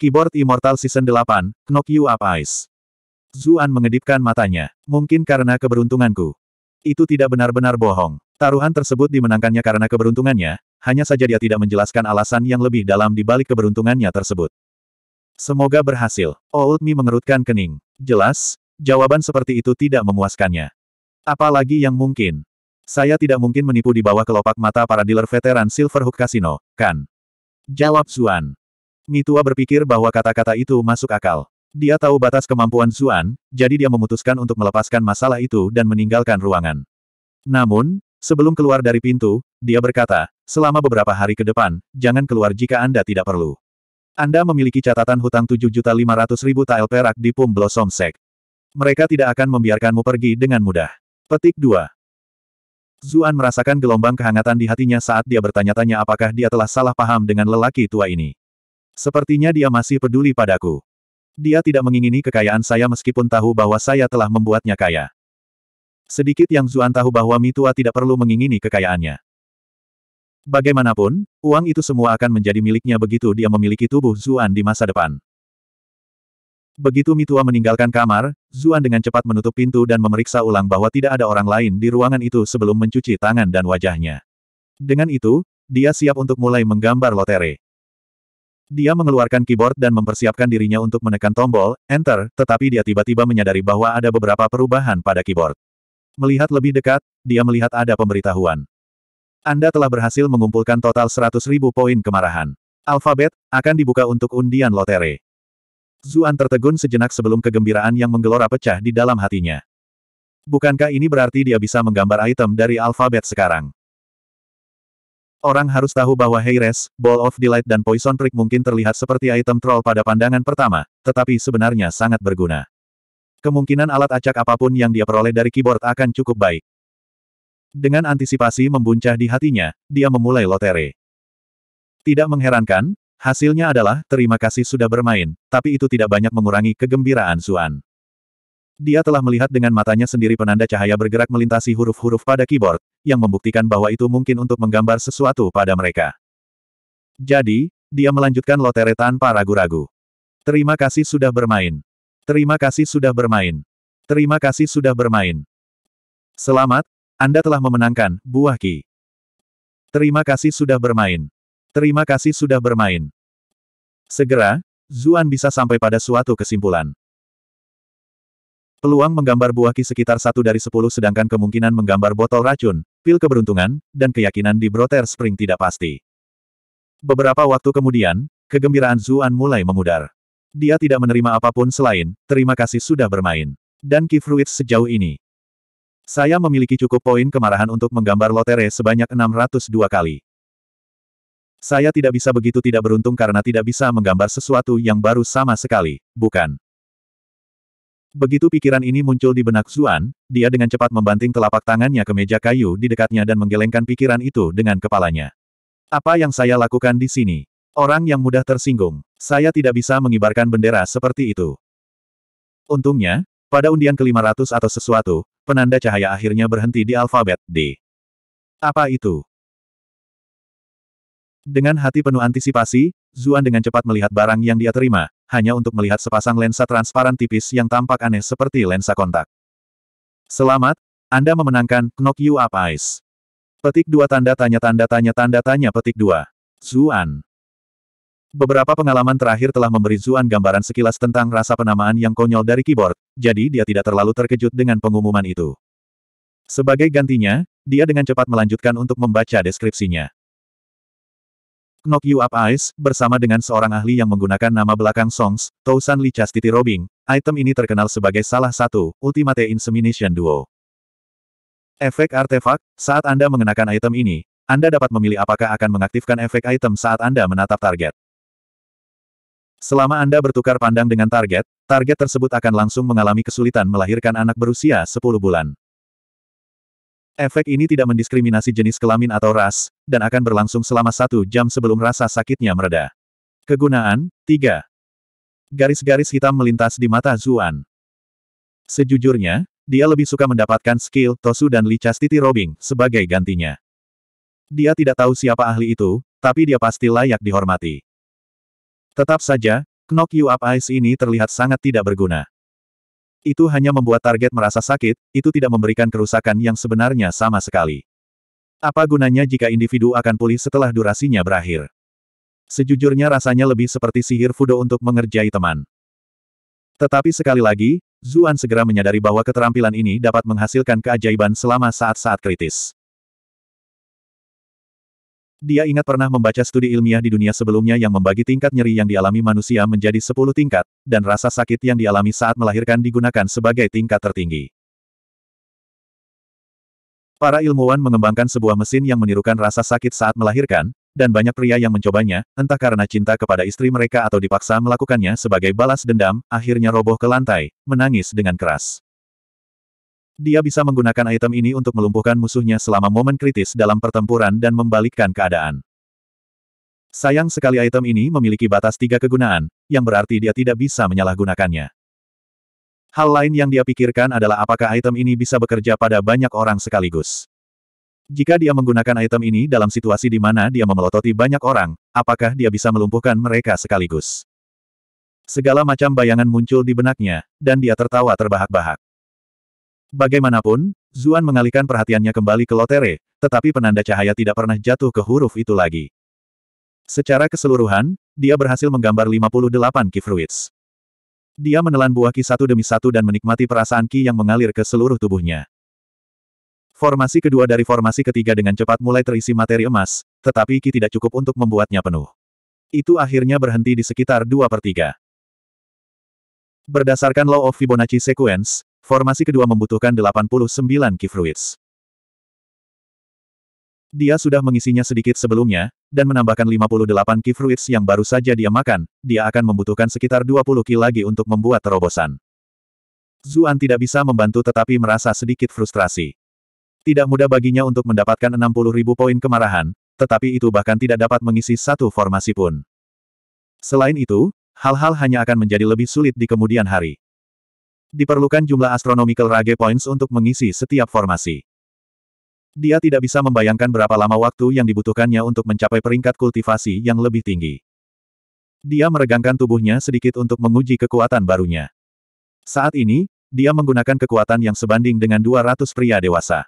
Keyboard Immortal Season 8, Knock You Up Ice. Zuan mengedipkan matanya. Mungkin karena keberuntunganku. Itu tidak benar-benar bohong. Taruhan tersebut dimenangkannya karena keberuntungannya, hanya saja dia tidak menjelaskan alasan yang lebih dalam di balik keberuntungannya tersebut. Semoga berhasil. Old Mi mengerutkan kening. Jelas, jawaban seperti itu tidak memuaskannya. Apalagi yang mungkin. Saya tidak mungkin menipu di bawah kelopak mata para dealer veteran Silverhook Casino, kan? Jawab Zuan. Mitua berpikir bahwa kata-kata itu masuk akal. Dia tahu batas kemampuan Zuan, jadi dia memutuskan untuk melepaskan masalah itu dan meninggalkan ruangan. Namun, sebelum keluar dari pintu, dia berkata, selama beberapa hari ke depan, jangan keluar jika Anda tidak perlu. Anda memiliki catatan hutang 7.500.000 tael perak di Pum Blossom Sek. Mereka tidak akan membiarkanmu pergi dengan mudah. Petik 2. Zuan merasakan gelombang kehangatan di hatinya saat dia bertanya-tanya apakah dia telah salah paham dengan lelaki tua ini. Sepertinya dia masih peduli padaku. Dia tidak mengingini kekayaan saya meskipun tahu bahwa saya telah membuatnya kaya. Sedikit yang Zuan tahu bahwa Mitua tidak perlu mengingini kekayaannya. Bagaimanapun, uang itu semua akan menjadi miliknya begitu dia memiliki tubuh Zuan di masa depan. Begitu Mitua meninggalkan kamar, Zuan dengan cepat menutup pintu dan memeriksa ulang bahwa tidak ada orang lain di ruangan itu sebelum mencuci tangan dan wajahnya. Dengan itu, dia siap untuk mulai menggambar lotere. Dia mengeluarkan keyboard dan mempersiapkan dirinya untuk menekan tombol, enter, tetapi dia tiba-tiba menyadari bahwa ada beberapa perubahan pada keyboard. Melihat lebih dekat, dia melihat ada pemberitahuan. Anda telah berhasil mengumpulkan total 100.000 poin kemarahan. Alfabet, akan dibuka untuk undian lotere. Zuan tertegun sejenak sebelum kegembiraan yang menggelora pecah di dalam hatinya. Bukankah ini berarti dia bisa menggambar item dari alfabet sekarang? Orang harus tahu bahwa Heires, Ball of Delight dan Poison Trick mungkin terlihat seperti item troll pada pandangan pertama, tetapi sebenarnya sangat berguna. Kemungkinan alat acak apapun yang dia peroleh dari keyboard akan cukup baik. Dengan antisipasi membuncah di hatinya, dia memulai lotere. Tidak mengherankan, hasilnya adalah, terima kasih sudah bermain, tapi itu tidak banyak mengurangi kegembiraan Suan. Dia telah melihat dengan matanya sendiri penanda cahaya bergerak melintasi huruf-huruf pada keyboard, yang membuktikan bahwa itu mungkin untuk menggambar sesuatu pada mereka. Jadi, dia melanjutkan lotere tanpa ragu-ragu. Terima kasih sudah bermain. Terima kasih sudah bermain. Terima kasih sudah bermain. Selamat, Anda telah memenangkan, buah ki. Terima kasih sudah bermain. Terima kasih sudah bermain. Segera, Zuan bisa sampai pada suatu kesimpulan. Peluang menggambar buah ki sekitar satu dari sepuluh sedangkan kemungkinan menggambar botol racun, pil keberuntungan, dan keyakinan di Broter Spring tidak pasti. Beberapa waktu kemudian, kegembiraan Zuan mulai memudar. Dia tidak menerima apapun selain, terima kasih sudah bermain. Dan ki fruit sejauh ini. Saya memiliki cukup poin kemarahan untuk menggambar lotere sebanyak 602 kali. Saya tidak bisa begitu tidak beruntung karena tidak bisa menggambar sesuatu yang baru sama sekali, bukan? Begitu pikiran ini muncul di benak Zuan, dia dengan cepat membanting telapak tangannya ke meja kayu di dekatnya dan menggelengkan pikiran itu dengan kepalanya. Apa yang saya lakukan di sini? Orang yang mudah tersinggung. Saya tidak bisa mengibarkan bendera seperti itu. Untungnya, pada undian ke-500 atau sesuatu, penanda cahaya akhirnya berhenti di alfabet D. Apa itu? Dengan hati penuh antisipasi, Zuan dengan cepat melihat barang yang dia terima, hanya untuk melihat sepasang lensa transparan tipis yang tampak aneh seperti lensa kontak. Selamat, Anda memenangkan Knock You Up Eyes. Petik dua tanda tanya tanda tanya tanda tanya petik dua. Zuan. Beberapa pengalaman terakhir telah memberi Zuan gambaran sekilas tentang rasa penamaan yang konyol dari keyboard, jadi dia tidak terlalu terkejut dengan pengumuman itu. Sebagai gantinya, dia dengan cepat melanjutkan untuk membaca deskripsinya. Knock You Up Eyes, bersama dengan seorang ahli yang menggunakan nama belakang Songs, Tousan Li Chastity Robing, item ini terkenal sebagai salah satu, Ultimate Insemination Duo. Efek artefak, saat Anda mengenakan item ini, Anda dapat memilih apakah akan mengaktifkan efek item saat Anda menatap target. Selama Anda bertukar pandang dengan target, target tersebut akan langsung mengalami kesulitan melahirkan anak berusia 10 bulan. Efek ini tidak mendiskriminasi jenis kelamin atau ras, dan akan berlangsung selama satu jam sebelum rasa sakitnya mereda. Kegunaan, 3. Garis-garis hitam melintas di mata Zuan. Sejujurnya, dia lebih suka mendapatkan skill Tosu dan Licas Titi Robing sebagai gantinya. Dia tidak tahu siapa ahli itu, tapi dia pasti layak dihormati. Tetap saja, Knock You Up Ice ini terlihat sangat tidak berguna. Itu hanya membuat target merasa sakit, itu tidak memberikan kerusakan yang sebenarnya sama sekali. Apa gunanya jika individu akan pulih setelah durasinya berakhir? Sejujurnya rasanya lebih seperti sihir Fudo untuk mengerjai teman. Tetapi sekali lagi, Zuan segera menyadari bahwa keterampilan ini dapat menghasilkan keajaiban selama saat-saat kritis. Dia ingat pernah membaca studi ilmiah di dunia sebelumnya yang membagi tingkat nyeri yang dialami manusia menjadi 10 tingkat, dan rasa sakit yang dialami saat melahirkan digunakan sebagai tingkat tertinggi. Para ilmuwan mengembangkan sebuah mesin yang menirukan rasa sakit saat melahirkan, dan banyak pria yang mencobanya, entah karena cinta kepada istri mereka atau dipaksa melakukannya sebagai balas dendam, akhirnya roboh ke lantai, menangis dengan keras. Dia bisa menggunakan item ini untuk melumpuhkan musuhnya selama momen kritis dalam pertempuran dan membalikkan keadaan. Sayang sekali item ini memiliki batas tiga kegunaan, yang berarti dia tidak bisa menyalahgunakannya. Hal lain yang dia pikirkan adalah apakah item ini bisa bekerja pada banyak orang sekaligus. Jika dia menggunakan item ini dalam situasi di mana dia memelototi banyak orang, apakah dia bisa melumpuhkan mereka sekaligus? Segala macam bayangan muncul di benaknya, dan dia tertawa terbahak-bahak. Bagaimanapun, Zuan mengalihkan perhatiannya kembali ke Lotere, tetapi penanda cahaya tidak pernah jatuh ke huruf itu lagi. Secara keseluruhan, dia berhasil menggambar 58 ki fruits. Dia menelan buah ki satu demi satu dan menikmati perasaan ki yang mengalir ke seluruh tubuhnya. Formasi kedua dari formasi ketiga dengan cepat mulai terisi materi emas, tetapi ki tidak cukup untuk membuatnya penuh. Itu akhirnya berhenti di sekitar dua per 3. Berdasarkan Law of Fibonacci Sequence, Formasi kedua membutuhkan 89 kifruits. Dia sudah mengisinya sedikit sebelumnya, dan menambahkan 58 kifruits yang baru saja dia makan, dia akan membutuhkan sekitar 20 ki lagi untuk membuat terobosan. Zuan tidak bisa membantu tetapi merasa sedikit frustrasi. Tidak mudah baginya untuk mendapatkan 60 ribu poin kemarahan, tetapi itu bahkan tidak dapat mengisi satu formasi pun. Selain itu, hal-hal hanya akan menjadi lebih sulit di kemudian hari. Diperlukan jumlah astronomical rage points untuk mengisi setiap formasi. Dia tidak bisa membayangkan berapa lama waktu yang dibutuhkannya untuk mencapai peringkat kultivasi yang lebih tinggi. Dia meregangkan tubuhnya sedikit untuk menguji kekuatan barunya. Saat ini, dia menggunakan kekuatan yang sebanding dengan 200 pria dewasa.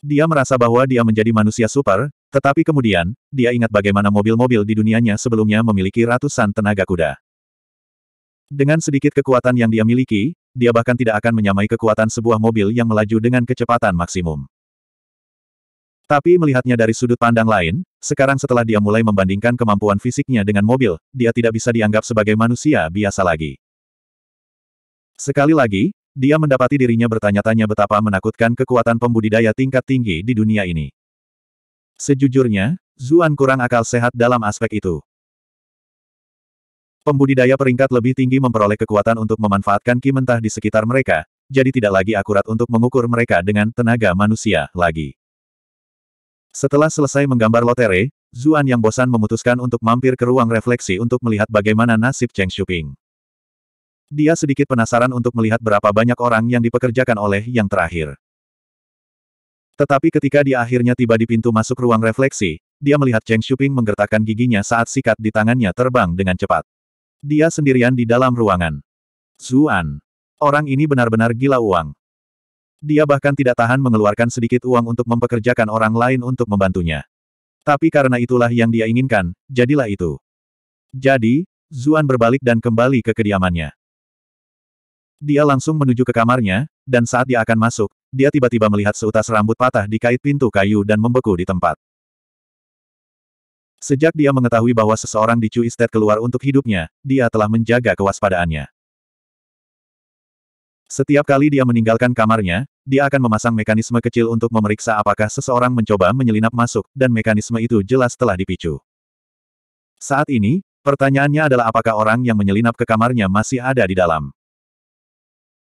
Dia merasa bahwa dia menjadi manusia super, tetapi kemudian, dia ingat bagaimana mobil-mobil di dunianya sebelumnya memiliki ratusan tenaga kuda. Dengan sedikit kekuatan yang dia miliki, dia bahkan tidak akan menyamai kekuatan sebuah mobil yang melaju dengan kecepatan maksimum. Tapi melihatnya dari sudut pandang lain, sekarang setelah dia mulai membandingkan kemampuan fisiknya dengan mobil, dia tidak bisa dianggap sebagai manusia biasa lagi. Sekali lagi, dia mendapati dirinya bertanya-tanya betapa menakutkan kekuatan pembudidaya tingkat tinggi di dunia ini. Sejujurnya, Zuan kurang akal sehat dalam aspek itu. Pembudidaya peringkat lebih tinggi memperoleh kekuatan untuk memanfaatkan ki mentah di sekitar mereka, jadi tidak lagi akurat untuk mengukur mereka dengan tenaga manusia lagi. Setelah selesai menggambar lotere, Zuan yang bosan memutuskan untuk mampir ke ruang refleksi untuk melihat bagaimana nasib Cheng Shuping. Dia sedikit penasaran untuk melihat berapa banyak orang yang dipekerjakan oleh yang terakhir. Tetapi ketika dia akhirnya tiba di pintu masuk ruang refleksi, dia melihat Cheng Shuping menggertakkan giginya saat sikat di tangannya terbang dengan cepat. Dia sendirian di dalam ruangan. Zuan. Orang ini benar-benar gila uang. Dia bahkan tidak tahan mengeluarkan sedikit uang untuk mempekerjakan orang lain untuk membantunya. Tapi karena itulah yang dia inginkan, jadilah itu. Jadi, Zuan berbalik dan kembali ke kediamannya. Dia langsung menuju ke kamarnya, dan saat dia akan masuk, dia tiba-tiba melihat seutas rambut patah di kait pintu kayu dan membeku di tempat. Sejak dia mengetahui bahwa seseorang di Chu Estate keluar untuk hidupnya, dia telah menjaga kewaspadaannya. Setiap kali dia meninggalkan kamarnya, dia akan memasang mekanisme kecil untuk memeriksa apakah seseorang mencoba menyelinap masuk, dan mekanisme itu jelas telah dipicu. Saat ini, pertanyaannya adalah apakah orang yang menyelinap ke kamarnya masih ada di dalam.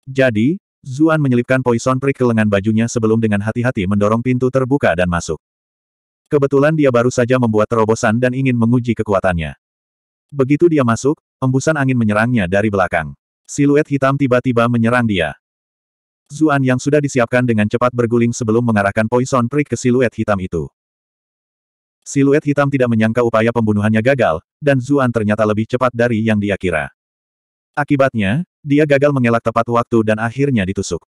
Jadi, Zuan menyelipkan poison prick ke lengan bajunya sebelum dengan hati-hati mendorong pintu terbuka dan masuk. Kebetulan dia baru saja membuat terobosan dan ingin menguji kekuatannya. Begitu dia masuk, embusan angin menyerangnya dari belakang. Siluet hitam tiba-tiba menyerang dia. Zuan yang sudah disiapkan dengan cepat berguling sebelum mengarahkan poison prick ke siluet hitam itu. Siluet hitam tidak menyangka upaya pembunuhannya gagal, dan Zuan ternyata lebih cepat dari yang dia kira. Akibatnya, dia gagal mengelak tepat waktu dan akhirnya ditusuk.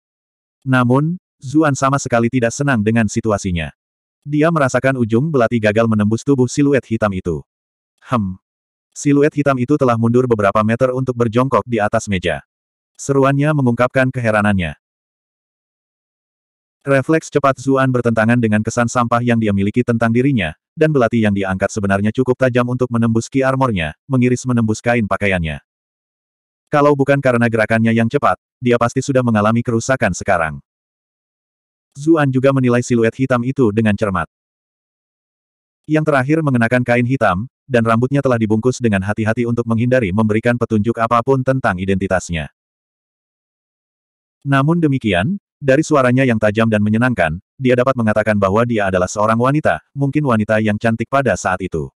Namun, Zuan sama sekali tidak senang dengan situasinya. Dia merasakan ujung belati gagal menembus tubuh siluet hitam itu. Hem. Siluet hitam itu telah mundur beberapa meter untuk berjongkok di atas meja. Seruannya mengungkapkan keheranannya. Refleks cepat Zuan bertentangan dengan kesan sampah yang dia miliki tentang dirinya, dan belati yang diangkat sebenarnya cukup tajam untuk menembus ki armornya, mengiris menembus kain pakaiannya. Kalau bukan karena gerakannya yang cepat, dia pasti sudah mengalami kerusakan sekarang. Zuan juga menilai siluet hitam itu dengan cermat. Yang terakhir mengenakan kain hitam, dan rambutnya telah dibungkus dengan hati-hati untuk menghindari memberikan petunjuk apapun tentang identitasnya. Namun demikian, dari suaranya yang tajam dan menyenangkan, dia dapat mengatakan bahwa dia adalah seorang wanita, mungkin wanita yang cantik pada saat itu.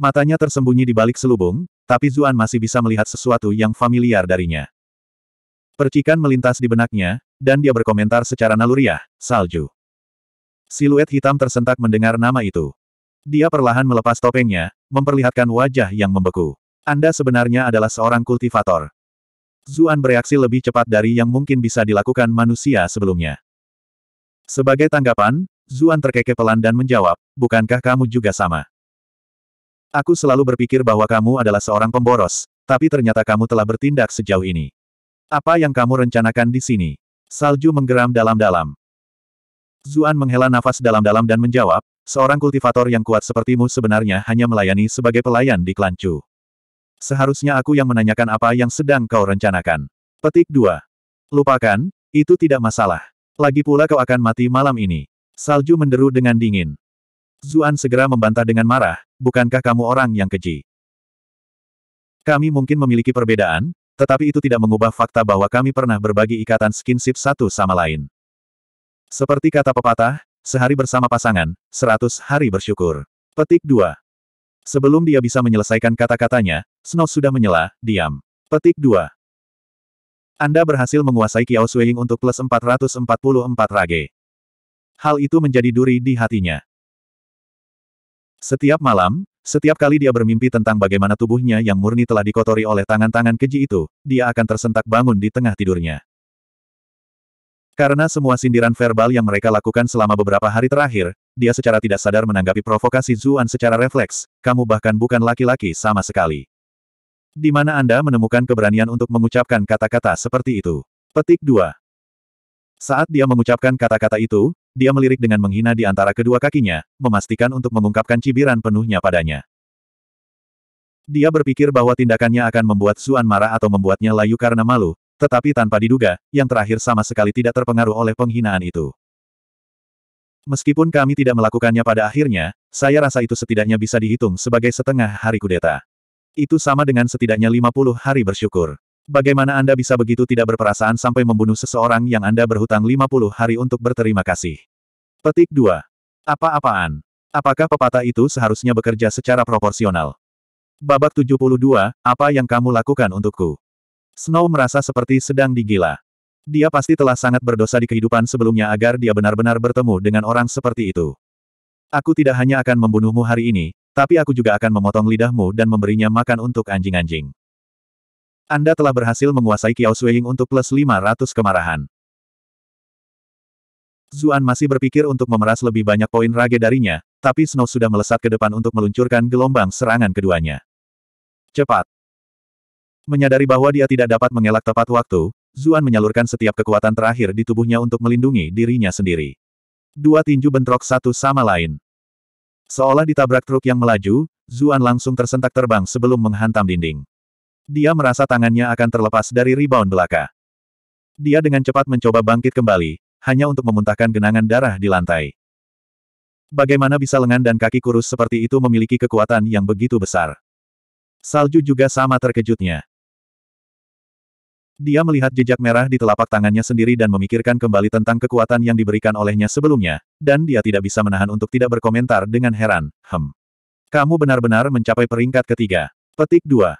Matanya tersembunyi di balik selubung, tapi Zuan masih bisa melihat sesuatu yang familiar darinya. Percikan melintas di benaknya, dan dia berkomentar secara naluriah, salju. Siluet hitam tersentak mendengar nama itu. Dia perlahan melepas topengnya, memperlihatkan wajah yang membeku. Anda sebenarnya adalah seorang kultivator. Zuan bereaksi lebih cepat dari yang mungkin bisa dilakukan manusia sebelumnya. Sebagai tanggapan, Zuan terkeke pelan dan menjawab, bukankah kamu juga sama? Aku selalu berpikir bahwa kamu adalah seorang pemboros, tapi ternyata kamu telah bertindak sejauh ini. Apa yang kamu rencanakan di sini? Salju menggeram dalam-dalam. Zuan menghela nafas dalam-dalam dan menjawab, seorang kultivator yang kuat sepertimu sebenarnya hanya melayani sebagai pelayan di Klancu. Seharusnya aku yang menanyakan apa yang sedang kau rencanakan. Petik 2. Lupakan, itu tidak masalah. Lagi pula kau akan mati malam ini. Salju menderu dengan dingin. Zuan segera membantah dengan marah, bukankah kamu orang yang keji? Kami mungkin memiliki perbedaan, tetapi itu tidak mengubah fakta bahwa kami pernah berbagi ikatan skinship satu sama lain. Seperti kata pepatah, sehari bersama pasangan, seratus hari bersyukur. Petik 2. Sebelum dia bisa menyelesaikan kata-katanya, Snow sudah menyela, diam. Petik 2. Anda berhasil menguasai Kiao Suying untuk plus 444 rage. Hal itu menjadi duri di hatinya. Setiap malam, setiap kali dia bermimpi tentang bagaimana tubuhnya yang murni telah dikotori oleh tangan-tangan keji itu, dia akan tersentak bangun di tengah tidurnya. Karena semua sindiran verbal yang mereka lakukan selama beberapa hari terakhir, dia secara tidak sadar menanggapi provokasi Zuan secara refleks, kamu bahkan bukan laki-laki sama sekali. Di mana Anda menemukan keberanian untuk mengucapkan kata-kata seperti itu? Petik 2. Saat dia mengucapkan kata-kata itu, dia melirik dengan menghina di antara kedua kakinya, memastikan untuk mengungkapkan cibiran penuhnya padanya. Dia berpikir bahwa tindakannya akan membuat Suan marah atau membuatnya layu karena malu, tetapi tanpa diduga, yang terakhir sama sekali tidak terpengaruh oleh penghinaan itu. Meskipun kami tidak melakukannya pada akhirnya, saya rasa itu setidaknya bisa dihitung sebagai setengah hari kudeta. Itu sama dengan setidaknya 50 hari bersyukur. Bagaimana Anda bisa begitu tidak berperasaan sampai membunuh seseorang yang Anda berhutang 50 hari untuk berterima kasih? Petik 2. Apa-apaan? Apakah pepatah itu seharusnya bekerja secara proporsional? Babak 72, apa yang kamu lakukan untukku? Snow merasa seperti sedang digila. Dia pasti telah sangat berdosa di kehidupan sebelumnya agar dia benar-benar bertemu dengan orang seperti itu. Aku tidak hanya akan membunuhmu hari ini, tapi aku juga akan memotong lidahmu dan memberinya makan untuk anjing-anjing. Anda telah berhasil menguasai Kiao Shuiying untuk plus 500 kemarahan. Zuan masih berpikir untuk memeras lebih banyak poin rage darinya, tapi Snow sudah melesat ke depan untuk meluncurkan gelombang serangan keduanya. Cepat! Menyadari bahwa dia tidak dapat mengelak tepat waktu, Zuan menyalurkan setiap kekuatan terakhir di tubuhnya untuk melindungi dirinya sendiri. Dua tinju bentrok satu sama lain. Seolah ditabrak truk yang melaju, Zuan langsung tersentak terbang sebelum menghantam dinding. Dia merasa tangannya akan terlepas dari rebound belaka. Dia dengan cepat mencoba bangkit kembali, hanya untuk memuntahkan genangan darah di lantai. Bagaimana bisa lengan dan kaki kurus seperti itu memiliki kekuatan yang begitu besar? Salju juga sama terkejutnya. Dia melihat jejak merah di telapak tangannya sendiri dan memikirkan kembali tentang kekuatan yang diberikan olehnya sebelumnya, dan dia tidak bisa menahan untuk tidak berkomentar dengan heran, hem. Kamu benar-benar mencapai peringkat ketiga. Petik 2.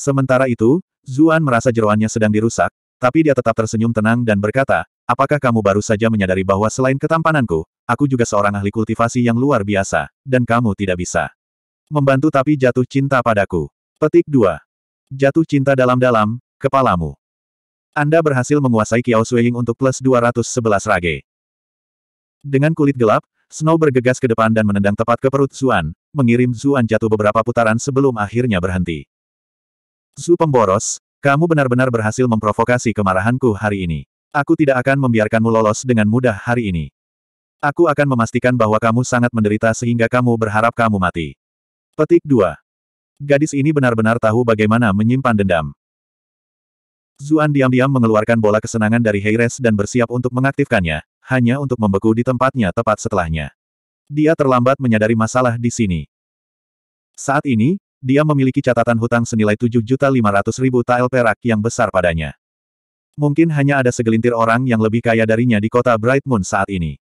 Sementara itu, Zuan merasa jeroannya sedang dirusak, tapi dia tetap tersenyum tenang dan berkata, apakah kamu baru saja menyadari bahwa selain ketampananku, aku juga seorang ahli kultivasi yang luar biasa, dan kamu tidak bisa membantu tapi jatuh cinta padaku. Petik 2. Jatuh cinta dalam-dalam, kepalamu. Anda berhasil menguasai Kiao Suying untuk plus 211 rage. Dengan kulit gelap, Snow bergegas ke depan dan menendang tepat ke perut Zuan, mengirim Zuan jatuh beberapa putaran sebelum akhirnya berhenti. Zu pemboros, kamu benar-benar berhasil memprovokasi kemarahanku hari ini. Aku tidak akan membiarkanmu lolos dengan mudah hari ini. Aku akan memastikan bahwa kamu sangat menderita sehingga kamu berharap kamu mati. Petik 2. Gadis ini benar-benar tahu bagaimana menyimpan dendam. Zuan diam-diam mengeluarkan bola kesenangan dari Heires dan bersiap untuk mengaktifkannya, hanya untuk membeku di tempatnya tepat setelahnya. Dia terlambat menyadari masalah di sini. Saat ini, dia memiliki catatan hutang senilai 7.500.000 tael perak yang besar padanya. Mungkin hanya ada segelintir orang yang lebih kaya darinya di kota Bright Moon saat ini.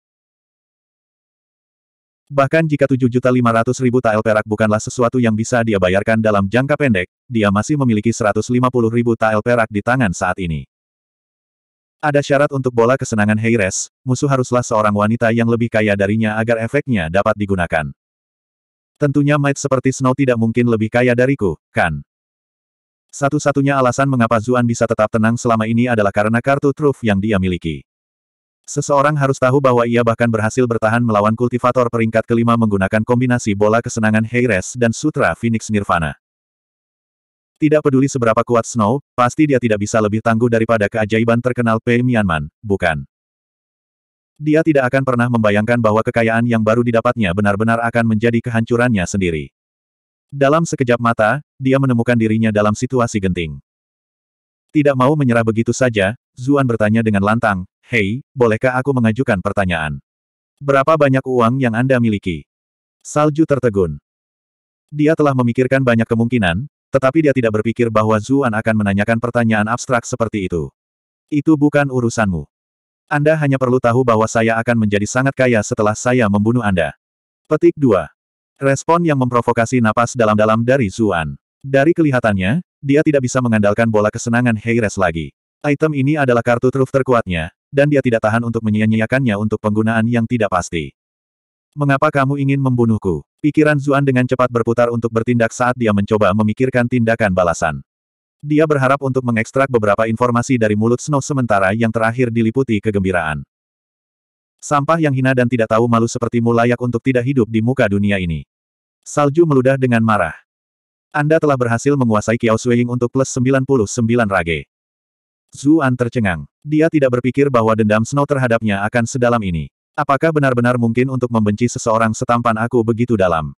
Bahkan jika 7.500.000 tael perak bukanlah sesuatu yang bisa dia bayarkan dalam jangka pendek, dia masih memiliki 150.000 tael perak di tangan saat ini. Ada syarat untuk bola kesenangan Heires, musuh haruslah seorang wanita yang lebih kaya darinya agar efeknya dapat digunakan. Tentunya Might seperti Snow tidak mungkin lebih kaya dariku, kan? Satu-satunya alasan mengapa Zuan bisa tetap tenang selama ini adalah karena kartu truf yang dia miliki. Seseorang harus tahu bahwa ia bahkan berhasil bertahan melawan kultivator peringkat kelima menggunakan kombinasi bola kesenangan Heires dan Sutra Phoenix Nirvana. Tidak peduli seberapa kuat Snow, pasti dia tidak bisa lebih tangguh daripada keajaiban terkenal Pei Myanmar, bukan? Dia tidak akan pernah membayangkan bahwa kekayaan yang baru didapatnya benar-benar akan menjadi kehancurannya sendiri. Dalam sekejap mata, dia menemukan dirinya dalam situasi genting. Tidak mau menyerah begitu saja, Zuan bertanya dengan lantang, Hei, bolehkah aku mengajukan pertanyaan? Berapa banyak uang yang Anda miliki? Salju tertegun. Dia telah memikirkan banyak kemungkinan, tetapi dia tidak berpikir bahwa Zuan akan menanyakan pertanyaan abstrak seperti itu. Itu bukan urusanmu. Anda hanya perlu tahu bahwa saya akan menjadi sangat kaya setelah saya membunuh Anda. Petik 2. Respon yang memprovokasi napas dalam-dalam dari Zuan. Dari kelihatannya, dia tidak bisa mengandalkan bola kesenangan Heires lagi. Item ini adalah kartu truf terkuatnya, dan dia tidak tahan untuk menyia-nyiakannya untuk penggunaan yang tidak pasti. Mengapa kamu ingin membunuhku? Pikiran Zuan dengan cepat berputar untuk bertindak saat dia mencoba memikirkan tindakan balasan. Dia berharap untuk mengekstrak beberapa informasi dari mulut Snow sementara yang terakhir diliputi kegembiraan. Sampah yang hina dan tidak tahu malu sepertimu layak untuk tidak hidup di muka dunia ini. Salju meludah dengan marah. Anda telah berhasil menguasai Kiao Suying untuk plus 99 rage. Zuan tercengang. Dia tidak berpikir bahwa dendam Snow terhadapnya akan sedalam ini. Apakah benar-benar mungkin untuk membenci seseorang setampan aku begitu dalam?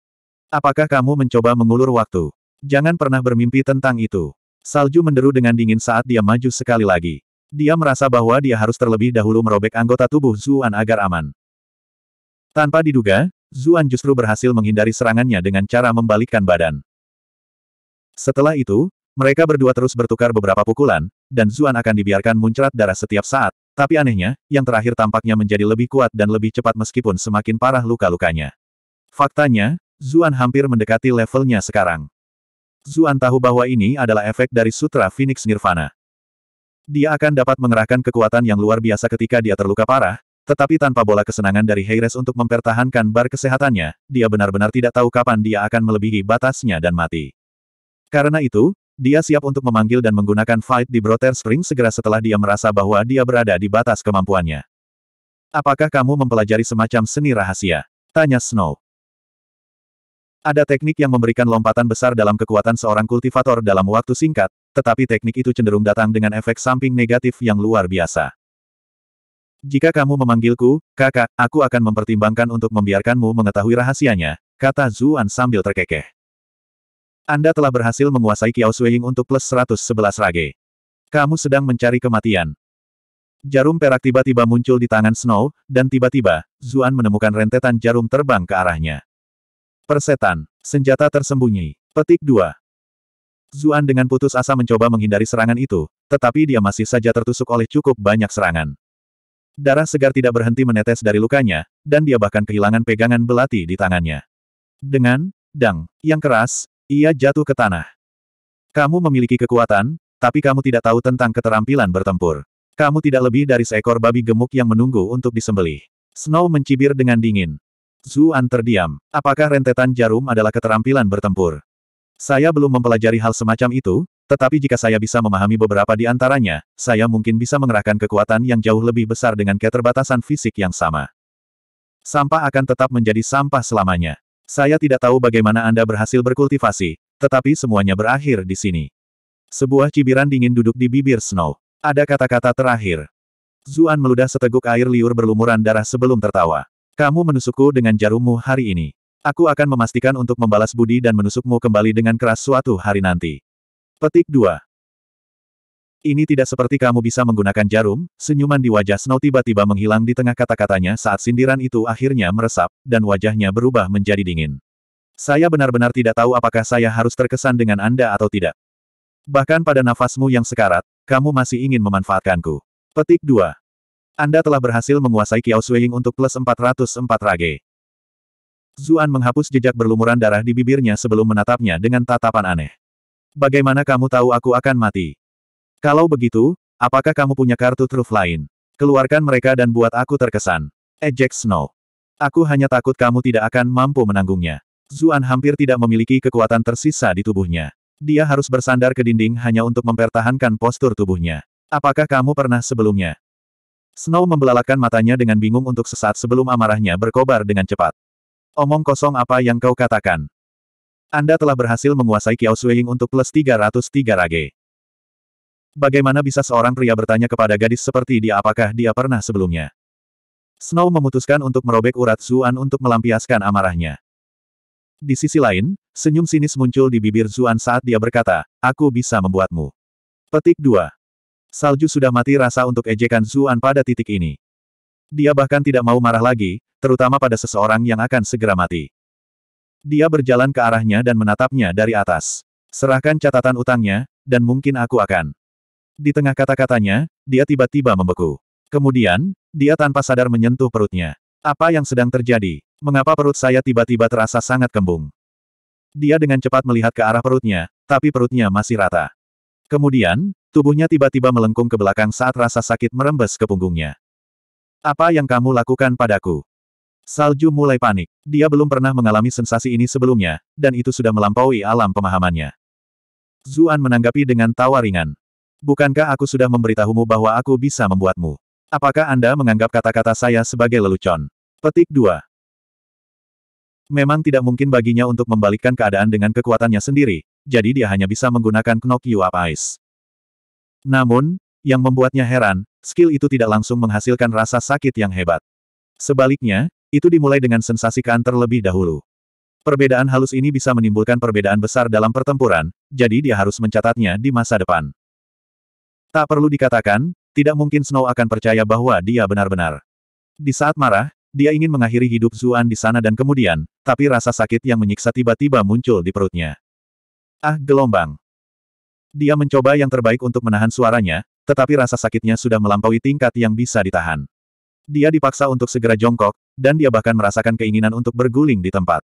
Apakah kamu mencoba mengulur waktu? Jangan pernah bermimpi tentang itu. Salju menderu dengan dingin saat dia maju sekali lagi. Dia merasa bahwa dia harus terlebih dahulu merobek anggota tubuh Zuan agar aman. Tanpa diduga, Zuan justru berhasil menghindari serangannya dengan cara membalikkan badan. Setelah itu, mereka berdua terus bertukar beberapa pukulan, dan Zuan akan dibiarkan muncrat darah setiap saat, tapi anehnya, yang terakhir tampaknya menjadi lebih kuat dan lebih cepat meskipun semakin parah luka-lukanya. Faktanya, Zuan hampir mendekati levelnya sekarang. Zuan tahu bahwa ini adalah efek dari Sutra Phoenix Nirvana. Dia akan dapat mengerahkan kekuatan yang luar biasa ketika dia terluka parah, tetapi tanpa bola kesenangan dari Heires untuk mempertahankan bar kesehatannya, dia benar-benar tidak tahu kapan dia akan melebihi batasnya dan mati. Karena itu, dia siap untuk memanggil dan menggunakan fight di Brother Spring segera setelah dia merasa bahwa dia berada di batas kemampuannya. Apakah kamu mempelajari semacam seni rahasia? Tanya Snow. Ada teknik yang memberikan lompatan besar dalam kekuatan seorang kultivator dalam waktu singkat, tetapi teknik itu cenderung datang dengan efek samping negatif yang luar biasa. Jika kamu memanggilku, kakak, aku akan mempertimbangkan untuk membiarkanmu mengetahui rahasianya, kata Zuan sambil terkekeh. Anda telah berhasil menguasai Kiao Suying untuk plus 111 rage. Kamu sedang mencari kematian. Jarum perak tiba-tiba muncul di tangan Snow, dan tiba-tiba, Zuan menemukan rentetan jarum terbang ke arahnya. Persetan. Senjata tersembunyi. Petik 2. Zuan dengan putus asa mencoba menghindari serangan itu, tetapi dia masih saja tertusuk oleh cukup banyak serangan. Darah segar tidak berhenti menetes dari lukanya, dan dia bahkan kehilangan pegangan belati di tangannya. Dengan dang yang keras, ia jatuh ke tanah. Kamu memiliki kekuatan, tapi kamu tidak tahu tentang keterampilan bertempur. Kamu tidak lebih dari seekor babi gemuk yang menunggu untuk disembelih. Snow mencibir dengan dingin. Zuan terdiam. Apakah rentetan jarum adalah keterampilan bertempur? Saya belum mempelajari hal semacam itu, tetapi jika saya bisa memahami beberapa di antaranya, saya mungkin bisa mengerahkan kekuatan yang jauh lebih besar dengan keterbatasan fisik yang sama. Sampah akan tetap menjadi sampah selamanya. Saya tidak tahu bagaimana Anda berhasil berkultivasi, tetapi semuanya berakhir di sini. Sebuah cibiran dingin duduk di bibir Snow. Ada kata-kata terakhir. Zuan meludah seteguk air liur berlumuran darah sebelum tertawa. Kamu menusukku dengan jarummu hari ini. Aku akan memastikan untuk membalas budi dan menusukmu kembali dengan keras suatu hari nanti. Petik 2. Ini tidak seperti kamu bisa menggunakan jarum, senyuman di wajah Snow tiba-tiba menghilang di tengah kata-katanya saat sindiran itu akhirnya meresap, dan wajahnya berubah menjadi dingin. Saya benar-benar tidak tahu apakah saya harus terkesan dengan Anda atau tidak. Bahkan pada nafasmu yang sekarat, kamu masih ingin memanfaatkanku. Petik 2. Anda telah berhasil menguasai Kiao Suying untuk plus 404 rage. Zuan menghapus jejak berlumuran darah di bibirnya sebelum menatapnya dengan tatapan aneh. Bagaimana kamu tahu aku akan mati? Kalau begitu, apakah kamu punya kartu truf lain? Keluarkan mereka dan buat aku terkesan. Ejek eh, Snow. Aku hanya takut kamu tidak akan mampu menanggungnya. Zuan hampir tidak memiliki kekuatan tersisa di tubuhnya. Dia harus bersandar ke dinding hanya untuk mempertahankan postur tubuhnya. Apakah kamu pernah sebelumnya Snow membelalakan matanya dengan bingung untuk sesaat sebelum amarahnya berkobar dengan cepat. Omong kosong apa yang kau katakan? Anda telah berhasil menguasai Kiao Suying untuk plus 303 rage. Bagaimana bisa seorang pria bertanya kepada gadis seperti dia apakah dia pernah sebelumnya? Snow memutuskan untuk merobek urat Zuan untuk melampiaskan amarahnya. Di sisi lain, senyum sinis muncul di bibir Zuan saat dia berkata, aku bisa membuatmu. Petik 2. Salju sudah mati rasa untuk ejekan Zuan pada titik ini. Dia bahkan tidak mau marah lagi, terutama pada seseorang yang akan segera mati. Dia berjalan ke arahnya dan menatapnya dari atas. Serahkan catatan utangnya, dan mungkin aku akan. Di tengah kata-katanya, dia tiba-tiba membeku. Kemudian, dia tanpa sadar menyentuh perutnya. Apa yang sedang terjadi? Mengapa perut saya tiba-tiba terasa sangat kembung? Dia dengan cepat melihat ke arah perutnya, tapi perutnya masih rata. Kemudian, Tubuhnya tiba-tiba melengkung ke belakang saat rasa sakit merembes ke punggungnya. Apa yang kamu lakukan padaku? Salju mulai panik. Dia belum pernah mengalami sensasi ini sebelumnya, dan itu sudah melampaui alam pemahamannya. Zuan menanggapi dengan tawa ringan. Bukankah aku sudah memberitahumu bahwa aku bisa membuatmu? Apakah Anda menganggap kata-kata saya sebagai lelucon? Petik 2. Memang tidak mungkin baginya untuk membalikkan keadaan dengan kekuatannya sendiri, jadi dia hanya bisa menggunakan Knock You Up Ice. Namun, yang membuatnya heran, skill itu tidak langsung menghasilkan rasa sakit yang hebat. Sebaliknya, itu dimulai dengan sensasi kan terlebih dahulu. Perbedaan halus ini bisa menimbulkan perbedaan besar dalam pertempuran, jadi dia harus mencatatnya di masa depan. Tak perlu dikatakan, tidak mungkin Snow akan percaya bahwa dia benar-benar. Di saat marah, dia ingin mengakhiri hidup Zuan di sana dan kemudian, tapi rasa sakit yang menyiksa tiba-tiba muncul di perutnya. Ah gelombang. Dia mencoba yang terbaik untuk menahan suaranya, tetapi rasa sakitnya sudah melampaui tingkat yang bisa ditahan. Dia dipaksa untuk segera jongkok, dan dia bahkan merasakan keinginan untuk berguling di tempat.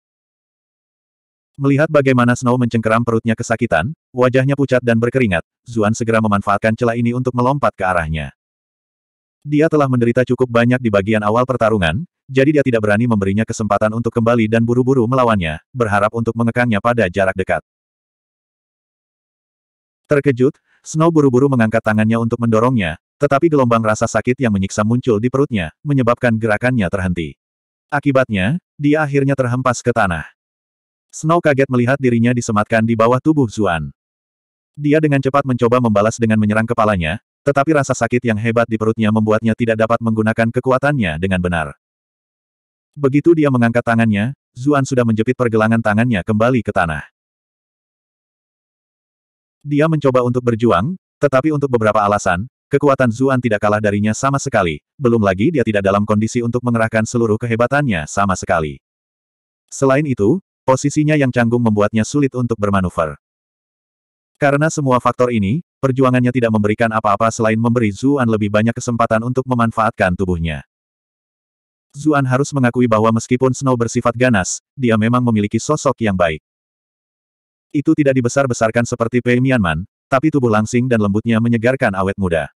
Melihat bagaimana Snow mencengkeram perutnya kesakitan, wajahnya pucat dan berkeringat, Zuan segera memanfaatkan celah ini untuk melompat ke arahnya. Dia telah menderita cukup banyak di bagian awal pertarungan, jadi dia tidak berani memberinya kesempatan untuk kembali dan buru-buru melawannya, berharap untuk mengekangnya pada jarak dekat. Terkejut, Snow buru-buru mengangkat tangannya untuk mendorongnya, tetapi gelombang rasa sakit yang menyiksa muncul di perutnya, menyebabkan gerakannya terhenti. Akibatnya, dia akhirnya terhempas ke tanah. Snow kaget melihat dirinya disematkan di bawah tubuh Zuan. Dia dengan cepat mencoba membalas dengan menyerang kepalanya, tetapi rasa sakit yang hebat di perutnya membuatnya tidak dapat menggunakan kekuatannya dengan benar. Begitu dia mengangkat tangannya, Zuan sudah menjepit pergelangan tangannya kembali ke tanah. Dia mencoba untuk berjuang, tetapi untuk beberapa alasan, kekuatan Zuan tidak kalah darinya sama sekali, belum lagi dia tidak dalam kondisi untuk mengerahkan seluruh kehebatannya sama sekali. Selain itu, posisinya yang canggung membuatnya sulit untuk bermanuver. Karena semua faktor ini, perjuangannya tidak memberikan apa-apa selain memberi Zuan lebih banyak kesempatan untuk memanfaatkan tubuhnya. Zuan harus mengakui bahwa meskipun Snow bersifat ganas, dia memang memiliki sosok yang baik. Itu tidak dibesar-besarkan seperti Pei Mianman, tapi tubuh langsing dan lembutnya menyegarkan awet muda.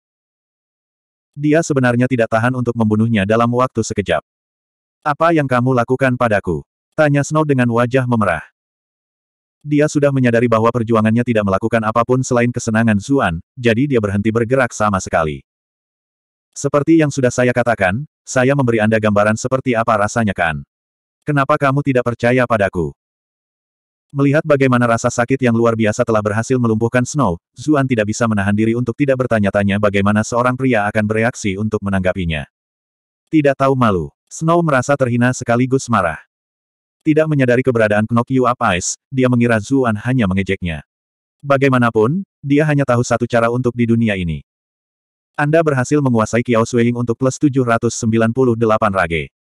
Dia sebenarnya tidak tahan untuk membunuhnya dalam waktu sekejap. Apa yang kamu lakukan padaku? Tanya Snow dengan wajah memerah. Dia sudah menyadari bahwa perjuangannya tidak melakukan apapun selain kesenangan Zuan, jadi dia berhenti bergerak sama sekali. Seperti yang sudah saya katakan, saya memberi Anda gambaran seperti apa rasanya kan. Kenapa kamu tidak percaya padaku? Melihat bagaimana rasa sakit yang luar biasa telah berhasil melumpuhkan Snow, Zuan tidak bisa menahan diri untuk tidak bertanya-tanya bagaimana seorang pria akan bereaksi untuk menanggapinya. Tidak tahu malu, Snow merasa terhina sekaligus marah. Tidak menyadari keberadaan Knock You Up Ice, dia mengira Zuan hanya mengejeknya. Bagaimanapun, dia hanya tahu satu cara untuk di dunia ini. Anda berhasil menguasai Kiao Swing untuk plus 798 rage.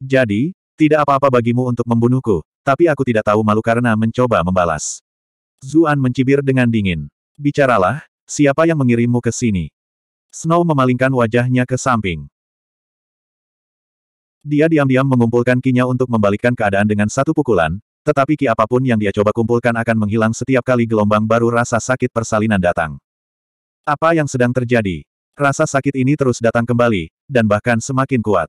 Jadi, tidak apa-apa bagimu untuk membunuhku, tapi aku tidak tahu malu karena mencoba membalas. Zuan mencibir dengan dingin. Bicaralah, siapa yang mengirimmu ke sini? Snow memalingkan wajahnya ke samping. Dia diam-diam mengumpulkan kinya untuk membalikkan keadaan dengan satu pukulan, tetapi ki apapun yang dia coba kumpulkan akan menghilang setiap kali gelombang baru rasa sakit persalinan datang. Apa yang sedang terjadi? Rasa sakit ini terus datang kembali, dan bahkan semakin kuat.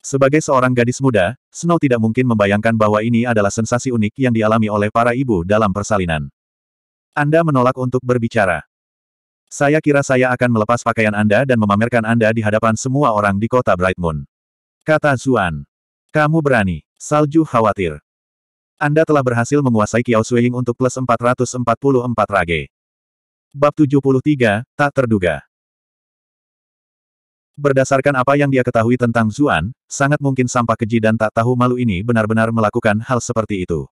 Sebagai seorang gadis muda, Snow tidak mungkin membayangkan bahwa ini adalah sensasi unik yang dialami oleh para ibu dalam persalinan. Anda menolak untuk berbicara. Saya kira saya akan melepas pakaian Anda dan memamerkan Anda di hadapan semua orang di kota Bright Moon. Kata Zuan. Kamu berani. Salju khawatir. Anda telah berhasil menguasai Kiao Suying untuk plus 444 rage. Bab 73, Tak Terduga. Berdasarkan apa yang dia ketahui tentang Zuan, sangat mungkin sampah keji dan tak tahu malu ini benar-benar melakukan hal seperti itu.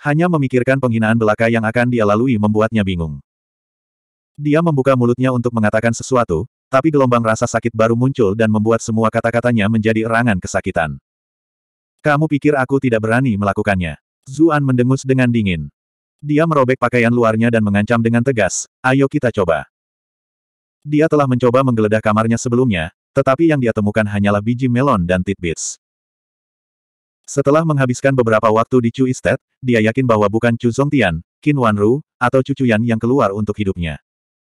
Hanya memikirkan penghinaan belaka yang akan dia lalui membuatnya bingung. Dia membuka mulutnya untuk mengatakan sesuatu, tapi gelombang rasa sakit baru muncul dan membuat semua kata-katanya menjadi erangan kesakitan. Kamu pikir aku tidak berani melakukannya? Zuan mendengus dengan dingin. Dia merobek pakaian luarnya dan mengancam dengan tegas, ayo kita coba. Dia telah mencoba menggeledah kamarnya sebelumnya, tetapi yang dia temukan hanyalah biji melon dan titbits. Setelah menghabiskan beberapa waktu di Chu Estate, dia yakin bahwa bukan Chu Zongtian, Qin Wanru, atau Chu Yan yang keluar untuk hidupnya.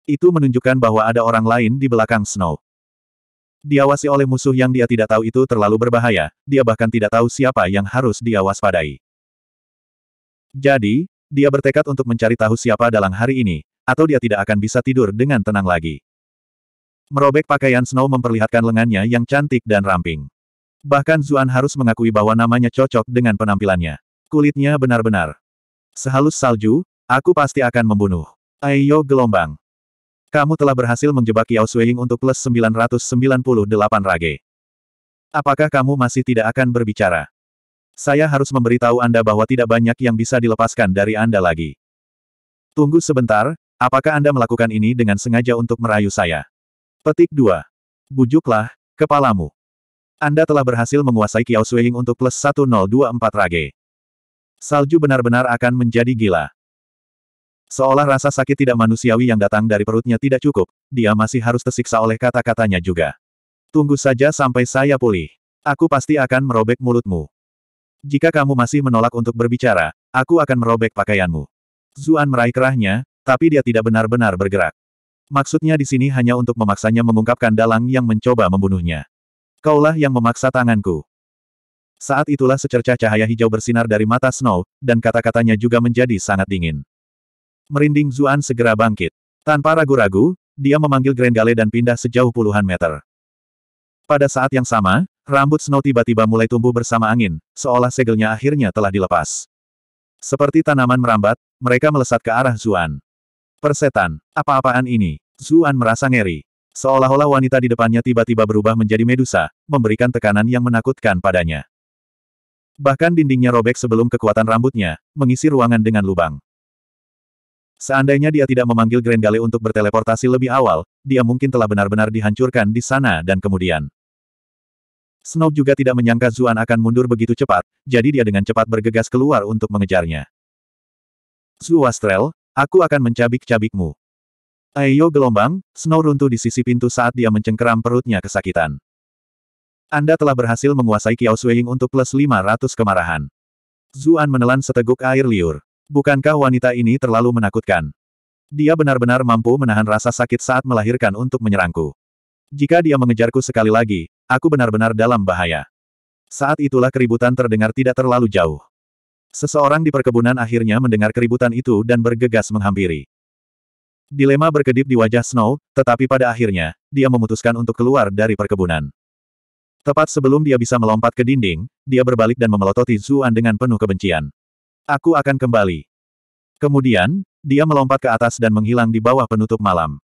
Itu menunjukkan bahwa ada orang lain di belakang Snow. Diawasi oleh musuh yang dia tidak tahu itu terlalu berbahaya, dia bahkan tidak tahu siapa yang harus dia waspadai. Jadi, dia bertekad untuk mencari tahu siapa dalam hari ini, atau dia tidak akan bisa tidur dengan tenang lagi. Merobek pakaian Snow memperlihatkan lengannya yang cantik dan ramping. Bahkan Zuan harus mengakui bahwa namanya cocok dengan penampilannya. Kulitnya benar-benar sehalus salju, aku pasti akan membunuh. Ayo gelombang. Kamu telah berhasil menjebak Yao Suying untuk plus 998 rage. Apakah kamu masih tidak akan berbicara? Saya harus memberitahu Anda bahwa tidak banyak yang bisa dilepaskan dari Anda lagi. Tunggu sebentar, apakah Anda melakukan ini dengan sengaja untuk merayu saya? Petik 2. Bujuklah, kepalamu. Anda telah berhasil menguasai Kiao Suiying untuk plus 1024 rage. Salju benar-benar akan menjadi gila. Seolah rasa sakit tidak manusiawi yang datang dari perutnya tidak cukup, dia masih harus tersiksa oleh kata-katanya juga. Tunggu saja sampai saya pulih. Aku pasti akan merobek mulutmu. Jika kamu masih menolak untuk berbicara, aku akan merobek pakaianmu. Zuan meraih kerahnya, tapi dia tidak benar-benar bergerak. Maksudnya di sini hanya untuk memaksanya mengungkapkan dalang yang mencoba membunuhnya. Kaulah yang memaksa tanganku. Saat itulah secercah cahaya hijau bersinar dari mata Snow, dan kata-katanya juga menjadi sangat dingin. Merinding Zuan segera bangkit. Tanpa ragu-ragu, dia memanggil Grand Gale dan pindah sejauh puluhan meter. Pada saat yang sama, rambut Snow tiba-tiba mulai tumbuh bersama angin, seolah segelnya akhirnya telah dilepas. Seperti tanaman merambat, mereka melesat ke arah Zuan. Persetan, apa-apaan ini? Zuan merasa ngeri. Seolah-olah wanita di depannya tiba-tiba berubah menjadi medusa, memberikan tekanan yang menakutkan padanya. Bahkan dindingnya robek sebelum kekuatan rambutnya, mengisi ruangan dengan lubang. Seandainya dia tidak memanggil Grendale untuk berteleportasi lebih awal, dia mungkin telah benar-benar dihancurkan di sana dan kemudian. Snow juga tidak menyangka Zuan akan mundur begitu cepat, jadi dia dengan cepat bergegas keluar untuk mengejarnya. Zuastrel, Aku akan mencabik-cabikmu. Ayo gelombang, Snow runtuh di sisi pintu saat dia mencengkeram perutnya kesakitan. Anda telah berhasil menguasai Kiao Shuiying untuk plus 500 kemarahan. Zuan menelan seteguk air liur. Bukankah wanita ini terlalu menakutkan? Dia benar-benar mampu menahan rasa sakit saat melahirkan untuk menyerangku. Jika dia mengejarku sekali lagi, aku benar-benar dalam bahaya. Saat itulah keributan terdengar tidak terlalu jauh. Seseorang di perkebunan akhirnya mendengar keributan itu dan bergegas menghampiri. Dilema berkedip di wajah Snow, tetapi pada akhirnya, dia memutuskan untuk keluar dari perkebunan. Tepat sebelum dia bisa melompat ke dinding, dia berbalik dan memelototi Zuan dengan penuh kebencian. Aku akan kembali. Kemudian, dia melompat ke atas dan menghilang di bawah penutup malam.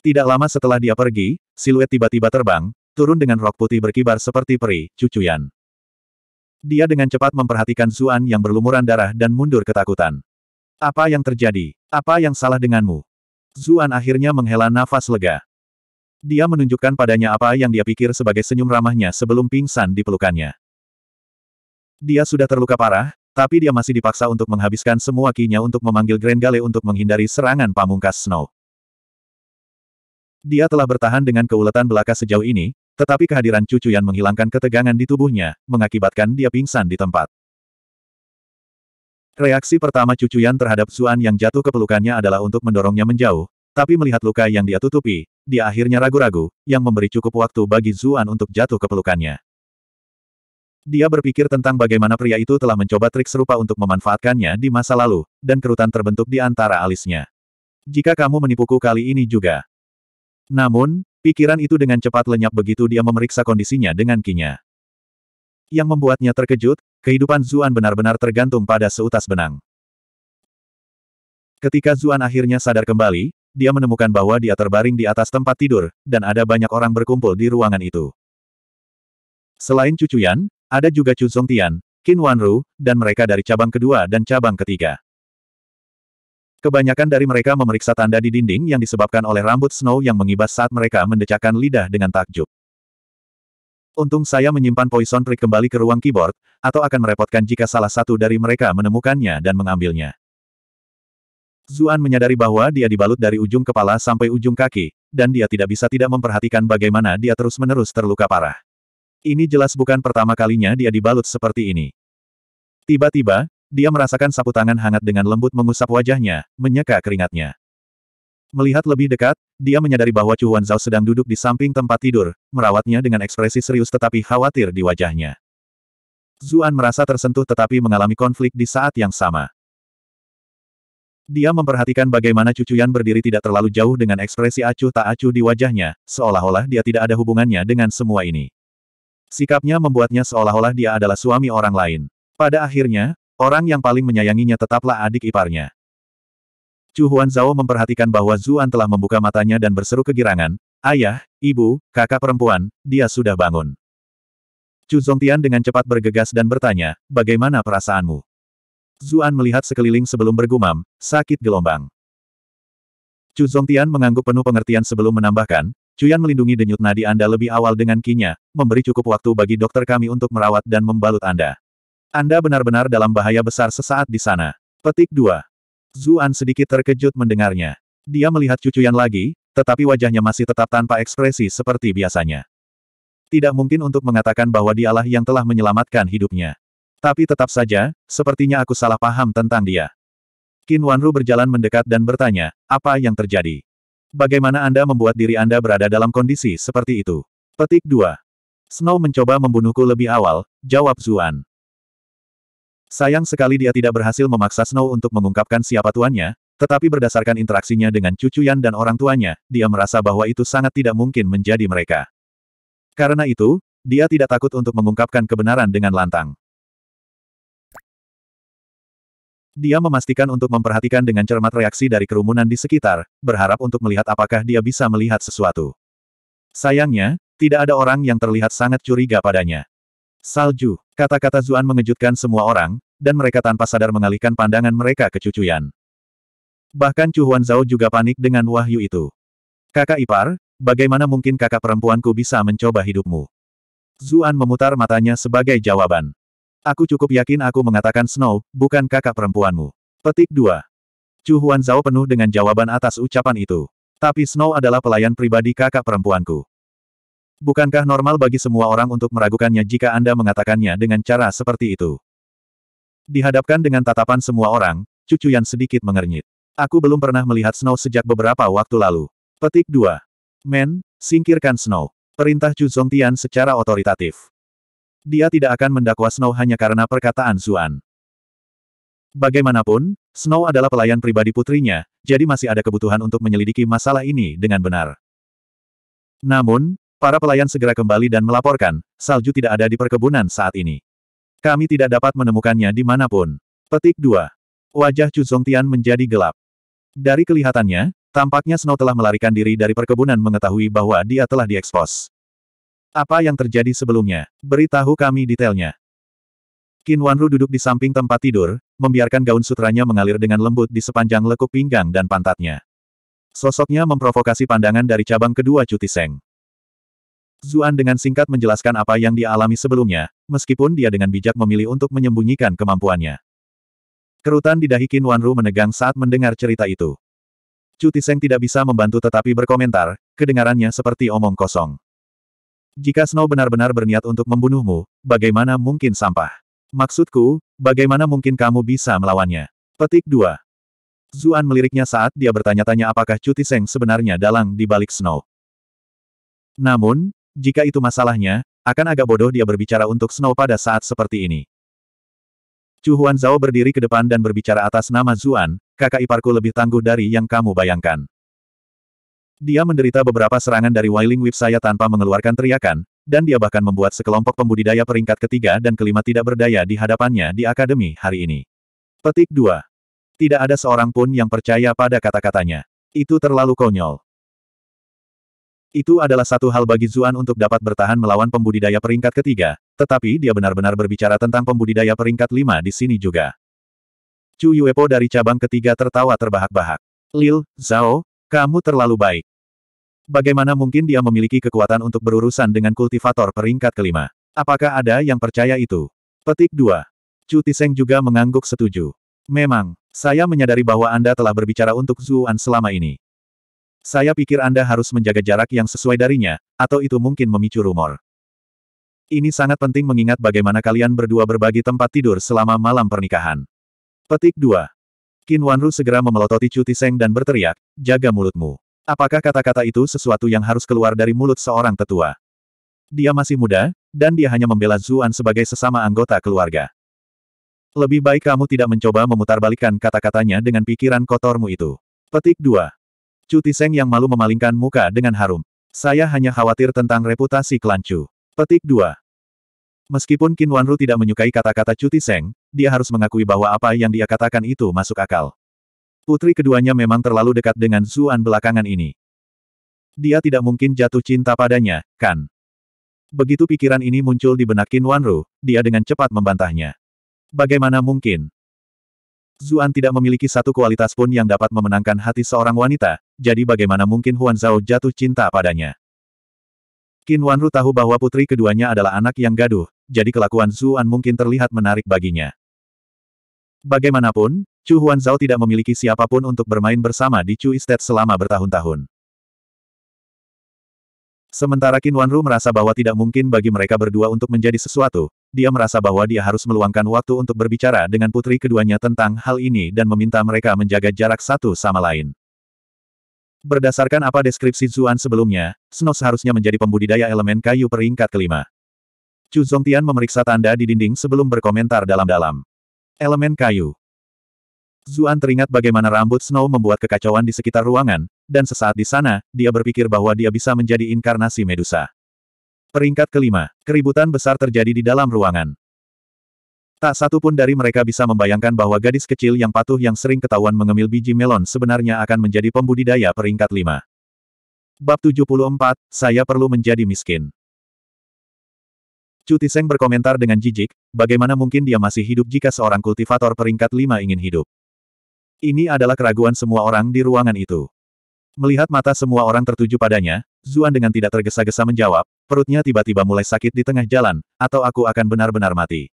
Tidak lama setelah dia pergi, siluet tiba-tiba terbang, turun dengan rok putih berkibar seperti peri, cucuyan. Dia dengan cepat memperhatikan Zuan yang berlumuran darah dan mundur ketakutan. Apa yang terjadi? Apa yang salah denganmu? Zuan akhirnya menghela nafas lega. Dia menunjukkan padanya apa yang dia pikir sebagai senyum ramahnya sebelum pingsan di pelukannya. Dia sudah terluka parah, tapi dia masih dipaksa untuk menghabiskan semua kinya untuk memanggil Grand Gale untuk menghindari serangan pamungkas Snow. Dia telah bertahan dengan keuletan belaka sejauh ini, tetapi kehadiran cucu yang menghilangkan ketegangan di tubuhnya, mengakibatkan dia pingsan di tempat. Reaksi pertama cucu yang terhadap Zuan yang jatuh ke pelukannya adalah untuk mendorongnya menjauh, tapi melihat luka yang dia tutupi, dia akhirnya ragu-ragu, yang memberi cukup waktu bagi Zuan untuk jatuh ke pelukannya. Dia berpikir tentang bagaimana pria itu telah mencoba trik serupa untuk memanfaatkannya di masa lalu, dan kerutan terbentuk di antara alisnya. Jika kamu menipuku kali ini juga. Namun, Pikiran itu dengan cepat lenyap begitu dia memeriksa kondisinya dengan kinya. Yang membuatnya terkejut, kehidupan Zuan benar-benar tergantung pada seutas benang. Ketika Zuan akhirnya sadar kembali, dia menemukan bahwa dia terbaring di atas tempat tidur, dan ada banyak orang berkumpul di ruangan itu. Selain Cucu Yan, ada juga Chu Zongtian, Qin Wanru, dan mereka dari cabang kedua dan cabang ketiga. Kebanyakan dari mereka memeriksa tanda di dinding yang disebabkan oleh rambut Snow yang mengibas saat mereka mendecakkan lidah dengan takjub. Untung saya menyimpan poison Trick kembali ke ruang keyboard, atau akan merepotkan jika salah satu dari mereka menemukannya dan mengambilnya. Zuan menyadari bahwa dia dibalut dari ujung kepala sampai ujung kaki, dan dia tidak bisa tidak memperhatikan bagaimana dia terus-menerus terluka parah. Ini jelas bukan pertama kalinya dia dibalut seperti ini. Tiba-tiba, dia merasakan sapu tangan hangat dengan lembut mengusap wajahnya, menyeka keringatnya. Melihat lebih dekat, dia menyadari bahwa Chu Wanzhao sedang duduk di samping tempat tidur, merawatnya dengan ekspresi serius tetapi khawatir di wajahnya. Zuan merasa tersentuh tetapi mengalami konflik di saat yang sama. Dia memperhatikan bagaimana cucu Yan berdiri tidak terlalu jauh dengan ekspresi acuh tak acuh di wajahnya, seolah-olah dia tidak ada hubungannya dengan semua ini. Sikapnya membuatnya seolah-olah dia adalah suami orang lain. Pada akhirnya, Orang yang paling menyayanginya tetaplah adik iparnya. Chu Huan Zhao memperhatikan bahwa Zuan telah membuka matanya dan berseru kegirangan, Ayah, Ibu, kakak perempuan, dia sudah bangun. Chu Zongtian dengan cepat bergegas dan bertanya, bagaimana perasaanmu? Zuan melihat sekeliling sebelum bergumam, sakit gelombang. Chu Zongtian mengangguk penuh pengertian sebelum menambahkan, Cuyan melindungi denyut nadi Anda lebih awal dengan kinya, memberi cukup waktu bagi dokter kami untuk merawat dan membalut Anda. Anda benar-benar dalam bahaya besar sesaat di sana. Petik 2. Zuan sedikit terkejut mendengarnya. Dia melihat cucuyan lagi, tetapi wajahnya masih tetap tanpa ekspresi seperti biasanya. Tidak mungkin untuk mengatakan bahwa dialah yang telah menyelamatkan hidupnya. Tapi tetap saja, sepertinya aku salah paham tentang dia. Qin Wanru berjalan mendekat dan bertanya, apa yang terjadi? Bagaimana Anda membuat diri Anda berada dalam kondisi seperti itu? Petik 2. Snow mencoba membunuhku lebih awal, jawab Zuan. Sayang sekali dia tidak berhasil memaksa Snow untuk mengungkapkan siapa tuannya, tetapi berdasarkan interaksinya dengan cucu Yan dan orang tuanya, dia merasa bahwa itu sangat tidak mungkin menjadi mereka. Karena itu, dia tidak takut untuk mengungkapkan kebenaran dengan lantang. Dia memastikan untuk memperhatikan dengan cermat reaksi dari kerumunan di sekitar, berharap untuk melihat apakah dia bisa melihat sesuatu. Sayangnya, tidak ada orang yang terlihat sangat curiga padanya. Salju, kata-kata Zuan mengejutkan semua orang, dan mereka tanpa sadar mengalihkan pandangan mereka ke cucuyan. Bahkan Chu Huan Zhao juga panik dengan wahyu itu. Kakak ipar, bagaimana mungkin kakak perempuanku bisa mencoba hidupmu? Zuan memutar matanya sebagai jawaban. Aku cukup yakin aku mengatakan Snow, bukan kakak perempuanmu. Petik 2. Chu Huan Zhao penuh dengan jawaban atas ucapan itu. Tapi Snow adalah pelayan pribadi kakak perempuanku. Bukankah normal bagi semua orang untuk meragukannya jika Anda mengatakannya dengan cara seperti itu? Dihadapkan dengan tatapan semua orang, cucu yang sedikit mengernyit. Aku belum pernah melihat Snow sejak beberapa waktu lalu. Petik 2. Men, singkirkan Snow. Perintah Chu Zongtian secara otoritatif. Dia tidak akan mendakwa Snow hanya karena perkataan Zuan. Bagaimanapun, Snow adalah pelayan pribadi putrinya, jadi masih ada kebutuhan untuk menyelidiki masalah ini dengan benar. Namun, para pelayan segera kembali dan melaporkan, salju tidak ada di perkebunan saat ini. Kami tidak dapat menemukannya di manapun. Petik 2. Wajah Chu Zongtian menjadi gelap. Dari kelihatannya, tampaknya Snow telah melarikan diri dari perkebunan mengetahui bahwa dia telah diekspos. Apa yang terjadi sebelumnya? Beritahu kami detailnya. Qin Wanru duduk di samping tempat tidur, membiarkan gaun sutranya mengalir dengan lembut di sepanjang lekuk pinggang dan pantatnya. Sosoknya memprovokasi pandangan dari cabang kedua Seng. Zuan dengan singkat menjelaskan apa yang dia alami sebelumnya, meskipun dia dengan bijak memilih untuk menyembunyikan kemampuannya. Kerutan di dahi Qin Wanru menegang saat mendengar cerita itu. Tiseng tidak bisa membantu tetapi berkomentar, kedengarannya seperti omong kosong. Jika Snow benar-benar berniat untuk membunuhmu, bagaimana mungkin sampah? Maksudku, bagaimana mungkin kamu bisa melawannya? Petik 2. Zuan meliriknya saat dia bertanya-tanya apakah Tiseng sebenarnya dalang di balik Snow. Namun, jika itu masalahnya, akan agak bodoh dia berbicara untuk Snow pada saat seperti ini. Chu Huan Zhao berdiri ke depan dan berbicara atas nama Zuan, kakak iparku lebih tangguh dari yang kamu bayangkan. Dia menderita beberapa serangan dari Wailing Whip saya tanpa mengeluarkan teriakan, dan dia bahkan membuat sekelompok pembudidaya peringkat ketiga dan kelima tidak berdaya di hadapannya di akademi hari ini. Petik 2. Tidak ada seorang pun yang percaya pada kata-katanya. Itu terlalu konyol. Itu adalah satu hal bagi Zuan untuk dapat bertahan melawan pembudidaya peringkat ketiga, tetapi dia benar-benar berbicara tentang pembudidaya peringkat lima di sini juga. Chu Yuepo dari cabang ketiga tertawa terbahak-bahak. Lil, Zhao, kamu terlalu baik. Bagaimana mungkin dia memiliki kekuatan untuk berurusan dengan kultivator peringkat kelima? Apakah ada yang percaya itu? Petik 2. Chu Tiseng juga mengangguk setuju. Memang, saya menyadari bahwa Anda telah berbicara untuk Zuan selama ini. Saya pikir Anda harus menjaga jarak yang sesuai darinya, atau itu mungkin memicu rumor. Ini sangat penting mengingat bagaimana kalian berdua berbagi tempat tidur selama malam pernikahan. Petik 2. Qin Wanru segera memelototi Cuti Seng dan berteriak, jaga mulutmu. Apakah kata-kata itu sesuatu yang harus keluar dari mulut seorang tetua? Dia masih muda, dan dia hanya membela Zuan sebagai sesama anggota keluarga. Lebih baik kamu tidak mencoba memutarbalikkan kata-katanya dengan pikiran kotormu itu. Petik 2. Cuti Seng yang malu memalingkan muka dengan harum. Saya hanya khawatir tentang reputasi klan Chu. Petik 2. Meskipun Qin Wanru tidak menyukai kata-kata Cuti Seng, dia harus mengakui bahwa apa yang dia katakan itu masuk akal. Putri keduanya memang terlalu dekat dengan Zuan belakangan ini. Dia tidak mungkin jatuh cinta padanya, kan? Begitu pikiran ini muncul di benak Qin Wanru, dia dengan cepat membantahnya. Bagaimana mungkin? Zuan tidak memiliki satu kualitas pun yang dapat memenangkan hati seorang wanita, jadi bagaimana mungkin Huan Zhao jatuh cinta padanya? Qin Wanru tahu bahwa putri keduanya adalah anak yang gaduh, jadi kelakuan Zuan mungkin terlihat menarik baginya. Bagaimanapun, Chu Huan Zhao tidak memiliki siapapun untuk bermain bersama di Chu Estate selama bertahun-tahun. Sementara Qin Wanru merasa bahwa tidak mungkin bagi mereka berdua untuk menjadi sesuatu, dia merasa bahwa dia harus meluangkan waktu untuk berbicara dengan putri keduanya tentang hal ini dan meminta mereka menjaga jarak satu sama lain. Berdasarkan apa deskripsi Zuan sebelumnya, Snow seharusnya menjadi pembudidaya elemen kayu peringkat kelima. Chu Zongtian memeriksa tanda di dinding sebelum berkomentar dalam-dalam. Elemen kayu. Zuan teringat bagaimana rambut Snow membuat kekacauan di sekitar ruangan, dan sesaat di sana, dia berpikir bahwa dia bisa menjadi inkarnasi Medusa. Peringkat kelima, keributan besar terjadi di dalam ruangan. Tak satu pun dari mereka bisa membayangkan bahwa gadis kecil yang patuh yang sering ketahuan mengemil biji melon sebenarnya akan menjadi pembudidaya peringkat lima. Bab 74, Saya Perlu Menjadi Miskin Cuti Seng berkomentar dengan jijik, bagaimana mungkin dia masih hidup jika seorang kultivator peringkat lima ingin hidup. Ini adalah keraguan semua orang di ruangan itu. Melihat mata semua orang tertuju padanya, Zuan dengan tidak tergesa-gesa menjawab, perutnya tiba-tiba mulai sakit di tengah jalan, atau aku akan benar-benar mati.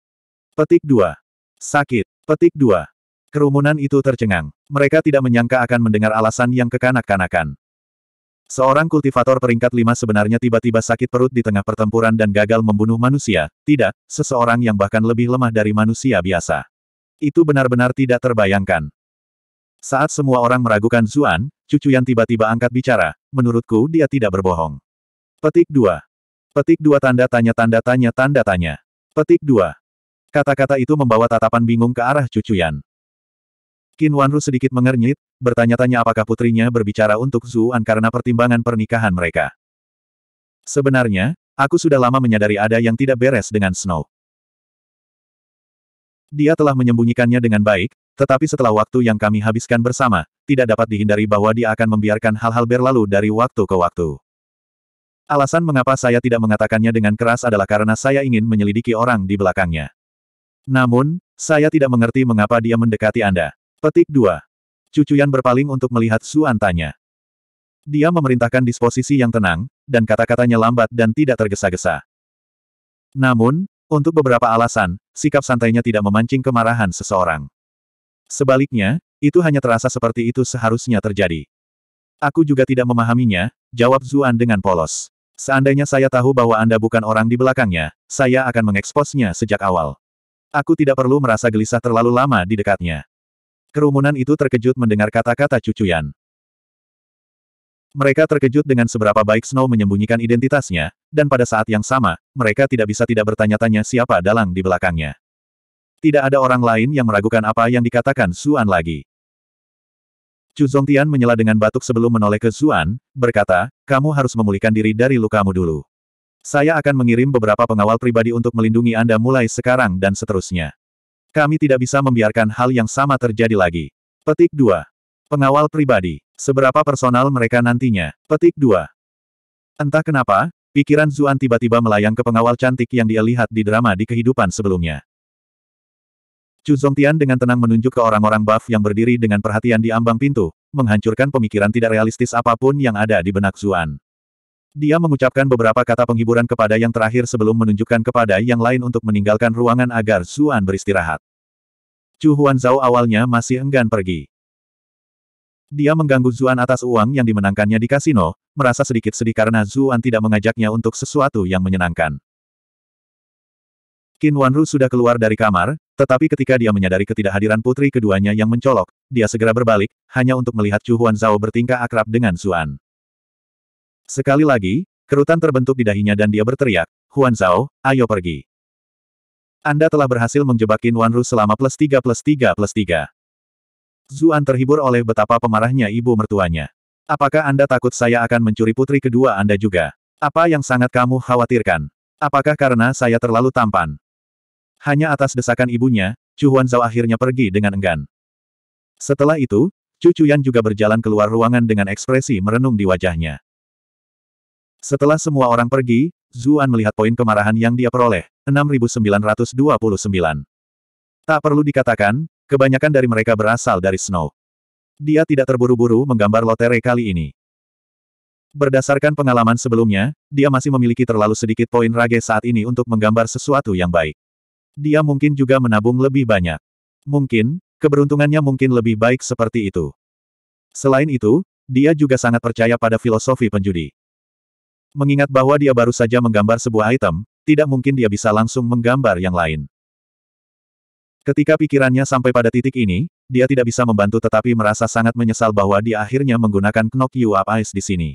Petik 2. Sakit. Petik 2. Kerumunan itu tercengang. Mereka tidak menyangka akan mendengar alasan yang kekanak-kanakan. Seorang kultivator peringkat lima sebenarnya tiba-tiba sakit perut di tengah pertempuran dan gagal membunuh manusia, tidak, seseorang yang bahkan lebih lemah dari manusia biasa. Itu benar-benar tidak terbayangkan. Saat semua orang meragukan Zuan, cucu yang tiba-tiba angkat bicara, menurutku dia tidak berbohong. Petik 2. Petik 2 tanda tanya tanda tanya tanda tanya. Petik 2. Kata-kata itu membawa tatapan bingung ke arah cucu Yan. Qin Wanru sedikit mengernyit, bertanya-tanya apakah putrinya berbicara untuk Zuan karena pertimbangan pernikahan mereka. Sebenarnya, aku sudah lama menyadari ada yang tidak beres dengan Snow. Dia telah menyembunyikannya dengan baik, tetapi setelah waktu yang kami habiskan bersama, tidak dapat dihindari bahwa dia akan membiarkan hal-hal berlalu dari waktu ke waktu. Alasan mengapa saya tidak mengatakannya dengan keras adalah karena saya ingin menyelidiki orang di belakangnya. Namun, saya tidak mengerti mengapa dia mendekati Anda. Petik 2. Cucuyan berpaling untuk melihat Suan tanya. Dia memerintahkan disposisi yang tenang, dan kata-katanya lambat dan tidak tergesa-gesa. Namun, untuk beberapa alasan, sikap santainya tidak memancing kemarahan seseorang. Sebaliknya, itu hanya terasa seperti itu seharusnya terjadi. Aku juga tidak memahaminya, jawab Zuan dengan polos. Seandainya saya tahu bahwa Anda bukan orang di belakangnya, saya akan mengeksposnya sejak awal. Aku tidak perlu merasa gelisah terlalu lama di dekatnya. Kerumunan itu terkejut mendengar kata-kata cucuyan. Mereka terkejut dengan seberapa baik Snow menyembunyikan identitasnya, dan pada saat yang sama, mereka tidak bisa tidak bertanya-tanya siapa dalang di belakangnya. Tidak ada orang lain yang meragukan apa yang dikatakan Suan lagi. Chu Zongtian menyela dengan batuk sebelum menoleh ke Suan, berkata, kamu harus memulihkan diri dari lukamu dulu. Saya akan mengirim beberapa pengawal pribadi untuk melindungi Anda mulai sekarang dan seterusnya. Kami tidak bisa membiarkan hal yang sama terjadi lagi. Petik 2. Pengawal pribadi. Seberapa personal mereka nantinya? Petik 2. Entah kenapa, pikiran Zuan tiba-tiba melayang ke pengawal cantik yang dia lihat di drama di kehidupan sebelumnya. Chu Zongtian dengan tenang menunjuk ke orang-orang buff yang berdiri dengan perhatian di ambang pintu, menghancurkan pemikiran tidak realistis apapun yang ada di benak Zuan. Dia mengucapkan beberapa kata penghiburan kepada yang terakhir sebelum menunjukkan kepada yang lain untuk meninggalkan ruangan agar Zuan beristirahat. Chu Zhao awalnya masih enggan pergi. Dia mengganggu Zuan atas uang yang dimenangkannya di kasino, merasa sedikit sedih karena Zuan tidak mengajaknya untuk sesuatu yang menyenangkan. Qin Wanru sudah keluar dari kamar, tetapi ketika dia menyadari ketidakhadiran putri keduanya yang mencolok, dia segera berbalik, hanya untuk melihat Chu Zhao bertingkah akrab dengan Zuan. Sekali lagi, kerutan terbentuk di dahinya dan dia berteriak, Huan Zhao, ayo pergi. Anda telah berhasil menjebakin Qin Wanru selama plus tiga plus tiga plus tiga. Zuan terhibur oleh betapa pemarahnya ibu mertuanya. Apakah Anda takut saya akan mencuri putri kedua Anda juga? Apa yang sangat kamu khawatirkan? Apakah karena saya terlalu tampan? Hanya atas desakan ibunya, Chu Huan Zhao akhirnya pergi dengan enggan. Setelah itu, Chu Chuyan juga berjalan keluar ruangan dengan ekspresi merenung di wajahnya. Setelah semua orang pergi, Zuan melihat poin kemarahan yang dia peroleh, 6929. Tak perlu dikatakan, kebanyakan dari mereka berasal dari Snow. Dia tidak terburu-buru menggambar lotere kali ini. Berdasarkan pengalaman sebelumnya, dia masih memiliki terlalu sedikit poin rage saat ini untuk menggambar sesuatu yang baik. Dia mungkin juga menabung lebih banyak. Mungkin, keberuntungannya mungkin lebih baik seperti itu. Selain itu, dia juga sangat percaya pada filosofi penjudi. Mengingat bahwa dia baru saja menggambar sebuah item, tidak mungkin dia bisa langsung menggambar yang lain. Ketika pikirannya sampai pada titik ini, dia tidak bisa membantu tetapi merasa sangat menyesal bahwa dia akhirnya menggunakan Knock You Up Ice di sini.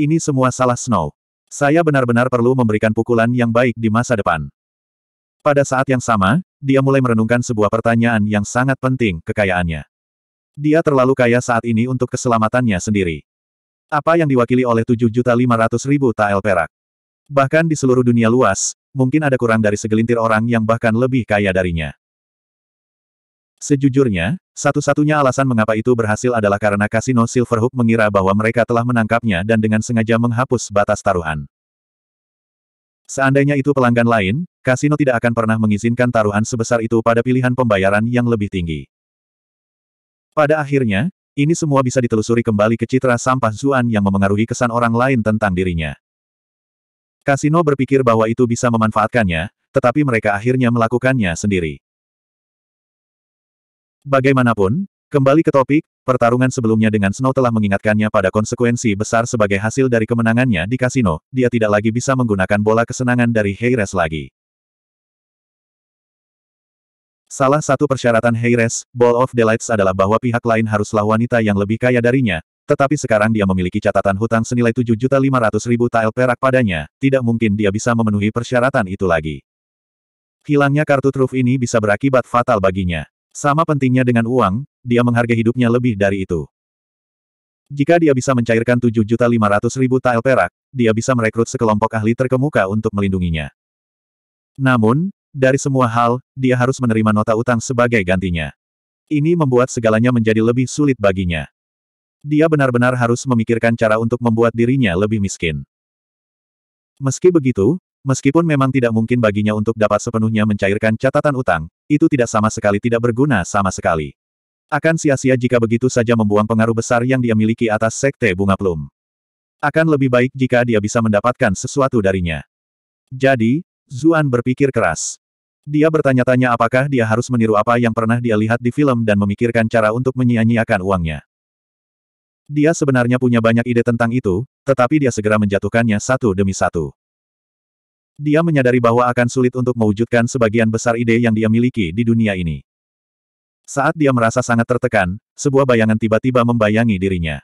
Ini semua salah Snow. Saya benar-benar perlu memberikan pukulan yang baik di masa depan. Pada saat yang sama, dia mulai merenungkan sebuah pertanyaan yang sangat penting, kekayaannya. Dia terlalu kaya saat ini untuk keselamatannya sendiri. Apa yang diwakili oleh 7.500.000 tael perak. Bahkan di seluruh dunia luas, mungkin ada kurang dari segelintir orang yang bahkan lebih kaya darinya. Sejujurnya, satu-satunya alasan mengapa itu berhasil adalah karena kasino Silverhook mengira bahwa mereka telah menangkapnya dan dengan sengaja menghapus batas taruhan. Seandainya itu pelanggan lain, kasino tidak akan pernah mengizinkan taruhan sebesar itu pada pilihan pembayaran yang lebih tinggi. Pada akhirnya, ini semua bisa ditelusuri kembali ke citra sampah Zuan yang memengaruhi kesan orang lain tentang dirinya. Kasino berpikir bahwa itu bisa memanfaatkannya, tetapi mereka akhirnya melakukannya sendiri. Bagaimanapun, kembali ke topik, pertarungan sebelumnya dengan Snow telah mengingatkannya pada konsekuensi besar sebagai hasil dari kemenangannya di kasino, dia tidak lagi bisa menggunakan bola kesenangan dari Heires lagi. Salah satu persyaratan Heires, Ball of Delights adalah bahwa pihak lain haruslah wanita yang lebih kaya darinya, tetapi sekarang dia memiliki catatan hutang senilai 7.500.000 tael perak padanya, tidak mungkin dia bisa memenuhi persyaratan itu lagi. Hilangnya kartu truf ini bisa berakibat fatal baginya. Sama pentingnya dengan uang, dia menghargai hidupnya lebih dari itu. Jika dia bisa mencairkan 7.500.000 tael perak, dia bisa merekrut sekelompok ahli terkemuka untuk melindunginya. Namun, dari semua hal, dia harus menerima nota utang sebagai gantinya. Ini membuat segalanya menjadi lebih sulit baginya. Dia benar-benar harus memikirkan cara untuk membuat dirinya lebih miskin. Meski begitu, meskipun memang tidak mungkin baginya untuk dapat sepenuhnya mencairkan catatan utang, itu tidak sama sekali tidak berguna sama sekali. Akan sia-sia jika begitu saja membuang pengaruh besar yang dia miliki atas sekte bunga plum. Akan lebih baik jika dia bisa mendapatkan sesuatu darinya. Jadi, Zuan berpikir keras. Dia bertanya-tanya apakah dia harus meniru apa yang pernah dia lihat di film dan memikirkan cara untuk menyia-nyiakan uangnya. Dia sebenarnya punya banyak ide tentang itu, tetapi dia segera menjatuhkannya satu demi satu. Dia menyadari bahwa akan sulit untuk mewujudkan sebagian besar ide yang dia miliki di dunia ini. Saat dia merasa sangat tertekan, sebuah bayangan tiba-tiba membayangi dirinya.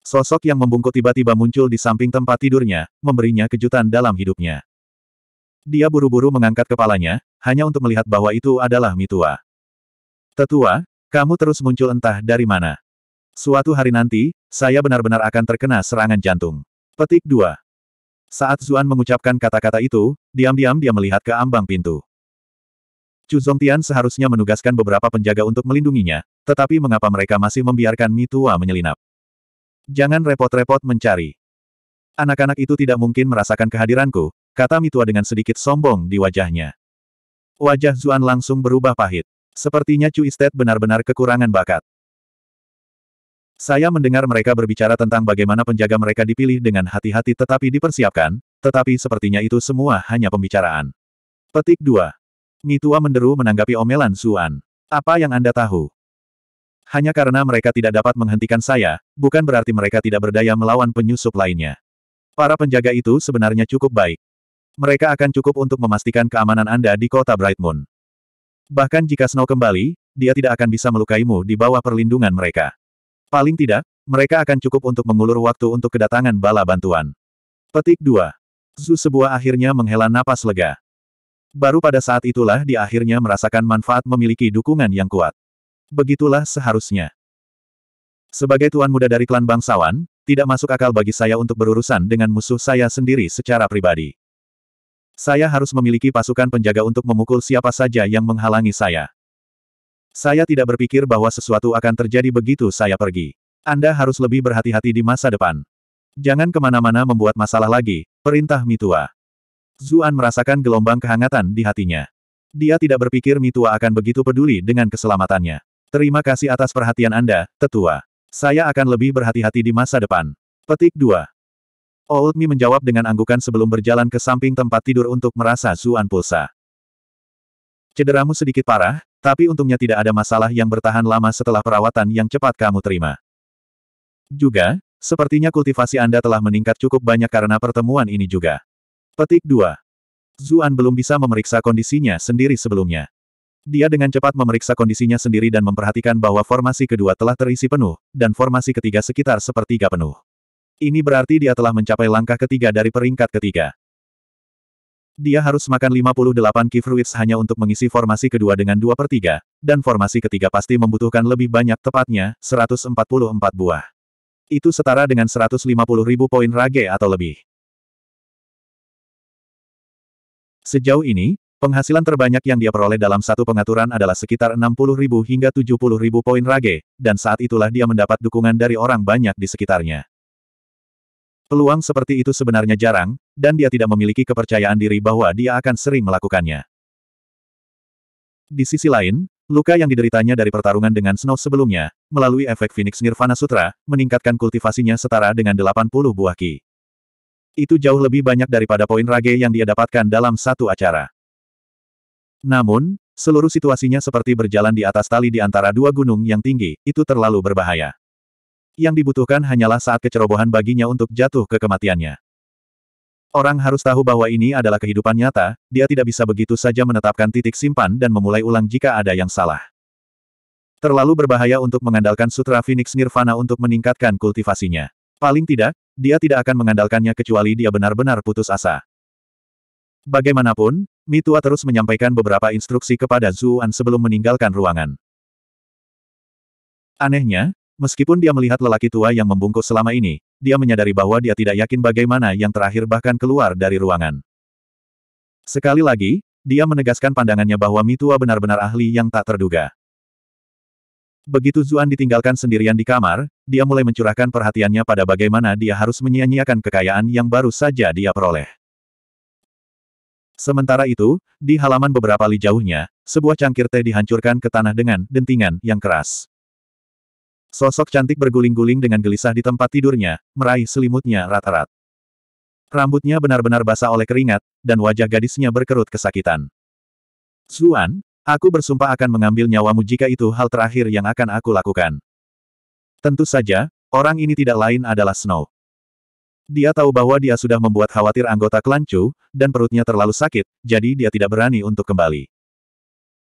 Sosok yang membungkuk tiba-tiba muncul di samping tempat tidurnya, memberinya kejutan dalam hidupnya. Dia buru-buru mengangkat kepalanya, hanya untuk melihat bahwa itu adalah Mitua. Tetua, kamu terus muncul entah dari mana. Suatu hari nanti, saya benar-benar akan terkena serangan jantung. Petik 2. Saat Zuan mengucapkan kata-kata itu, diam-diam dia melihat ke ambang pintu. Chu Zongtian seharusnya menugaskan beberapa penjaga untuk melindunginya, tetapi mengapa mereka masih membiarkan Mitua menyelinap? Jangan repot-repot mencari. Anak-anak itu tidak mungkin merasakan kehadiranku, kata Mitua dengan sedikit sombong di wajahnya. Wajah Zuan langsung berubah pahit. Sepertinya Chu Istet benar-benar kekurangan bakat. Saya mendengar mereka berbicara tentang bagaimana penjaga mereka dipilih dengan hati-hati tetapi dipersiapkan, tetapi sepertinya itu semua hanya pembicaraan. Petik 2. Mitua menderu menanggapi omelan Zuan. Apa yang Anda tahu? Hanya karena mereka tidak dapat menghentikan saya, bukan berarti mereka tidak berdaya melawan penyusup lainnya. Para penjaga itu sebenarnya cukup baik. Mereka akan cukup untuk memastikan keamanan Anda di kota Bright Moon. Bahkan jika Snow kembali, dia tidak akan bisa melukaimu di bawah perlindungan mereka. Paling tidak, mereka akan cukup untuk mengulur waktu untuk kedatangan bala bantuan. Petik 2. Zu sebuah akhirnya menghela napas lega. Baru pada saat itulah dia akhirnya merasakan manfaat memiliki dukungan yang kuat. Begitulah seharusnya. Sebagai tuan muda dari klan bangsawan, tidak masuk akal bagi saya untuk berurusan dengan musuh saya sendiri secara pribadi. Saya harus memiliki pasukan penjaga untuk memukul siapa saja yang menghalangi saya. Saya tidak berpikir bahwa sesuatu akan terjadi begitu saya pergi. Anda harus lebih berhati-hati di masa depan. Jangan kemana-mana membuat masalah lagi, perintah Mitua. Zuan merasakan gelombang kehangatan di hatinya. Dia tidak berpikir Mitua akan begitu peduli dengan keselamatannya. Terima kasih atas perhatian Anda, tetua. Saya akan lebih berhati-hati di masa depan. Petik 2. Old Mi menjawab dengan anggukan sebelum berjalan ke samping tempat tidur untuk merasa Zuan pulsa. Cederamu sedikit parah, tapi untungnya tidak ada masalah yang bertahan lama setelah perawatan yang cepat kamu terima. Juga, sepertinya kultivasi Anda telah meningkat cukup banyak karena pertemuan ini juga. Petik 2. Zuan belum bisa memeriksa kondisinya sendiri sebelumnya. Dia dengan cepat memeriksa kondisinya sendiri dan memperhatikan bahwa formasi kedua telah terisi penuh, dan formasi ketiga sekitar sepertiga penuh. Ini berarti dia telah mencapai langkah ketiga dari peringkat ketiga. Dia harus makan 58 key fruits hanya untuk mengisi formasi kedua dengan 2 per 3, dan formasi ketiga pasti membutuhkan lebih banyak tepatnya, 144 buah. Itu setara dengan 150 ribu poin rage atau lebih. Sejauh ini, penghasilan terbanyak yang dia peroleh dalam satu pengaturan adalah sekitar 60 ribu hingga 70 ribu poin rage, dan saat itulah dia mendapat dukungan dari orang banyak di sekitarnya. Peluang seperti itu sebenarnya jarang, dan dia tidak memiliki kepercayaan diri bahwa dia akan sering melakukannya. Di sisi lain, luka yang dideritanya dari pertarungan dengan Snow sebelumnya, melalui efek Phoenix Nirvana Sutra, meningkatkan kultivasinya setara dengan 80 buah ki. Itu jauh lebih banyak daripada poin rage yang dia dapatkan dalam satu acara. Namun, seluruh situasinya seperti berjalan di atas tali di antara dua gunung yang tinggi, itu terlalu berbahaya. Yang dibutuhkan hanyalah saat kecerobohan baginya untuk jatuh ke kematiannya. Orang harus tahu bahwa ini adalah kehidupan nyata, dia tidak bisa begitu saja menetapkan titik simpan dan memulai ulang jika ada yang salah. Terlalu berbahaya untuk mengandalkan Sutra Phoenix Nirvana untuk meningkatkan kultivasinya. Paling tidak, dia tidak akan mengandalkannya kecuali dia benar-benar putus asa. Bagaimanapun, Mitua terus menyampaikan beberapa instruksi kepada Zuan sebelum meninggalkan ruangan. Anehnya, Meskipun dia melihat lelaki tua yang membungkuk selama ini, dia menyadari bahwa dia tidak yakin bagaimana yang terakhir bahkan keluar dari ruangan. Sekali lagi, dia menegaskan pandangannya bahwa Mitua benar-benar ahli yang tak terduga. Begitu Zuan ditinggalkan sendirian di kamar, dia mulai mencurahkan perhatiannya pada bagaimana dia harus menyia-nyiakan kekayaan yang baru saja dia peroleh. Sementara itu, di halaman beberapa li jauhnya, sebuah cangkir teh dihancurkan ke tanah dengan dentingan yang keras. Sosok cantik berguling-guling dengan gelisah di tempat tidurnya, meraih selimutnya rata rat Rambutnya benar-benar basah oleh keringat, dan wajah gadisnya berkerut kesakitan. Zuan, aku bersumpah akan mengambil nyawamu jika itu hal terakhir yang akan aku lakukan. Tentu saja, orang ini tidak lain adalah Snow. Dia tahu bahwa dia sudah membuat khawatir anggota klancu, dan perutnya terlalu sakit, jadi dia tidak berani untuk kembali.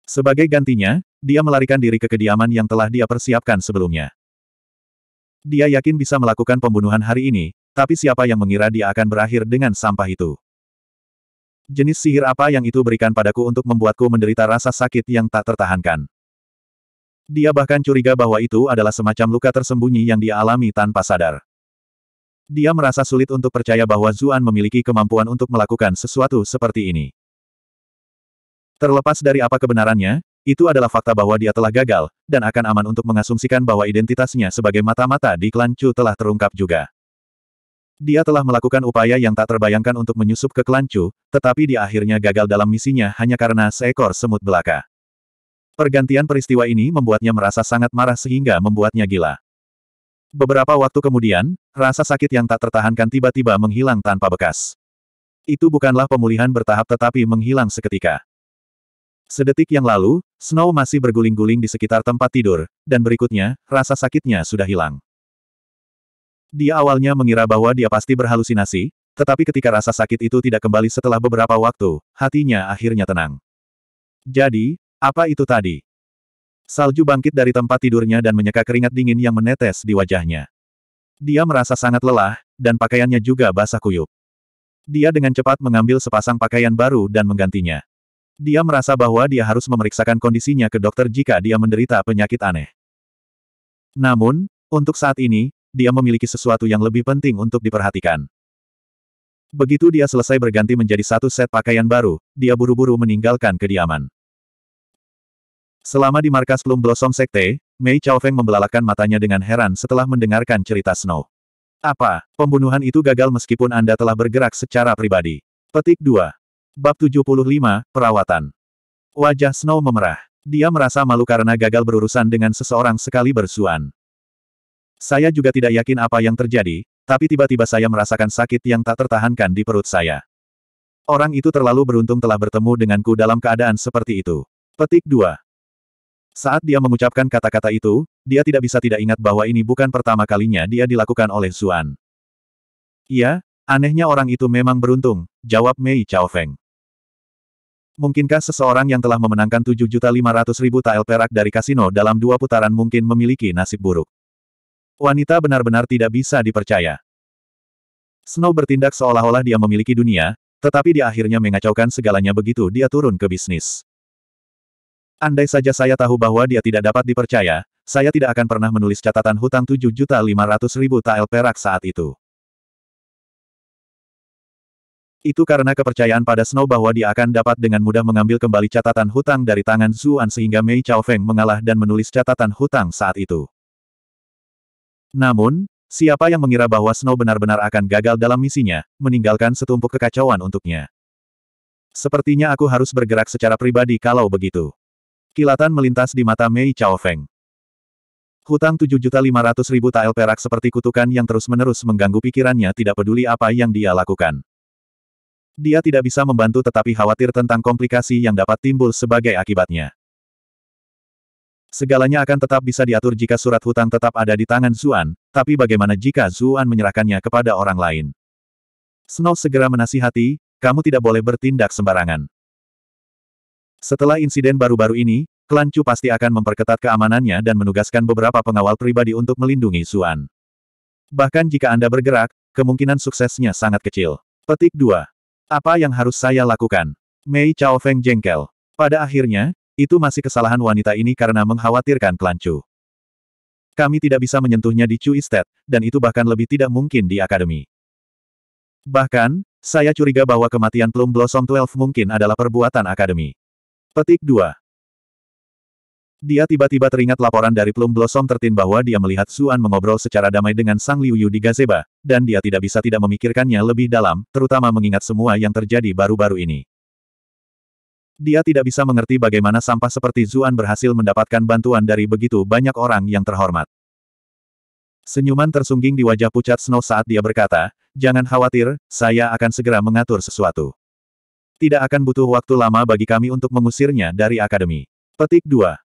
Sebagai gantinya, dia melarikan diri ke kediaman yang telah dia persiapkan sebelumnya. Dia yakin bisa melakukan pembunuhan hari ini, tapi siapa yang mengira dia akan berakhir dengan sampah itu? Jenis sihir apa yang itu berikan padaku untuk membuatku menderita rasa sakit yang tak tertahankan? Dia bahkan curiga bahwa itu adalah semacam luka tersembunyi yang dia alami tanpa sadar. Dia merasa sulit untuk percaya bahwa Zuan memiliki kemampuan untuk melakukan sesuatu seperti ini. Terlepas dari apa kebenarannya, itu adalah fakta bahwa dia telah gagal, dan akan aman untuk mengasumsikan bahwa identitasnya sebagai mata-mata di klan Chu telah terungkap juga. Dia telah melakukan upaya yang tak terbayangkan untuk menyusup ke klan Chu, tetapi dia akhirnya gagal dalam misinya hanya karena seekor semut belaka. Pergantian peristiwa ini membuatnya merasa sangat marah sehingga membuatnya gila. Beberapa waktu kemudian, rasa sakit yang tak tertahankan tiba-tiba menghilang tanpa bekas. Itu bukanlah pemulihan bertahap tetapi menghilang seketika. Sedetik yang lalu, Snow masih berguling-guling di sekitar tempat tidur, dan berikutnya, rasa sakitnya sudah hilang. Dia awalnya mengira bahwa dia pasti berhalusinasi, tetapi ketika rasa sakit itu tidak kembali setelah beberapa waktu, hatinya akhirnya tenang. Jadi, apa itu tadi? Salju bangkit dari tempat tidurnya dan menyeka keringat dingin yang menetes di wajahnya. Dia merasa sangat lelah, dan pakaiannya juga basah kuyup. Dia dengan cepat mengambil sepasang pakaian baru dan menggantinya. Dia merasa bahwa dia harus memeriksakan kondisinya ke dokter jika dia menderita penyakit aneh. Namun, untuk saat ini, dia memiliki sesuatu yang lebih penting untuk diperhatikan. Begitu dia selesai berganti menjadi satu set pakaian baru, dia buru-buru meninggalkan kediaman. Selama di markas Plum Blossom Sekte, Mei Chao Feng membelalakan matanya dengan heran setelah mendengarkan cerita Snow. Apa, pembunuhan itu gagal meskipun Anda telah bergerak secara pribadi? Petik 2. Bab 75, Perawatan Wajah Snow memerah. Dia merasa malu karena gagal berurusan dengan seseorang sekali bersuan. Saya juga tidak yakin apa yang terjadi, tapi tiba-tiba saya merasakan sakit yang tak tertahankan di perut saya. Orang itu terlalu beruntung telah bertemu denganku dalam keadaan seperti itu. Petik 2. Saat dia mengucapkan kata-kata itu, dia tidak bisa tidak ingat bahwa ini bukan pertama kalinya dia dilakukan oleh Zuan. Iya, anehnya orang itu memang beruntung, jawab Mei Chao Feng. Mungkinkah seseorang yang telah memenangkan 7.500.000 tael perak dari kasino dalam dua putaran mungkin memiliki nasib buruk? Wanita benar-benar tidak bisa dipercaya. Snow bertindak seolah-olah dia memiliki dunia, tetapi dia akhirnya mengacaukan segalanya begitu dia turun ke bisnis. Andai saja saya tahu bahwa dia tidak dapat dipercaya, saya tidak akan pernah menulis catatan hutang 7.500.000 tael perak saat itu. Itu karena kepercayaan pada Snow bahwa dia akan dapat dengan mudah mengambil kembali catatan hutang dari tangan Zuan sehingga Mei Chao Feng mengalah dan menulis catatan hutang saat itu. Namun, siapa yang mengira bahwa Snow benar-benar akan gagal dalam misinya, meninggalkan setumpuk kekacauan untuknya. Sepertinya aku harus bergerak secara pribadi kalau begitu. Kilatan melintas di mata Mei Chao Feng. Hutang 7.500.000 tael perak seperti kutukan yang terus-menerus mengganggu pikirannya tidak peduli apa yang dia lakukan. Dia tidak bisa membantu tetapi khawatir tentang komplikasi yang dapat timbul sebagai akibatnya. Segalanya akan tetap bisa diatur jika surat hutang tetap ada di tangan Zuan, tapi bagaimana jika Zuan menyerahkannya kepada orang lain? Snow segera menasihati, kamu tidak boleh bertindak sembarangan. Setelah insiden baru-baru ini, klan Chu pasti akan memperketat keamanannya dan menugaskan beberapa pengawal pribadi untuk melindungi Zuan. Bahkan jika Anda bergerak, kemungkinan suksesnya sangat kecil. Petik 2. Apa yang harus saya lakukan? Mei Chao Feng jengkel. Pada akhirnya, itu masih kesalahan wanita ini karena mengkhawatirkan Chu. Kami tidak bisa menyentuhnya di Chu Estate, dan itu bahkan lebih tidak mungkin di Akademi. Bahkan, saya curiga bahwa kematian Plum Blossom 12 mungkin adalah perbuatan Akademi. Petik 2. Dia tiba-tiba teringat laporan dari Plum Blossom tertin bahwa dia melihat Zuan mengobrol secara damai dengan Sang Liu Yu di gazeba, dan dia tidak bisa tidak memikirkannya lebih dalam, terutama mengingat semua yang terjadi baru-baru ini. Dia tidak bisa mengerti bagaimana sampah seperti Zuan berhasil mendapatkan bantuan dari begitu banyak orang yang terhormat. Senyuman tersungging di wajah pucat Snow saat dia berkata, Jangan khawatir, saya akan segera mengatur sesuatu. Tidak akan butuh waktu lama bagi kami untuk mengusirnya dari akademi. Petik 2.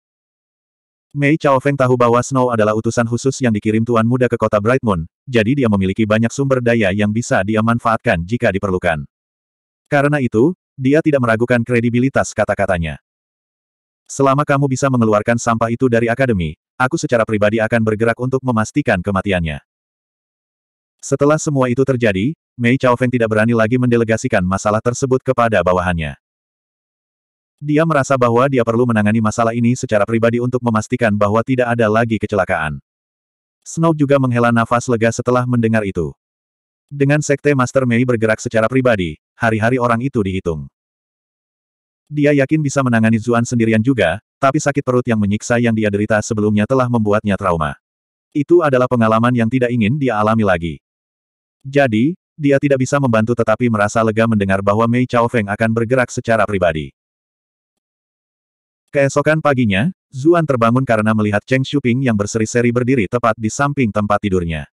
Mei Chao Feng tahu bahwa Snow adalah utusan khusus yang dikirim Tuan Muda ke kota Bright Moon, jadi dia memiliki banyak sumber daya yang bisa dia manfaatkan jika diperlukan. Karena itu, dia tidak meragukan kredibilitas kata-katanya. Selama kamu bisa mengeluarkan sampah itu dari akademi, aku secara pribadi akan bergerak untuk memastikan kematiannya. Setelah semua itu terjadi, Mei Chao Feng tidak berani lagi mendelegasikan masalah tersebut kepada bawahannya. Dia merasa bahwa dia perlu menangani masalah ini secara pribadi untuk memastikan bahwa tidak ada lagi kecelakaan. Snow juga menghela nafas lega setelah mendengar itu. Dengan Sekte Master Mei bergerak secara pribadi, hari-hari orang itu dihitung. Dia yakin bisa menangani Zuan sendirian juga, tapi sakit perut yang menyiksa yang dia derita sebelumnya telah membuatnya trauma. Itu adalah pengalaman yang tidak ingin dia alami lagi. Jadi, dia tidak bisa membantu tetapi merasa lega mendengar bahwa Mei Chao Feng akan bergerak secara pribadi. Keesokan paginya, Zuan terbangun karena melihat Cheng Shuping yang berseri-seri berdiri tepat di samping tempat tidurnya.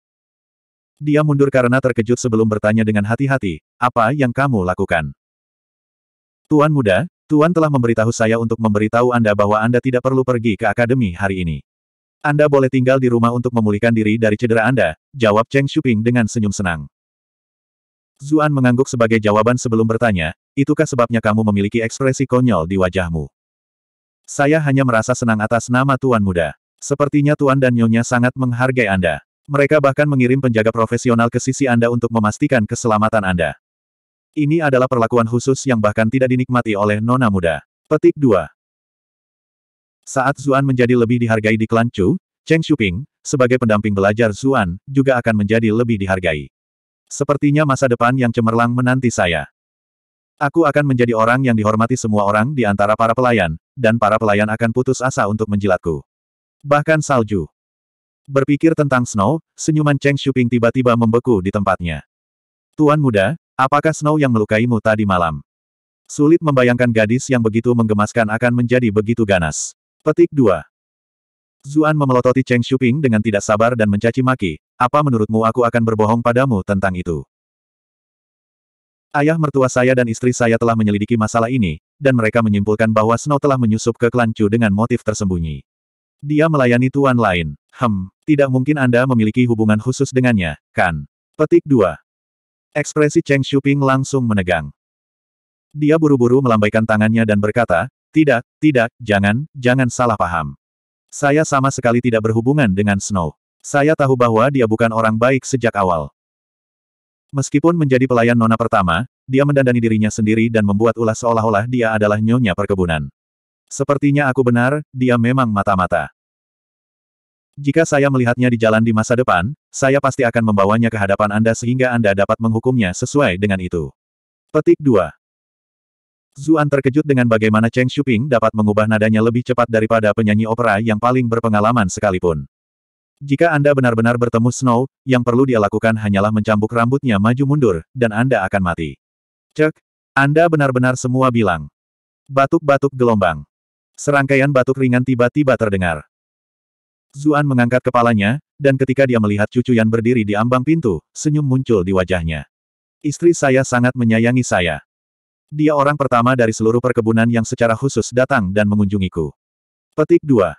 Dia mundur karena terkejut sebelum bertanya dengan hati-hati, apa yang kamu lakukan? Tuan muda, Tuan telah memberitahu saya untuk memberitahu Anda bahwa Anda tidak perlu pergi ke akademi hari ini. Anda boleh tinggal di rumah untuk memulihkan diri dari cedera Anda, jawab Cheng Shuping dengan senyum senang. Zuan mengangguk sebagai jawaban sebelum bertanya, itukah sebabnya kamu memiliki ekspresi konyol di wajahmu? Saya hanya merasa senang atas nama Tuan Muda. Sepertinya Tuan dan Nyonya sangat menghargai Anda. Mereka bahkan mengirim penjaga profesional ke sisi Anda untuk memastikan keselamatan Anda. Ini adalah perlakuan khusus yang bahkan tidak dinikmati oleh Nona Muda. Petik 2. Saat Zuan menjadi lebih dihargai di klan Chu, Cheng Shuping, sebagai pendamping belajar Zuan, juga akan menjadi lebih dihargai. Sepertinya masa depan yang cemerlang menanti saya. Aku akan menjadi orang yang dihormati semua orang di antara para pelayan, dan para pelayan akan putus asa untuk menjilatku. Bahkan salju. Berpikir tentang Snow, senyuman Cheng Shuping tiba-tiba membeku di tempatnya. Tuan muda, apakah Snow yang melukaimu tadi malam? Sulit membayangkan gadis yang begitu menggemaskan akan menjadi begitu ganas. Petik 2. Zuan memelototi Cheng Shuping dengan tidak sabar dan mencaci maki, apa menurutmu aku akan berbohong padamu tentang itu? Ayah mertua saya dan istri saya telah menyelidiki masalah ini, dan mereka menyimpulkan bahwa Snow telah menyusup ke klan Chu dengan motif tersembunyi. Dia melayani tuan lain. Hem, tidak mungkin Anda memiliki hubungan khusus dengannya, kan? Petik 2. Ekspresi Cheng Shuping langsung menegang. Dia buru-buru melambaikan tangannya dan berkata, tidak, tidak, jangan, jangan salah paham. Saya sama sekali tidak berhubungan dengan Snow. Saya tahu bahwa dia bukan orang baik sejak awal. Meskipun menjadi pelayan Nona pertama, dia mendandani dirinya sendiri dan membuat ulah seolah-olah dia adalah nyonya perkebunan. Sepertinya aku benar, dia memang mata-mata. Jika saya melihatnya di jalan di masa depan, saya pasti akan membawanya ke hadapan Anda sehingga Anda dapat menghukumnya sesuai dengan itu. Petik 2. Zuan terkejut dengan bagaimana Cheng Shuping dapat mengubah nadanya lebih cepat daripada penyanyi opera yang paling berpengalaman sekalipun. Jika Anda benar-benar bertemu Snow, yang perlu dia lakukan hanyalah mencambuk rambutnya maju mundur, dan Anda akan mati. Cek, Anda benar-benar semua bilang. Batuk-batuk gelombang. Serangkaian batuk ringan tiba-tiba terdengar. Zuan mengangkat kepalanya, dan ketika dia melihat cucu yang berdiri di ambang pintu, senyum muncul di wajahnya. Istri saya sangat menyayangi saya. Dia orang pertama dari seluruh perkebunan yang secara khusus datang dan mengunjungiku. Petik 2.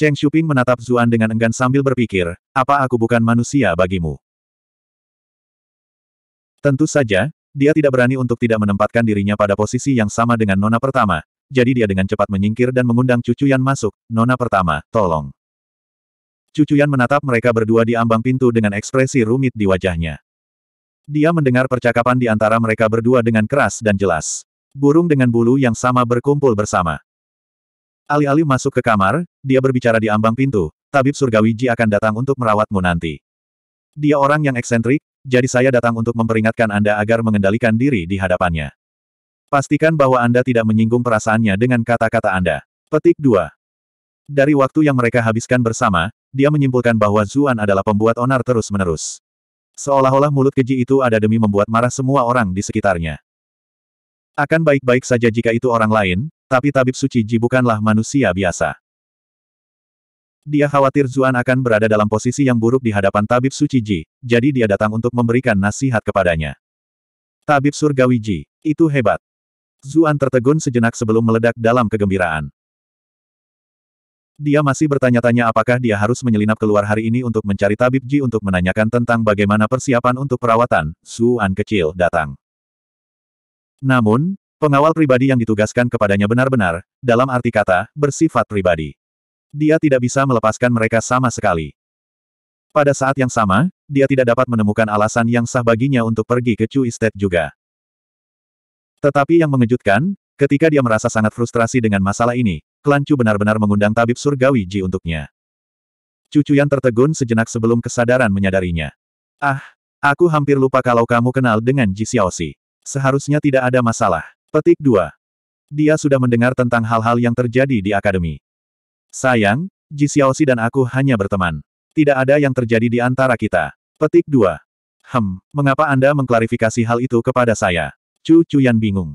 Cheng Shuping menatap Zuan dengan enggan sambil berpikir, apa aku bukan manusia bagimu? Tentu saja, dia tidak berani untuk tidak menempatkan dirinya pada posisi yang sama dengan nona pertama, jadi dia dengan cepat menyingkir dan mengundang Cucuyan masuk, nona pertama, tolong. Cucuyan menatap mereka berdua di ambang pintu dengan ekspresi rumit di wajahnya. Dia mendengar percakapan di antara mereka berdua dengan keras dan jelas. Burung dengan bulu yang sama berkumpul bersama. Alih-alih masuk ke kamar, dia berbicara di ambang pintu, tabib Surgawiji akan datang untuk merawatmu nanti. Dia orang yang eksentrik, jadi saya datang untuk memperingatkan Anda agar mengendalikan diri di hadapannya. Pastikan bahwa Anda tidak menyinggung perasaannya dengan kata-kata Anda. Petik 2. Dari waktu yang mereka habiskan bersama, dia menyimpulkan bahwa Zuan adalah pembuat onar terus-menerus. Seolah-olah mulut keji itu ada demi membuat marah semua orang di sekitarnya. Akan baik-baik saja jika itu orang lain, tapi tabib suci Ji bukanlah manusia biasa. Dia khawatir Zuan akan berada dalam posisi yang buruk di hadapan Tabib Suci Ji, jadi dia datang untuk memberikan nasihat kepadanya. Tabib Surgawi Ji, itu hebat. Zuan tertegun sejenak sebelum meledak dalam kegembiraan. Dia masih bertanya-tanya apakah dia harus menyelinap keluar hari ini untuk mencari Tabib Ji untuk menanyakan tentang bagaimana persiapan untuk perawatan, Zuan kecil datang. Namun, pengawal pribadi yang ditugaskan kepadanya benar-benar, dalam arti kata, bersifat pribadi. Dia tidak bisa melepaskan mereka sama sekali. Pada saat yang sama, dia tidak dapat menemukan alasan yang sah baginya untuk pergi ke Chu Estate juga. Tetapi yang mengejutkan, ketika dia merasa sangat frustrasi dengan masalah ini, klan Chu benar-benar mengundang tabib surgawi Ji untuknya. yang tertegun sejenak sebelum kesadaran menyadarinya. Ah, aku hampir lupa kalau kamu kenal dengan Ji Xiaoxi. Seharusnya tidak ada masalah. Petik 2. Dia sudah mendengar tentang hal-hal yang terjadi di akademi. Sayang, Ji Xiaoxi dan aku hanya berteman. Tidak ada yang terjadi di antara kita. Petik 2. Hem, mengapa Anda mengklarifikasi hal itu kepada saya? Chu Chuyan bingung.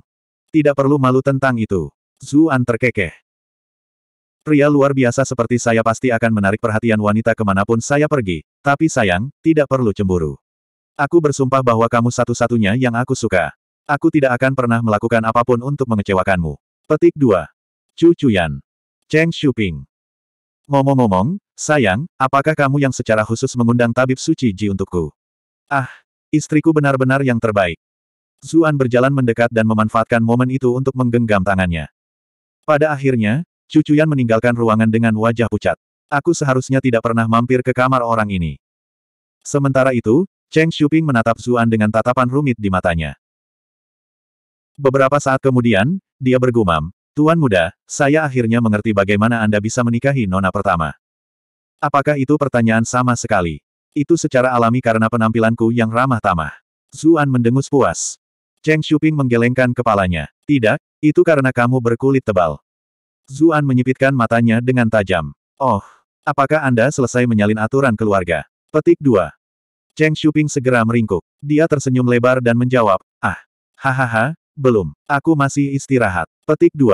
Tidak perlu malu tentang itu. Zuan terkekeh. Pria luar biasa seperti saya pasti akan menarik perhatian wanita kemanapun saya pergi, tapi sayang, tidak perlu cemburu. Aku bersumpah bahwa kamu satu-satunya yang aku suka. Aku tidak akan pernah melakukan apapun untuk mengecewakanmu. Petik 2. Chu Chuyan. Cheng Shuping. Ngomong-ngomong, sayang, apakah kamu yang secara khusus mengundang tabib suci Ji untukku? Ah, istriku benar-benar yang terbaik. Zuan berjalan mendekat dan memanfaatkan momen itu untuk menggenggam tangannya. Pada akhirnya, cucu Yan meninggalkan ruangan dengan wajah pucat. Aku seharusnya tidak pernah mampir ke kamar orang ini. Sementara itu, Cheng Xuping menatap Zuan dengan tatapan rumit di matanya. Beberapa saat kemudian, dia bergumam, Tuan muda, saya akhirnya mengerti bagaimana Anda bisa menikahi nona pertama. Apakah itu pertanyaan sama sekali? Itu secara alami karena penampilanku yang ramah tamah. Zuan mendengus puas. Cheng Shuping menggelengkan kepalanya. Tidak, itu karena kamu berkulit tebal. Zuan menyipitkan matanya dengan tajam. Oh, apakah Anda selesai menyalin aturan keluarga? Petik 2. Cheng Shuping segera meringkuk. Dia tersenyum lebar dan menjawab, Ah, hahaha, belum. Aku masih istirahat. Petik 2.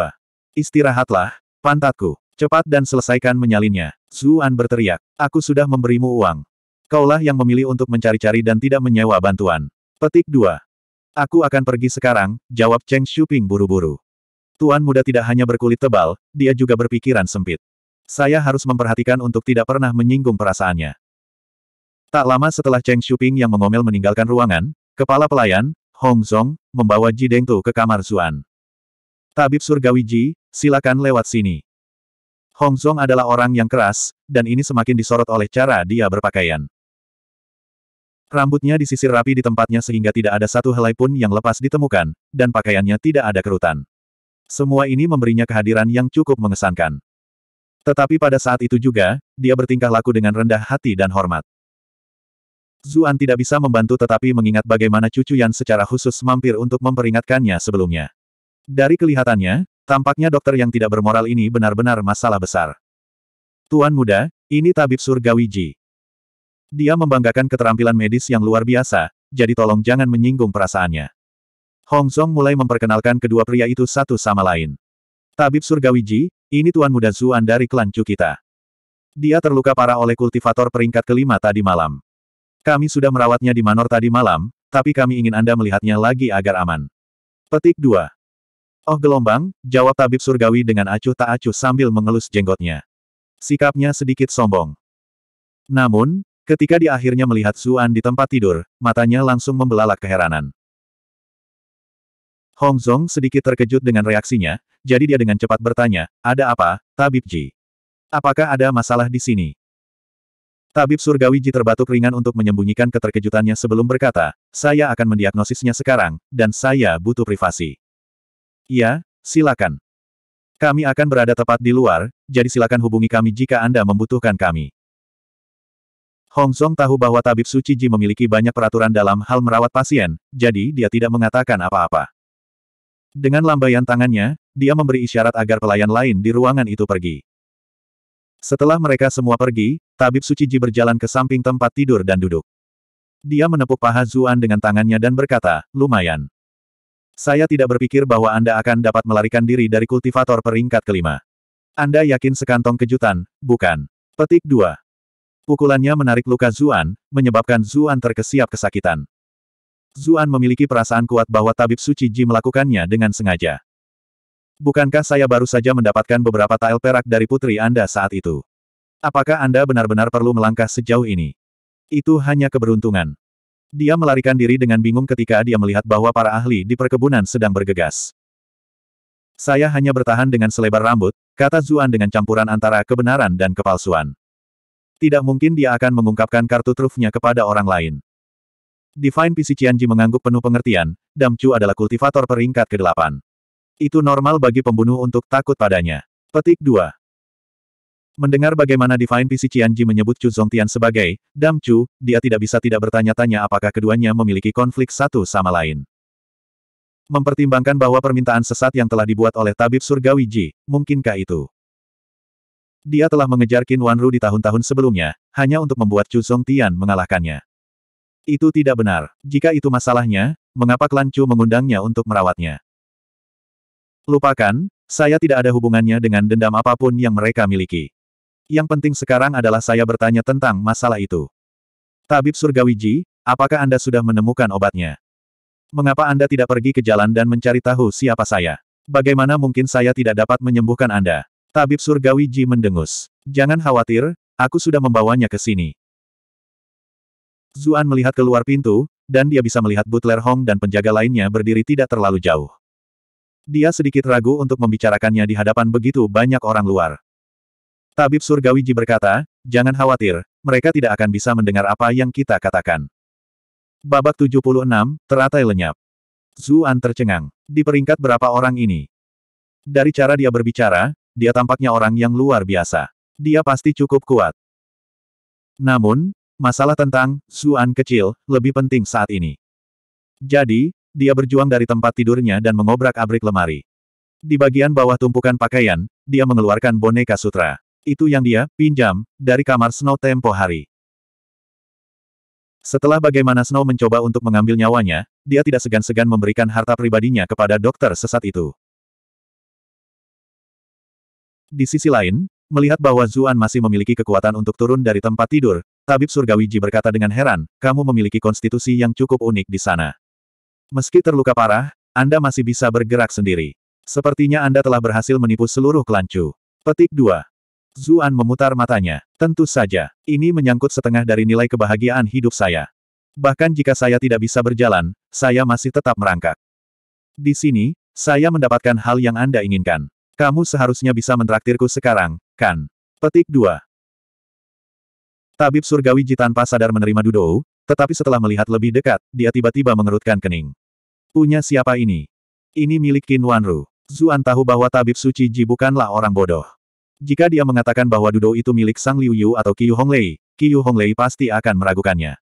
Istirahatlah, pantatku. Cepat dan selesaikan menyalinnya. Zuan berteriak. Aku sudah memberimu uang. Kaulah yang memilih untuk mencari-cari dan tidak menyewa bantuan. Petik 2. Aku akan pergi sekarang, jawab Cheng Shuping buru-buru. Tuan muda tidak hanya berkulit tebal, dia juga berpikiran sempit. Saya harus memperhatikan untuk tidak pernah menyinggung perasaannya. Tak lama setelah Cheng Shuping yang mengomel meninggalkan ruangan, kepala pelayan, Hong Zong, membawa Ji Dengtu ke kamar Zuan. Tabib surgawi Ji, silakan lewat sini. Hong Zong adalah orang yang keras, dan ini semakin disorot oleh cara dia berpakaian. Rambutnya disisir rapi di tempatnya sehingga tidak ada satu helai pun yang lepas ditemukan, dan pakaiannya tidak ada kerutan. Semua ini memberinya kehadiran yang cukup mengesankan. Tetapi pada saat itu juga, dia bertingkah laku dengan rendah hati dan hormat. Zuan tidak bisa membantu tetapi mengingat bagaimana cucu Yan secara khusus mampir untuk memperingatkannya sebelumnya. Dari kelihatannya, tampaknya dokter yang tidak bermoral ini benar-benar masalah besar. Tuan muda, ini tabib surgawi Ji. Dia membanggakan keterampilan medis yang luar biasa, jadi tolong jangan menyinggung perasaannya. Hong Song mulai memperkenalkan kedua pria itu satu sama lain. Tabib Surgawi Ji, ini Tuan Muda Zuan dari klan Cu kita. Dia terluka parah oleh kultivator peringkat kelima tadi malam. Kami sudah merawatnya di Manor tadi malam, tapi kami ingin Anda melihatnya lagi agar aman. Petik 2. Oh gelombang, jawab tabib surgawi dengan acuh tak acuh sambil mengelus jenggotnya. Sikapnya sedikit sombong. Namun, ketika dia akhirnya melihat Suan di tempat tidur, matanya langsung membelalak keheranan. Hong Zong sedikit terkejut dengan reaksinya, jadi dia dengan cepat bertanya, ada apa, Tabib Ji? Apakah ada masalah di sini? Tabib surgawi Ji terbatuk ringan untuk menyembunyikan keterkejutannya sebelum berkata, saya akan mendiagnosisnya sekarang, dan saya butuh privasi. Ya, silakan. Kami akan berada tepat di luar, jadi silakan hubungi kami jika Anda membutuhkan kami. Hong Song tahu bahwa Tabib Suci Ji memiliki banyak peraturan dalam hal merawat pasien, jadi dia tidak mengatakan apa-apa. Dengan lambaian tangannya, dia memberi isyarat agar pelayan lain di ruangan itu pergi. Setelah mereka semua pergi, Tabib Suci Ji berjalan ke samping tempat tidur dan duduk. Dia menepuk paha Zuan dengan tangannya dan berkata, lumayan. Saya tidak berpikir bahwa Anda akan dapat melarikan diri dari kultivator peringkat kelima. Anda yakin sekantong kejutan, bukan? Petik 2. Pukulannya menarik luka Zuan, menyebabkan Zuan terkesiap kesakitan. Zuan memiliki perasaan kuat bahwa Tabib Suci Ji melakukannya dengan sengaja. Bukankah saya baru saja mendapatkan beberapa tael perak dari putri Anda saat itu? Apakah Anda benar-benar perlu melangkah sejauh ini? Itu hanya keberuntungan. Dia melarikan diri dengan bingung ketika dia melihat bahwa para ahli di perkebunan sedang bergegas. Saya hanya bertahan dengan selebar rambut, kata Zuan dengan campuran antara kebenaran dan kepalsuan. Tidak mungkin dia akan mengungkapkan kartu trufnya kepada orang lain. Divine Pisicianji mengangguk penuh pengertian, Damcu adalah kultivator peringkat ke-8. Itu normal bagi pembunuh untuk takut padanya. Petik 2. Mendengar bagaimana Divine PC Qianji menyebut Chu Zongtian sebagai Dam Chu, dia tidak bisa tidak bertanya-tanya apakah keduanya memiliki konflik satu sama lain. Mempertimbangkan bahwa permintaan sesat yang telah dibuat oleh Tabib Surgawi Ji, mungkinkah itu? Dia telah mengejar Qin Wanru di tahun-tahun sebelumnya, hanya untuk membuat Chu Zongtian mengalahkannya. Itu tidak benar. Jika itu masalahnya, mengapa klan Chu mengundangnya untuk merawatnya? Lupakan, saya tidak ada hubungannya dengan dendam apapun yang mereka miliki. Yang penting sekarang adalah saya bertanya tentang masalah itu. Tabib Surgawiji, apakah Anda sudah menemukan obatnya? Mengapa Anda tidak pergi ke jalan dan mencari tahu siapa saya? Bagaimana mungkin saya tidak dapat menyembuhkan Anda? Tabib Surgawiji mendengus. Jangan khawatir, aku sudah membawanya ke sini. Zuan melihat keluar pintu, dan dia bisa melihat Butler Hong dan penjaga lainnya berdiri tidak terlalu jauh. Dia sedikit ragu untuk membicarakannya di hadapan begitu banyak orang luar. Tabib Surgawi Ji berkata, jangan khawatir, mereka tidak akan bisa mendengar apa yang kita katakan. Babak 76, teratai lenyap. Zuan tercengang. Di peringkat berapa orang ini? Dari cara dia berbicara, dia tampaknya orang yang luar biasa. Dia pasti cukup kuat. Namun, masalah tentang Zuan kecil lebih penting saat ini. Jadi, dia berjuang dari tempat tidurnya dan mengobrak-abrik lemari. Di bagian bawah tumpukan pakaian, dia mengeluarkan boneka sutra. Itu yang dia pinjam dari kamar Snow tempo hari. Setelah bagaimana Snow mencoba untuk mengambil nyawanya, dia tidak segan-segan memberikan harta pribadinya kepada dokter sesat itu. Di sisi lain, melihat bahwa Zuan masih memiliki kekuatan untuk turun dari tempat tidur, Tabib Surgawiji berkata dengan heran, kamu memiliki konstitusi yang cukup unik di sana. Meski terluka parah, Anda masih bisa bergerak sendiri. Sepertinya Anda telah berhasil menipu seluruh kelancu. Petik 2. Zuan memutar matanya. Tentu saja, ini menyangkut setengah dari nilai kebahagiaan hidup saya. Bahkan jika saya tidak bisa berjalan, saya masih tetap merangkak. Di sini, saya mendapatkan hal yang Anda inginkan. Kamu seharusnya bisa mentraktirku sekarang, kan? Petik 2. Tabib surgawi Ji tanpa sadar menerima Dudou, tetapi setelah melihat lebih dekat, dia tiba-tiba mengerutkan kening. Punya siapa ini? Ini milik Qin Wanru. Zuan tahu bahwa tabib suci Ji bukanlah orang bodoh. Jika dia mengatakan bahwa Dudo itu milik Sang Liu Yu atau Qiu Honglei, Qiu Honglei pasti akan meragukannya.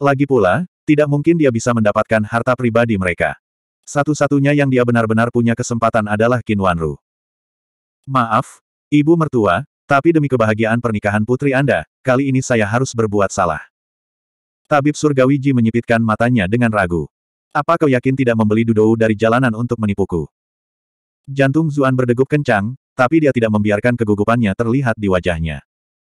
Lagi pula, tidak mungkin dia bisa mendapatkan harta pribadi mereka. Satu-satunya yang dia benar-benar punya kesempatan adalah Qin Wanru. Maaf, ibu mertua, tapi demi kebahagiaan pernikahan putri Anda, kali ini saya harus berbuat salah. Tabib surgawi Ji menyipitkan matanya dengan ragu. Apa kau yakin tidak membeli Dudou dari jalanan untuk menipuku? Jantung Zuan berdegup kencang, tapi dia tidak membiarkan kegugupannya terlihat di wajahnya.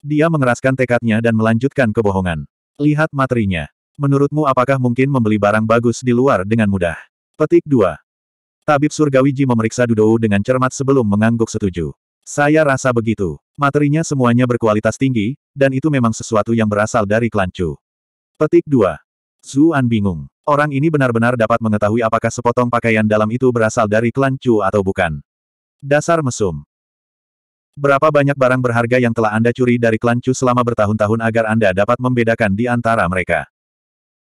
Dia mengeraskan tekadnya dan melanjutkan kebohongan. Lihat materinya. Menurutmu apakah mungkin membeli barang bagus di luar dengan mudah? Petik 2. Tabib surgawi Ji memeriksa Dudou dengan cermat sebelum mengangguk setuju. Saya rasa begitu. Materinya semuanya berkualitas tinggi, dan itu memang sesuatu yang berasal dari klancu. Petik 2. Zuan bingung. Orang ini benar-benar dapat mengetahui apakah sepotong pakaian dalam itu berasal dari klan Chu atau bukan. Dasar mesum. Berapa banyak barang berharga yang telah Anda curi dari klan Chu selama bertahun-tahun agar Anda dapat membedakan di antara mereka?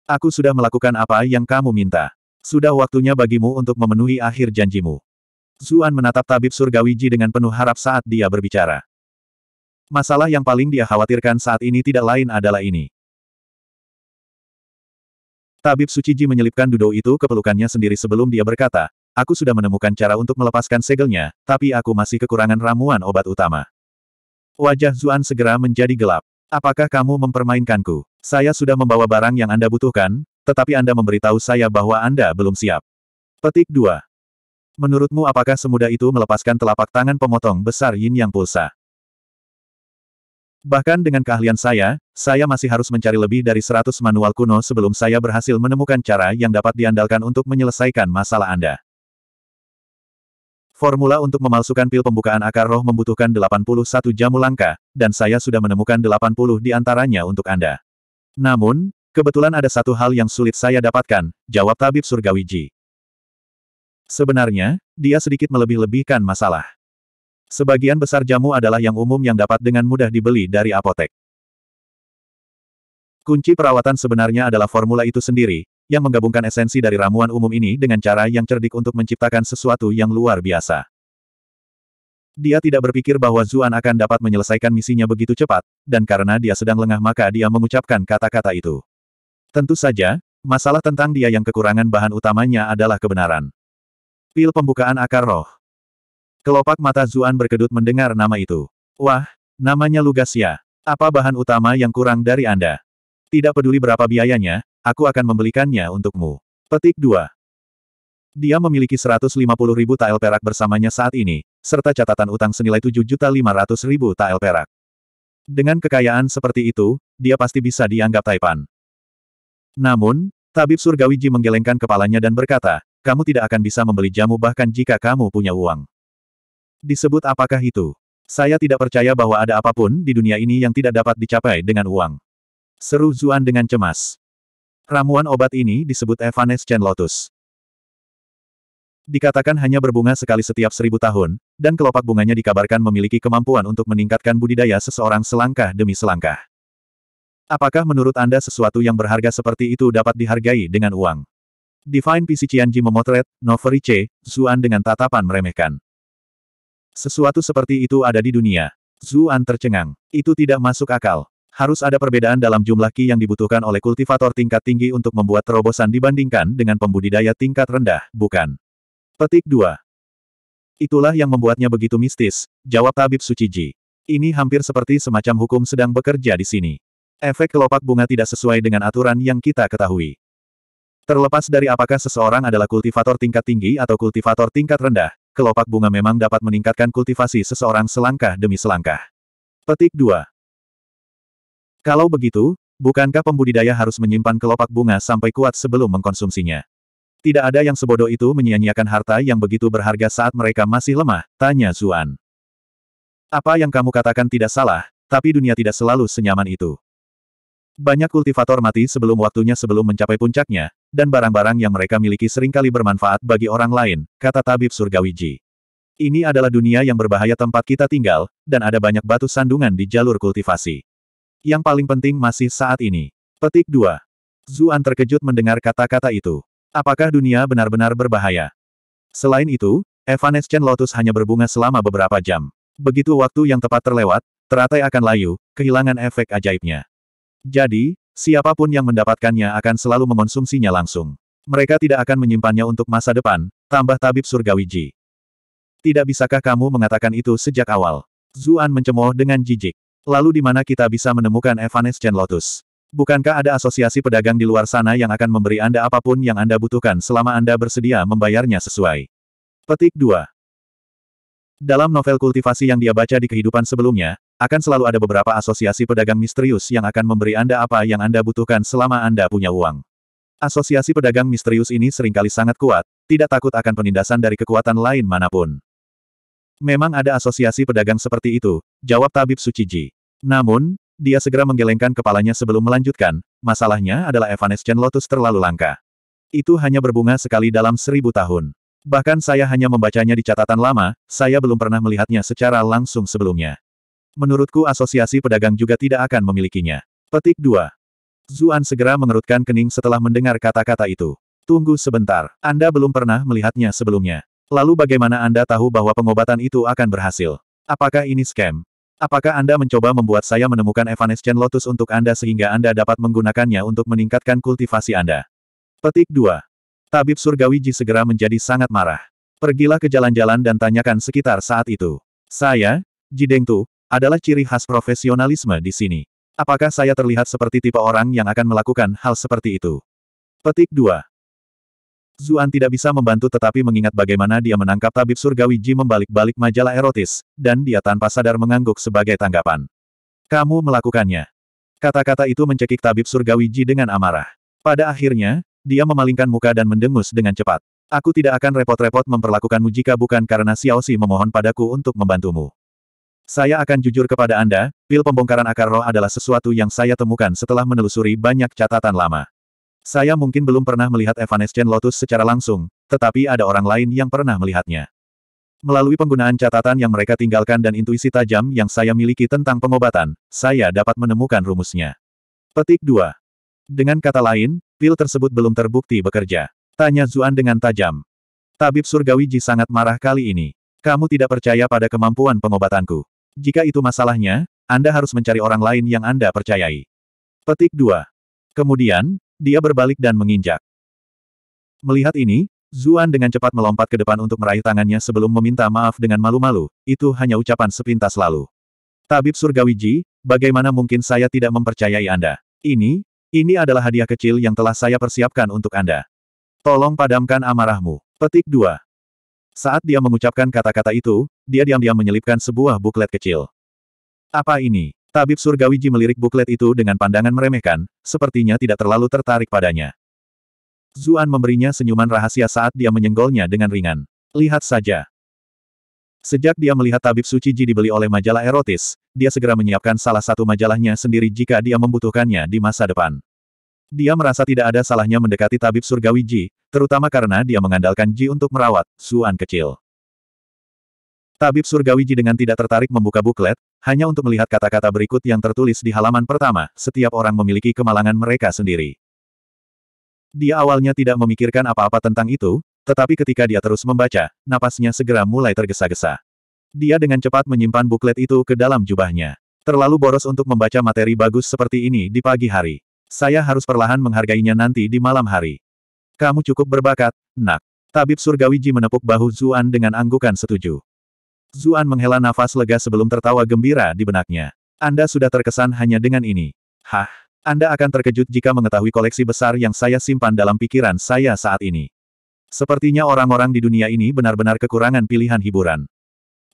Aku sudah melakukan apa yang kamu minta. Sudah waktunya bagimu untuk memenuhi akhir janjimu. Zuan menatap tabib surgawi Ji dengan penuh harap saat dia berbicara. Masalah yang paling dia khawatirkan saat ini tidak lain adalah ini. Tabib Suciji menyelipkan Dudou itu ke pelukannya sendiri sebelum dia berkata, aku sudah menemukan cara untuk melepaskan segelnya, tapi aku masih kekurangan ramuan obat utama. Wajah Zuan segera menjadi gelap. Apakah kamu mempermainkanku? Saya sudah membawa barang yang Anda butuhkan, tetapi Anda memberitahu saya bahwa Anda belum siap. Petik 2. Menurutmu apakah semudah itu melepaskan telapak tangan pemotong besar yin yang pulsa? Bahkan dengan keahlian saya, saya masih harus mencari lebih dari 100 manual kuno sebelum saya berhasil menemukan cara yang dapat diandalkan untuk menyelesaikan masalah Anda. Formula untuk memalsukan pil pembukaan akar roh membutuhkan 81 jamu langka, dan saya sudah menemukan 80 di antaranya untuk Anda. Namun, kebetulan ada satu hal yang sulit saya dapatkan, jawab tabib surgawi Ji. Sebenarnya, dia sedikit melebih-lebihkan masalah. Sebagian besar jamu adalah yang umum yang dapat dengan mudah dibeli dari apotek. Kunci perawatan sebenarnya adalah formula itu sendiri, yang menggabungkan esensi dari ramuan umum ini dengan cara yang cerdik untuk menciptakan sesuatu yang luar biasa. Dia tidak berpikir bahwa Zuan akan dapat menyelesaikan misinya begitu cepat, dan karena dia sedang lengah maka dia mengucapkan kata-kata itu. Tentu saja, masalah tentang dia yang kekurangan bahan utamanya adalah kebenaran. Pil pembukaan akar roh. Kelopak mata Zuan berkedut mendengar nama itu. Wah, namanya Lugasia. Apa bahan utama yang kurang dari Anda? Tidak peduli berapa biayanya, aku akan membelikannya untukmu. Petik 2. Dia memiliki 150 ribu tael perak bersamanya saat ini, serta catatan utang senilai 7.500 ribu tael perak. Dengan kekayaan seperti itu, dia pasti bisa dianggap Taipan. Namun, Tabib Surgawi menggelengkan kepalanya dan berkata, kamu tidak akan bisa membeli jamu bahkan jika kamu punya uang. Disebut apakah itu? Saya tidak percaya bahwa ada apapun di dunia ini yang tidak dapat dicapai dengan uang. Seru Zuan dengan cemas. Ramuan obat ini disebut Evanescent Lotus. Dikatakan hanya berbunga sekali setiap seribu tahun, dan kelopak bunganya dikabarkan memiliki kemampuan untuk meningkatkan budidaya seseorang selangkah demi selangkah. Apakah menurut Anda sesuatu yang berharga seperti itu dapat dihargai dengan uang? Divine PC Cianji memotret, Novery C, Zuan dengan tatapan meremehkan. Sesuatu seperti itu ada di dunia. Zuan tercengang. Itu tidak masuk akal. Harus ada perbedaan dalam jumlah ki yang dibutuhkan oleh kultivator tingkat tinggi untuk membuat terobosan dibandingkan dengan pembudidaya tingkat rendah, bukan? Petik 2. Itulah yang membuatnya begitu mistis, jawab Tabib Suciji. Ini hampir seperti semacam hukum sedang bekerja di sini. Efek kelopak bunga tidak sesuai dengan aturan yang kita ketahui. Terlepas dari apakah seseorang adalah kultivator tingkat tinggi atau kultivator tingkat rendah, kelopak bunga memang dapat meningkatkan kultivasi seseorang selangkah demi selangkah. Petik 2. Kalau begitu, bukankah pembudidaya harus menyimpan kelopak bunga sampai kuat sebelum mengkonsumsinya? Tidak ada yang sebodoh itu menyia-nyiakan harta yang begitu berharga saat mereka masih lemah, tanya Zuan. Apa yang kamu katakan tidak salah, tapi dunia tidak selalu senyaman itu. Banyak kultivator mati sebelum waktunya sebelum mencapai puncaknya, dan barang-barang yang mereka miliki seringkali bermanfaat bagi orang lain, kata tabib Surgawiji. Ini adalah dunia yang berbahaya tempat kita tinggal, dan ada banyak batu sandungan di jalur kultivasi. Yang paling penting masih saat ini. Petik 2. Zuan terkejut mendengar kata-kata itu. Apakah dunia benar-benar berbahaya? Selain itu, Evanescent Lotus hanya berbunga selama beberapa jam. Begitu waktu yang tepat terlewat, teratai akan layu, kehilangan efek ajaibnya. Jadi, siapapun yang mendapatkannya akan selalu mengonsumsinya langsung. Mereka tidak akan menyimpannya untuk masa depan, tambah tabib surgawi Ji. Tidak bisakah kamu mengatakan itu sejak awal? Zuan mencemooh dengan jijik. Lalu di mana kita bisa menemukan Evanescent Lotus? Bukankah ada asosiasi pedagang di luar sana yang akan memberi Anda apapun yang Anda butuhkan selama Anda bersedia membayarnya sesuai? Petik 2. Dalam novel kultivasi yang dia baca di kehidupan sebelumnya, akan selalu ada beberapa asosiasi pedagang misterius yang akan memberi Anda apa yang Anda butuhkan selama Anda punya uang. Asosiasi pedagang misterius ini seringkali sangat kuat, tidak takut akan penindasan dari kekuatan lain manapun. Memang ada asosiasi pedagang seperti itu, jawab Tabib Suciji. Namun, dia segera menggelengkan kepalanya sebelum melanjutkan, masalahnya adalah Evanescent Lotus terlalu langka. Itu hanya berbunga sekali dalam seribu tahun. Bahkan saya hanya membacanya di catatan lama, saya belum pernah melihatnya secara langsung sebelumnya. Menurutku asosiasi pedagang juga tidak akan memilikinya. Petik 2. Zuan segera mengerutkan kening setelah mendengar kata-kata itu. Tunggu sebentar, Anda belum pernah melihatnya sebelumnya. Lalu bagaimana Anda tahu bahwa pengobatan itu akan berhasil? Apakah ini scam? Apakah Anda mencoba membuat saya menemukan Evanescent Lotus untuk Anda sehingga Anda dapat menggunakannya untuk meningkatkan kultivasi Anda? Petik 2. Tabib surgawi Ji segera menjadi sangat marah. Pergilah ke jalan-jalan dan tanyakan sekitar saat itu. Saya, Ji Dengtu, adalah ciri khas profesionalisme di sini. Apakah saya terlihat seperti tipe orang yang akan melakukan hal seperti itu? Petik 2. Zuan tidak bisa membantu tetapi mengingat bagaimana dia menangkap tabib surgawi Ji membalik-balik majalah erotis, dan dia tanpa sadar mengangguk sebagai tanggapan. Kamu melakukannya. Kata-kata itu mencekik tabib surgawi Ji dengan amarah. Pada akhirnya, dia memalingkan muka dan mendengus dengan cepat. Aku tidak akan repot-repot memperlakukanmu jika bukan karena Xiao Si memohon padaku untuk membantumu. Saya akan jujur kepada Anda, pil pembongkaran akar roh adalah sesuatu yang saya temukan setelah menelusuri banyak catatan lama. Saya mungkin belum pernah melihat Evanescent Lotus secara langsung, tetapi ada orang lain yang pernah melihatnya. Melalui penggunaan catatan yang mereka tinggalkan dan intuisi tajam yang saya miliki tentang pengobatan, saya dapat menemukan rumusnya. Petik 2. Dengan kata lain, Pil tersebut belum terbukti bekerja. Tanya Zuan dengan tajam. Tabib surgawi Ji sangat marah kali ini. Kamu tidak percaya pada kemampuan pengobatanku. Jika itu masalahnya, Anda harus mencari orang lain yang Anda percayai. Petik 2. Kemudian, dia berbalik dan menginjak. Melihat ini, Zuan dengan cepat melompat ke depan untuk meraih tangannya sebelum meminta maaf dengan malu-malu, itu hanya ucapan sepintas lalu. Tabib Surgawi Ji, bagaimana mungkin saya tidak mempercayai Anda? Ini, ini adalah hadiah kecil yang telah saya persiapkan untuk Anda. Tolong padamkan amarahmu. Petik 2. Saat dia mengucapkan kata-kata itu, dia diam-diam menyelipkan sebuah buklet kecil. Apa ini? Tabib surgawi Ji melirik buklet itu dengan pandangan meremehkan, sepertinya tidak terlalu tertarik padanya. Zuan memberinya senyuman rahasia saat dia menyenggolnya dengan ringan. Lihat saja. Sejak dia melihat tabib suci Ji dibeli oleh majalah erotis, dia segera menyiapkan salah satu majalahnya sendiri jika dia membutuhkannya di masa depan. Dia merasa tidak ada salahnya mendekati tabib surgawi Ji, terutama karena dia mengandalkan Ji untuk merawat Suan kecil. Tabib surgawi Ji dengan tidak tertarik membuka buklet, hanya untuk melihat kata-kata berikut yang tertulis di halaman pertama, setiap orang memiliki kemalangan mereka sendiri. Dia awalnya tidak memikirkan apa-apa tentang itu, tetapi ketika dia terus membaca, napasnya segera mulai tergesa-gesa. Dia dengan cepat menyimpan buklet itu ke dalam jubahnya. Terlalu boros untuk membaca materi bagus seperti ini di pagi hari. Saya harus perlahan menghargainya nanti di malam hari. Kamu cukup berbakat, nak. Tabib Surgawi Ji menepuk bahu Zuan dengan anggukan setuju. Zuan menghela nafas lega sebelum tertawa gembira di benaknya. Anda sudah terkesan hanya dengan ini. Hah, Anda akan terkejut jika mengetahui koleksi besar yang saya simpan dalam pikiran saya saat ini. Sepertinya orang-orang di dunia ini benar-benar kekurangan pilihan hiburan.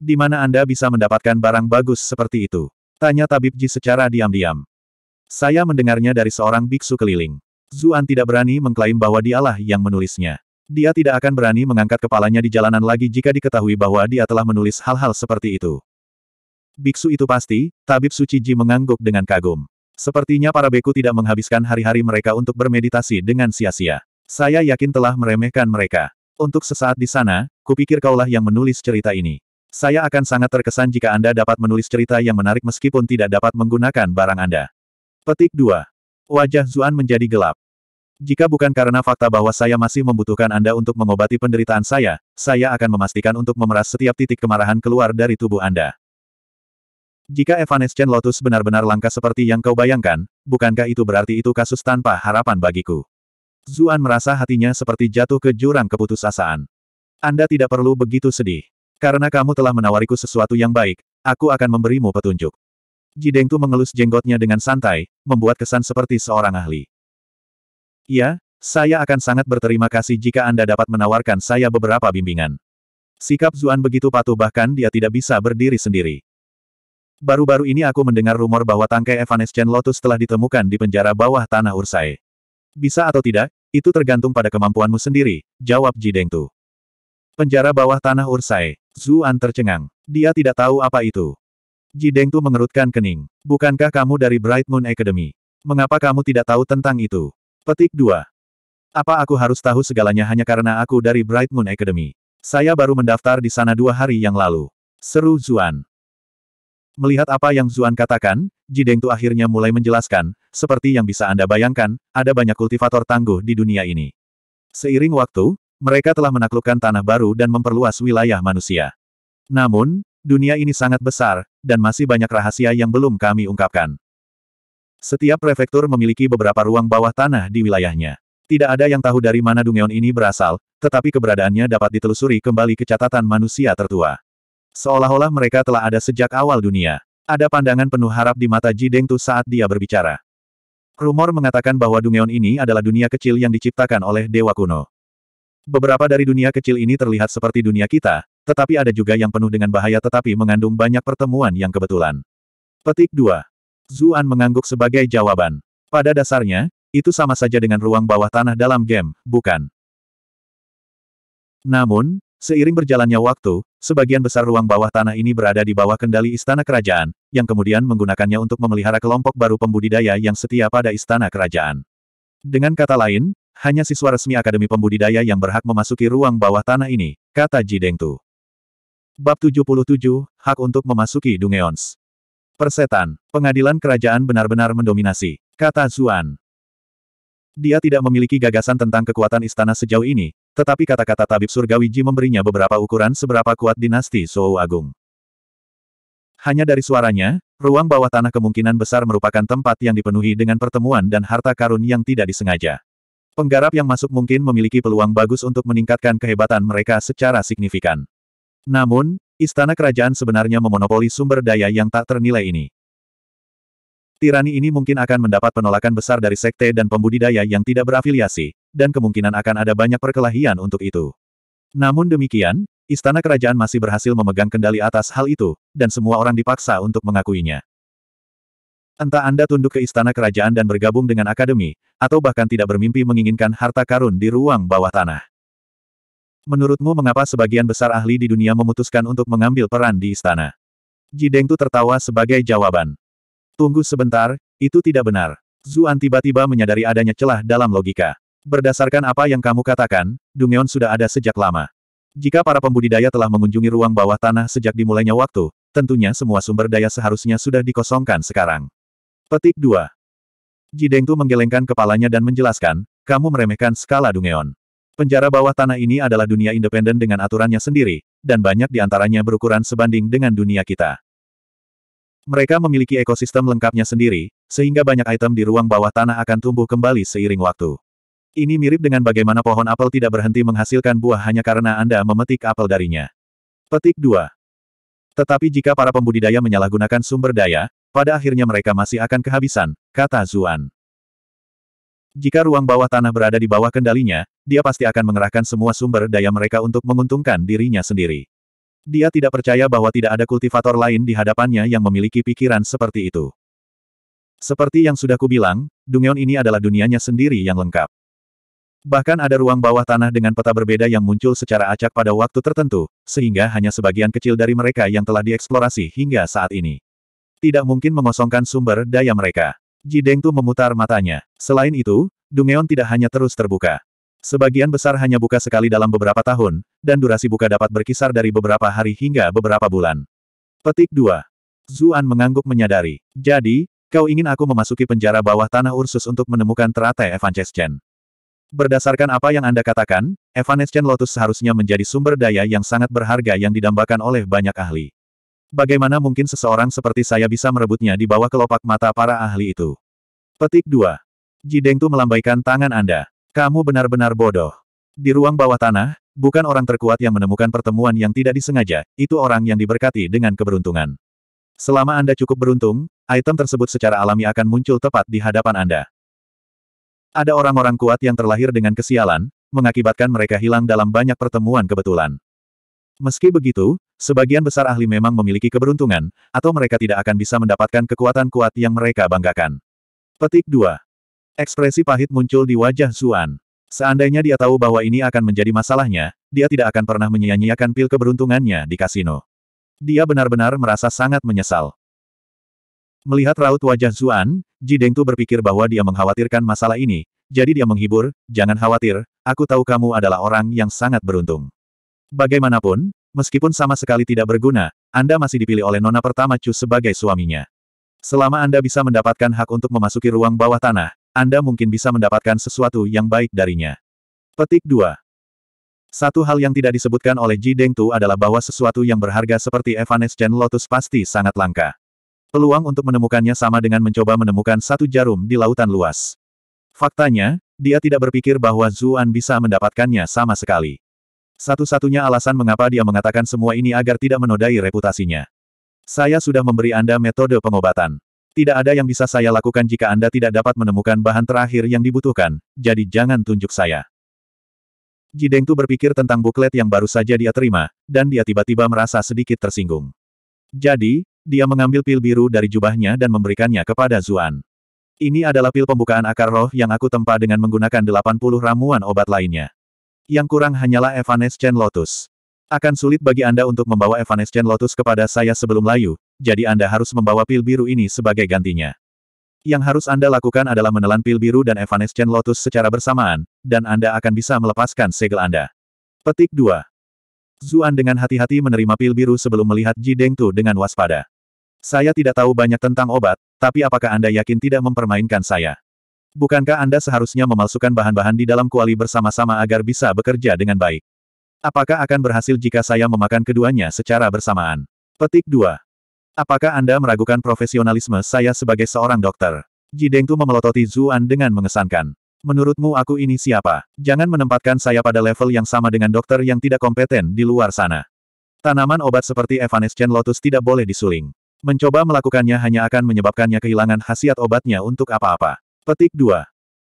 Di mana Anda bisa mendapatkan barang bagus seperti itu? Tanya Tabib Ji secara diam-diam. Saya mendengarnya dari seorang biksu keliling. Zuan tidak berani mengklaim bahwa dialah yang menulisnya. Dia tidak akan berani mengangkat kepalanya di jalanan lagi jika diketahui bahwa dia telah menulis hal-hal seperti itu. Biksu itu pasti, Tabib Suci Ji mengangguk dengan kagum. Sepertinya para beku tidak menghabiskan hari-hari mereka untuk bermeditasi dengan sia-sia. Saya yakin telah meremehkan mereka. Untuk sesaat di sana, kupikir kaulah yang menulis cerita ini. Saya akan sangat terkesan jika Anda dapat menulis cerita yang menarik meskipun tidak dapat menggunakan barang Anda. Petik 2. Wajah Zuan menjadi gelap. Jika bukan karena fakta bahwa saya masih membutuhkan Anda untuk mengobati penderitaan saya, saya akan memastikan untuk memeras setiap titik kemarahan keluar dari tubuh Anda. Jika Evanescent Lotus benar-benar langka seperti yang kau bayangkan, bukankah itu berarti itu kasus tanpa harapan bagiku? Zuan merasa hatinya seperti jatuh ke jurang keputusasaan. Anda tidak perlu begitu sedih. Karena kamu telah menawariku sesuatu yang baik, aku akan memberimu petunjuk. Jideng Tu mengelus jenggotnya dengan santai, membuat kesan seperti seorang ahli. Ya, saya akan sangat berterima kasih jika Anda dapat menawarkan saya beberapa bimbingan. Sikap Zuan begitu patuh bahkan dia tidak bisa berdiri sendiri. Baru-baru ini aku mendengar rumor bahwa tangkai Evanescent Lotus telah ditemukan di penjara bawah tanah Ursae. Bisa atau tidak, itu tergantung pada kemampuanmu sendiri, jawab Dengtu. Penjara bawah tanah Ursae? Zuan tercengang. Dia tidak tahu apa itu. Dengtu mengerutkan kening. Bukankah kamu dari Bright Moon Academy? Mengapa kamu tidak tahu tentang itu? Petik 2. Apa aku harus tahu segalanya hanya karena aku dari Bright Moon Academy? Saya baru mendaftar di sana dua hari yang lalu. Seru Zuan. Melihat apa yang Zuan katakan, Jidengtu akhirnya mulai menjelaskan, seperti yang bisa Anda bayangkan, ada banyak kultivator tangguh di dunia ini. Seiring waktu, mereka telah menaklukkan tanah baru dan memperluas wilayah manusia. Namun, dunia ini sangat besar, dan masih banyak rahasia yang belum kami ungkapkan. Setiap prefektur memiliki beberapa ruang bawah tanah di wilayahnya. Tidak ada yang tahu dari mana Dungeon ini berasal, tetapi keberadaannya dapat ditelusuri kembali ke catatan manusia tertua. Seolah-olah mereka telah ada sejak awal dunia. Ada pandangan penuh harap di mata Jideng Tu saat dia berbicara. Rumor mengatakan bahwa Dungeon ini adalah dunia kecil yang diciptakan oleh dewa kuno. Beberapa dari dunia kecil ini terlihat seperti dunia kita, tetapi ada juga yang penuh dengan bahaya tetapi mengandung banyak pertemuan yang kebetulan. Petik 2. Zuan mengangguk sebagai jawaban. Pada dasarnya, itu sama saja dengan ruang bawah tanah dalam game, bukan? Namun, seiring berjalannya waktu, Sebagian besar ruang bawah tanah ini berada di bawah kendali istana kerajaan, yang kemudian menggunakannya untuk memelihara kelompok baru pembudidaya yang setia pada istana kerajaan. Dengan kata lain, hanya siswa resmi Akademi Pembudidaya yang berhak memasuki ruang bawah tanah ini, kata Jidengtu. Bab 77, Hak untuk memasuki Dungeons. Persetan, pengadilan kerajaan benar-benar mendominasi, kata Zuan. Dia tidak memiliki gagasan tentang kekuatan istana sejauh ini, tetapi kata-kata tabib surgawi Ji memberinya beberapa ukuran seberapa kuat dinasti Sou Agung. Hanya dari suaranya, ruang bawah tanah kemungkinan besar merupakan tempat yang dipenuhi dengan pertemuan dan harta karun yang tidak disengaja. Penggarap yang masuk mungkin memiliki peluang bagus untuk meningkatkan kehebatan mereka secara signifikan. Namun, istana kerajaan sebenarnya memonopoli sumber daya yang tak ternilai ini. Tirani ini mungkin akan mendapat penolakan besar dari sekte dan pembudidaya yang tidak berafiliasi, dan kemungkinan akan ada banyak perkelahian untuk itu. Namun demikian, istana kerajaan masih berhasil memegang kendali atas hal itu, dan semua orang dipaksa untuk mengakuinya. Entah Anda tunduk ke istana kerajaan dan bergabung dengan akademi, atau bahkan tidak bermimpi menginginkan harta karun di ruang bawah tanah. Menurutmu mengapa sebagian besar ahli di dunia memutuskan untuk mengambil peran di istana? Jideng tu tertawa sebagai jawaban. Tunggu sebentar, itu tidak benar. Zuan tiba-tiba menyadari adanya celah dalam logika. Berdasarkan apa yang kamu katakan, Dungeon sudah ada sejak lama. Jika para pembudidaya telah mengunjungi ruang bawah tanah sejak dimulainya waktu, tentunya semua sumber daya seharusnya sudah dikosongkan sekarang. Petik 2. Jidengtu menggelengkan kepalanya dan menjelaskan, kamu meremehkan skala Dungeon. Penjara bawah tanah ini adalah dunia independen dengan aturannya sendiri, dan banyak di antaranya berukuran sebanding dengan dunia kita. Mereka memiliki ekosistem lengkapnya sendiri, sehingga banyak item di ruang bawah tanah akan tumbuh kembali seiring waktu. Ini mirip dengan bagaimana pohon apel tidak berhenti menghasilkan buah hanya karena Anda memetik apel darinya. Petik 2. Tetapi jika para pembudidaya menyalahgunakan sumber daya, pada akhirnya mereka masih akan kehabisan, kata Zuan. Jika ruang bawah tanah berada di bawah kendalinya, dia pasti akan mengerahkan semua sumber daya mereka untuk menguntungkan dirinya sendiri. Dia tidak percaya bahwa tidak ada kultivator lain di hadapannya yang memiliki pikiran seperti itu. Seperti yang sudah kubilang, Dungeon ini adalah dunianya sendiri yang lengkap. Bahkan ada ruang bawah tanah dengan peta berbeda yang muncul secara acak pada waktu tertentu, sehingga hanya sebagian kecil dari mereka yang telah dieksplorasi hingga saat ini. Tidak mungkin mengosongkan sumber daya mereka. Jideng Tu memutar matanya. Selain itu, Dungeon tidak hanya terus terbuka. Sebagian besar hanya buka sekali dalam beberapa tahun, dan durasi buka dapat berkisar dari beberapa hari hingga beberapa bulan. Petik 2. Zuan mengangguk menyadari. Jadi, kau ingin aku memasuki penjara bawah tanah Ursus untuk menemukan teratai Evancheschen. Berdasarkan apa yang Anda katakan, Evanescent Lotus seharusnya menjadi sumber daya yang sangat berharga yang didambakan oleh banyak ahli. Bagaimana mungkin seseorang seperti saya bisa merebutnya di bawah kelopak mata para ahli itu? Petik 2. Jidengtu melambaikan tangan Anda. Kamu benar-benar bodoh. Di ruang bawah tanah, bukan orang terkuat yang menemukan pertemuan yang tidak disengaja, itu orang yang diberkati dengan keberuntungan. Selama Anda cukup beruntung, item tersebut secara alami akan muncul tepat di hadapan Anda. Ada orang-orang kuat yang terlahir dengan kesialan, mengakibatkan mereka hilang dalam banyak pertemuan kebetulan. Meski begitu, sebagian besar ahli memang memiliki keberuntungan, atau mereka tidak akan bisa mendapatkan kekuatan kuat yang mereka banggakan. Petik 2. Ekspresi pahit muncul di wajah Zuan. Seandainya dia tahu bahwa ini akan menjadi masalahnya, dia tidak akan pernah menyia-nyiakan pil keberuntungannya di kasino. Dia benar-benar merasa sangat menyesal. Melihat raut wajah Zuan, Ji Dengtu berpikir bahwa dia mengkhawatirkan masalah ini, jadi dia menghibur, jangan khawatir, aku tahu kamu adalah orang yang sangat beruntung. Bagaimanapun, meskipun sama sekali tidak berguna, Anda masih dipilih oleh Nona Pertama Chu sebagai suaminya. Selama Anda bisa mendapatkan hak untuk memasuki ruang bawah tanah, Anda mungkin bisa mendapatkan sesuatu yang baik darinya. Petik 2. Satu hal yang tidak disebutkan oleh Ji Dengtu adalah bahwa sesuatu yang berharga seperti Evanescent Lotus pasti sangat langka. Peluang untuk menemukannya sama dengan mencoba menemukan satu jarum di lautan luas. Faktanya, dia tidak berpikir bahwa Zuan bisa mendapatkannya sama sekali. Satu-satunya alasan mengapa dia mengatakan semua ini agar tidak menodai reputasinya. Saya sudah memberi Anda metode pengobatan. Tidak ada yang bisa saya lakukan jika Anda tidak dapat menemukan bahan terakhir yang dibutuhkan, jadi jangan tunjuk saya. Jideng tuh berpikir tentang buklet yang baru saja dia terima, dan dia tiba-tiba merasa sedikit tersinggung. Jadi, dia mengambil pil biru dari jubahnya dan memberikannya kepada Zuan. Ini adalah pil pembukaan akar roh yang aku tempa dengan menggunakan 80 ramuan obat lainnya. Yang kurang hanyalah Evanescent Lotus. Akan sulit bagi Anda untuk membawa Evanescent Lotus kepada saya sebelum layu, jadi Anda harus membawa pil biru ini sebagai gantinya. Yang harus Anda lakukan adalah menelan pil biru dan Evanescent Lotus secara bersamaan, dan Anda akan bisa melepaskan segel Anda. Petik 2. Zuan dengan hati-hati menerima pil biru sebelum melihat Ji Deng Tu dengan waspada. Saya tidak tahu banyak tentang obat, tapi apakah Anda yakin tidak mempermainkan saya? Bukankah Anda seharusnya memalsukan bahan-bahan di dalam kuali bersama-sama agar bisa bekerja dengan baik? Apakah akan berhasil jika saya memakan keduanya secara bersamaan? Petik 2. Apakah Anda meragukan profesionalisme saya sebagai seorang dokter? Ji Deng Tu memelototi Zuan dengan mengesankan. Menurutmu aku ini siapa? Jangan menempatkan saya pada level yang sama dengan dokter yang tidak kompeten di luar sana. Tanaman obat seperti Evanescent Lotus tidak boleh disuling. Mencoba melakukannya hanya akan menyebabkannya kehilangan khasiat obatnya untuk apa-apa. Petik 2.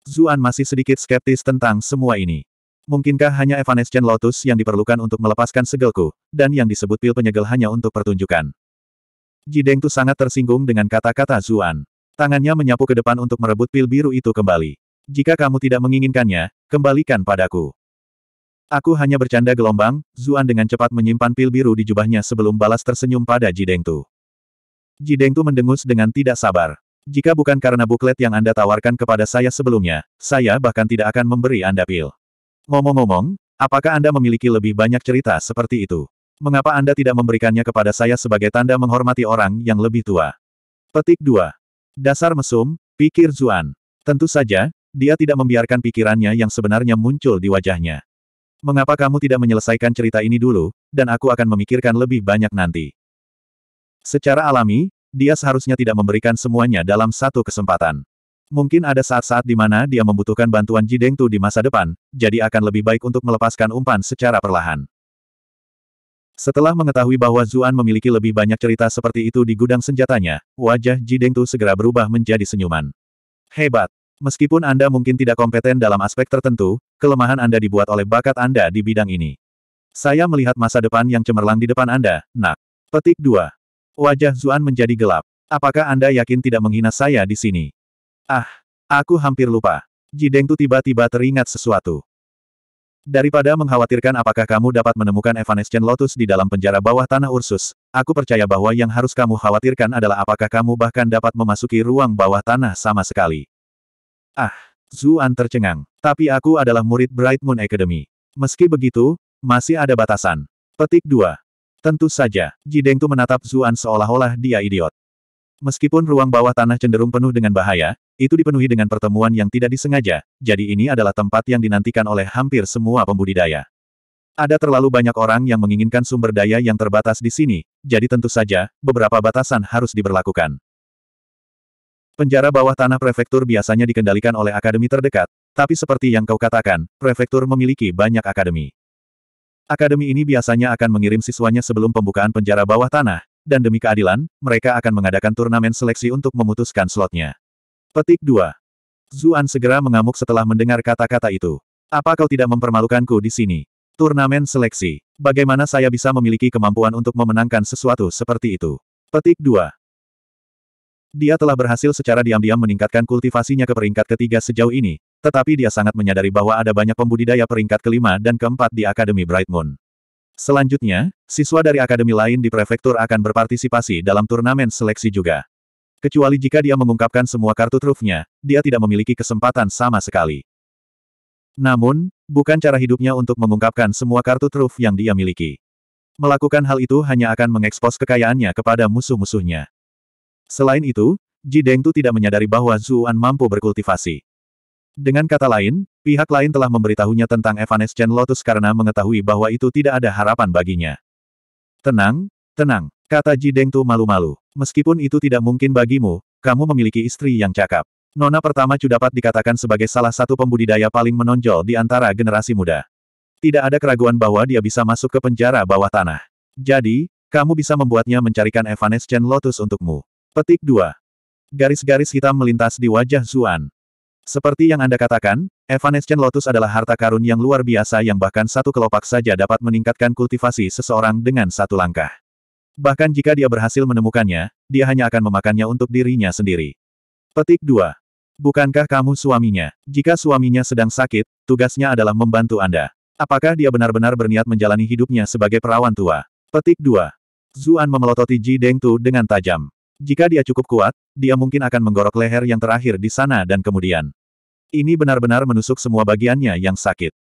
Zuan masih sedikit skeptis tentang semua ini. Mungkinkah hanya Evanescent Lotus yang diperlukan untuk melepaskan segelku, dan yang disebut pil penyegel hanya untuk pertunjukan? Jideng Tu sangat tersinggung dengan kata-kata Zuan. Tangannya menyapu ke depan untuk merebut pil biru itu kembali. Jika kamu tidak menginginkannya, kembalikan padaku. Aku hanya bercanda gelombang, Zuan dengan cepat menyimpan pil biru di jubahnya sebelum balas tersenyum pada Jidengtu. Jidengtu mendengus dengan tidak sabar. Jika bukan karena buklet yang Anda tawarkan kepada saya sebelumnya, saya bahkan tidak akan memberi Anda pil. Ngomong-ngomong, apakah Anda memiliki lebih banyak cerita seperti itu? Mengapa Anda tidak memberikannya kepada saya sebagai tanda menghormati orang yang lebih tua? Petik 2. Dasar mesum, pikir Zuan. Tentu saja, dia tidak membiarkan pikirannya yang sebenarnya muncul di wajahnya. Mengapa kamu tidak menyelesaikan cerita ini dulu, dan aku akan memikirkan lebih banyak nanti. Secara alami, dia seharusnya tidak memberikan semuanya dalam satu kesempatan. Mungkin ada saat-saat di mana dia membutuhkan bantuan Jideng Tu di masa depan, jadi akan lebih baik untuk melepaskan umpan secara perlahan. Setelah mengetahui bahwa Zuan memiliki lebih banyak cerita seperti itu di gudang senjatanya, wajah Jideng Tu segera berubah menjadi senyuman. Hebat! Meskipun Anda mungkin tidak kompeten dalam aspek tertentu, kelemahan Anda dibuat oleh bakat Anda di bidang ini. Saya melihat masa depan yang cemerlang di depan Anda, nak. Petik 2. Wajah Zuan menjadi gelap. Apakah Anda yakin tidak menghina saya di sini? Ah, aku hampir lupa. Jideng tuh tiba-tiba teringat sesuatu. Daripada mengkhawatirkan apakah kamu dapat menemukan Evanescent Lotus di dalam penjara bawah tanah Ursus, aku percaya bahwa yang harus kamu khawatirkan adalah apakah kamu bahkan dapat memasuki ruang bawah tanah sama sekali. Ah, Zuan tercengang. Tapi aku adalah murid Bright Moon Academy. Meski begitu, masih ada batasan. Petik 2. Tentu saja, Jideng tuh menatap Zuan seolah-olah dia idiot. Meskipun ruang bawah tanah cenderung penuh dengan bahaya, itu dipenuhi dengan pertemuan yang tidak disengaja, jadi ini adalah tempat yang dinantikan oleh hampir semua pembudidaya. Ada terlalu banyak orang yang menginginkan sumber daya yang terbatas di sini, jadi tentu saja, beberapa batasan harus diberlakukan. Penjara bawah tanah prefektur biasanya dikendalikan oleh akademi terdekat, tapi seperti yang kau katakan, prefektur memiliki banyak akademi. Akademi ini biasanya akan mengirim siswanya sebelum pembukaan penjara bawah tanah, dan demi keadilan, mereka akan mengadakan turnamen seleksi untuk memutuskan slotnya. Petik 2. Zuan segera mengamuk setelah mendengar kata-kata itu. Apa kau tidak mempermalukanku di sini? Turnamen seleksi. Bagaimana saya bisa memiliki kemampuan untuk memenangkan sesuatu seperti itu? Petik 2. Dia telah berhasil secara diam-diam meningkatkan kultivasinya ke peringkat ketiga sejauh ini, tetapi dia sangat menyadari bahwa ada banyak pembudidaya peringkat kelima dan keempat di Akademi Bright Moon. Selanjutnya, siswa dari akademi lain di prefektur akan berpartisipasi dalam turnamen seleksi juga. Kecuali jika dia mengungkapkan semua kartu trufnya, dia tidak memiliki kesempatan sama sekali. Namun, bukan cara hidupnya untuk mengungkapkan semua kartu truf yang dia miliki. Melakukan hal itu hanya akan mengekspos kekayaannya kepada musuh-musuhnya. Selain itu, Ji Dengtu tidak menyadari bahwa Zuan mampu berkultivasi. Dengan kata lain, pihak lain telah memberitahunya tentang Evanescent Lotus karena mengetahui bahwa itu tidak ada harapan baginya. Tenang, tenang, kata Ji Dengtu malu-malu. Meskipun itu tidak mungkin bagimu, kamu memiliki istri yang cakap. Nona pertama Chu dapat dikatakan sebagai salah satu pembudidaya paling menonjol di antara generasi muda. Tidak ada keraguan bahwa dia bisa masuk ke penjara bawah tanah. Jadi, kamu bisa membuatnya mencarikan Evanescent Lotus untukmu. Petik 2. Garis-garis hitam melintas di wajah Zuan. Seperti yang Anda katakan, Evanescent Lotus adalah harta karun yang luar biasa yang bahkan satu kelopak saja dapat meningkatkan kultivasi seseorang dengan satu langkah. Bahkan jika dia berhasil menemukannya, dia hanya akan memakannya untuk dirinya sendiri. Petik 2. Bukankah kamu suaminya? Jika suaminya sedang sakit, tugasnya adalah membantu Anda. Apakah dia benar-benar berniat menjalani hidupnya sebagai perawan tua? Petik 2. Zuan memelototi Ji Deng Tu dengan tajam. Jika dia cukup kuat, dia mungkin akan menggorok leher yang terakhir di sana dan kemudian. Ini benar-benar menusuk semua bagiannya yang sakit.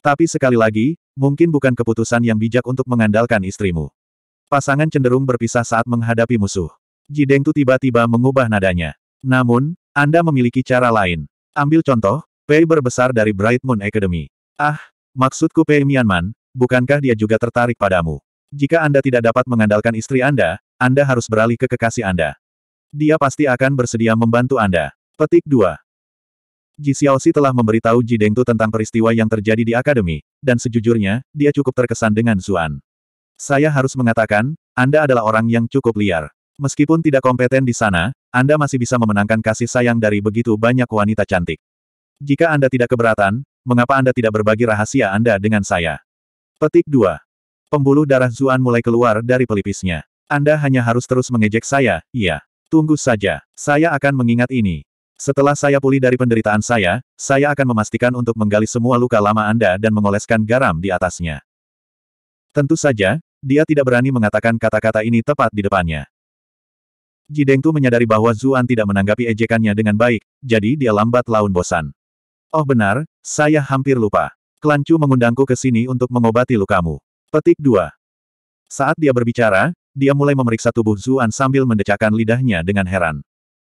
Tapi sekali lagi, mungkin bukan keputusan yang bijak untuk mengandalkan istrimu. Pasangan cenderung berpisah saat menghadapi musuh. Jideng Tu tiba-tiba mengubah nadanya. Namun, Anda memiliki cara lain. Ambil contoh, Pei berbesar dari Bright Moon Academy. Ah, maksudku Pei Mianman, bukankah dia juga tertarik padamu? Jika Anda tidak dapat mengandalkan istri Anda, anda harus beralih ke kekasih Anda. Dia pasti akan bersedia membantu Anda. Petik 2. Ji Xiaoxi telah memberitahu Ji Dengtu tentang peristiwa yang terjadi di akademi, dan sejujurnya, dia cukup terkesan dengan Zuan. Saya harus mengatakan, Anda adalah orang yang cukup liar. Meskipun tidak kompeten di sana, Anda masih bisa memenangkan kasih sayang dari begitu banyak wanita cantik. Jika Anda tidak keberatan, mengapa Anda tidak berbagi rahasia Anda dengan saya? Petik 2. Pembuluh darah Zuan mulai keluar dari pelipisnya. Anda hanya harus terus mengejek saya, iya. Tunggu saja, saya akan mengingat ini. Setelah saya pulih dari penderitaan saya, saya akan memastikan untuk menggali semua luka lama Anda dan mengoleskan garam di atasnya. Tentu saja, dia tidak berani mengatakan kata-kata ini tepat di depannya. Jidengtu menyadari bahwa Zuan tidak menanggapi ejekannya dengan baik, jadi dia lambat laun bosan. Oh benar, saya hampir lupa. Klancu mengundangku ke sini untuk mengobati lukamu. Petik 2. Saat dia berbicara, dia mulai memeriksa tubuh Zuan sambil mendecakkan lidahnya dengan heran.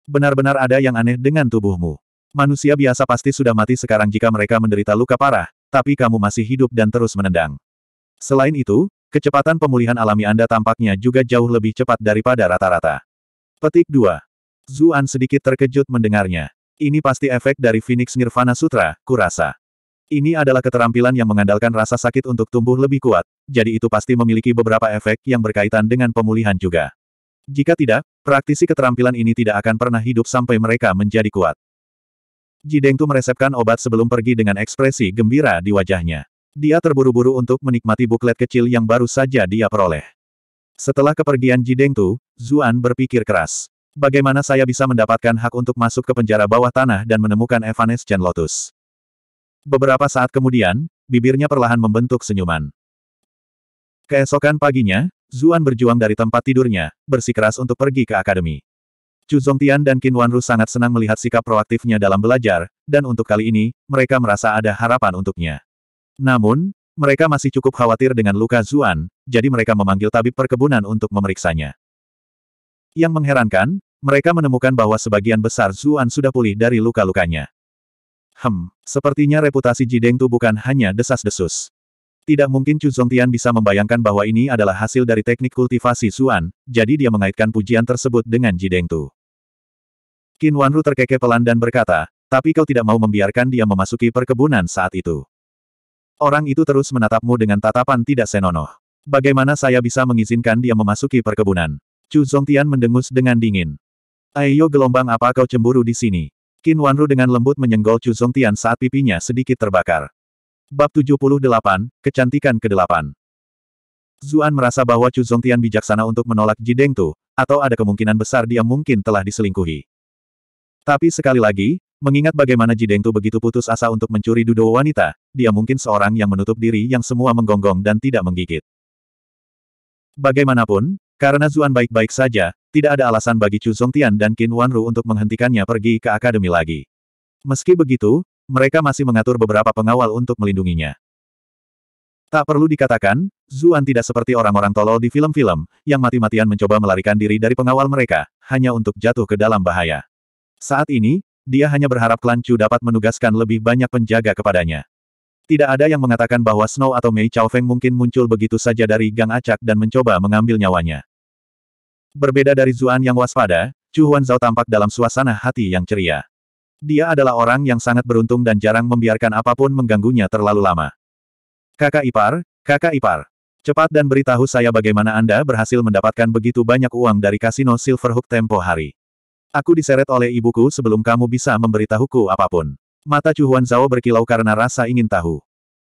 Benar-benar ada yang aneh dengan tubuhmu. Manusia biasa pasti sudah mati sekarang jika mereka menderita luka parah, tapi kamu masih hidup dan terus menendang. Selain itu, kecepatan pemulihan alami Anda tampaknya juga jauh lebih cepat daripada rata-rata. Petik 2. Zuan sedikit terkejut mendengarnya. Ini pasti efek dari Phoenix Nirvana Sutra, kurasa. Ini adalah keterampilan yang mengandalkan rasa sakit untuk tumbuh lebih kuat, jadi itu pasti memiliki beberapa efek yang berkaitan dengan pemulihan juga. Jika tidak, praktisi keterampilan ini tidak akan pernah hidup sampai mereka menjadi kuat. Jideng Jidengtu meresepkan obat sebelum pergi dengan ekspresi gembira di wajahnya. Dia terburu-buru untuk menikmati buklet kecil yang baru saja dia peroleh. Setelah kepergian Jideng Jidengtu, Zuan berpikir keras. Bagaimana saya bisa mendapatkan hak untuk masuk ke penjara bawah tanah dan menemukan Evanescent Lotus? Beberapa saat kemudian, bibirnya perlahan membentuk senyuman. Keesokan paginya, Zuan berjuang dari tempat tidurnya, bersikeras untuk pergi ke akademi. Chu Zongtian dan Qin Wanru sangat senang melihat sikap proaktifnya dalam belajar, dan untuk kali ini, mereka merasa ada harapan untuknya. Namun, mereka masih cukup khawatir dengan luka Zuan, jadi mereka memanggil tabib perkebunan untuk memeriksanya. Yang mengherankan, mereka menemukan bahwa sebagian besar Zuan sudah pulih dari luka-lukanya. Hem, sepertinya reputasi Jideng Tu bukan hanya desas-desus. Tidak mungkin Chu Zongtian bisa membayangkan bahwa ini adalah hasil dari teknik kultivasi Suan, jadi dia mengaitkan pujian tersebut dengan Jideng Tu. Qin Wanru terkekeh pelan dan berkata, tapi kau tidak mau membiarkan dia memasuki perkebunan saat itu. Orang itu terus menatapmu dengan tatapan tidak senonoh. Bagaimana saya bisa mengizinkan dia memasuki perkebunan? Chu Zongtian mendengus dengan dingin. Ayo gelombang apa kau cemburu di sini? Qin Wanru dengan lembut menyenggol Chu Zongtian saat pipinya sedikit terbakar. Bab 78, Kecantikan ke-8 Zuan merasa bahwa Chu Zongtian bijaksana untuk menolak Jideng Tu, atau ada kemungkinan besar dia mungkin telah diselingkuhi. Tapi sekali lagi, mengingat bagaimana Jideng Tu begitu putus asa untuk mencuri duduk wanita, dia mungkin seorang yang menutup diri yang semua menggonggong dan tidak menggigit. Bagaimanapun, karena Zuan baik-baik saja, tidak ada alasan bagi Chu Zongtian dan Qin Wanru untuk menghentikannya pergi ke akademi lagi. Meski begitu, mereka masih mengatur beberapa pengawal untuk melindunginya. Tak perlu dikatakan, Zuan tidak seperti orang-orang tolol di film-film, yang mati-matian mencoba melarikan diri dari pengawal mereka, hanya untuk jatuh ke dalam bahaya. Saat ini, dia hanya berharap klan Chu dapat menugaskan lebih banyak penjaga kepadanya. Tidak ada yang mengatakan bahwa Snow atau Mei Chao Feng mungkin muncul begitu saja dari gang acak dan mencoba mengambil nyawanya. Berbeda dari Zuan yang waspada, Chu Zhao tampak dalam suasana hati yang ceria. Dia adalah orang yang sangat beruntung dan jarang membiarkan apapun mengganggunya terlalu lama. Kakak ipar, kakak ipar. Cepat dan beritahu saya bagaimana Anda berhasil mendapatkan begitu banyak uang dari kasino Silverhook tempo hari. Aku diseret oleh ibuku sebelum kamu bisa memberitahuku apapun. Mata Chu Zhao berkilau karena rasa ingin tahu.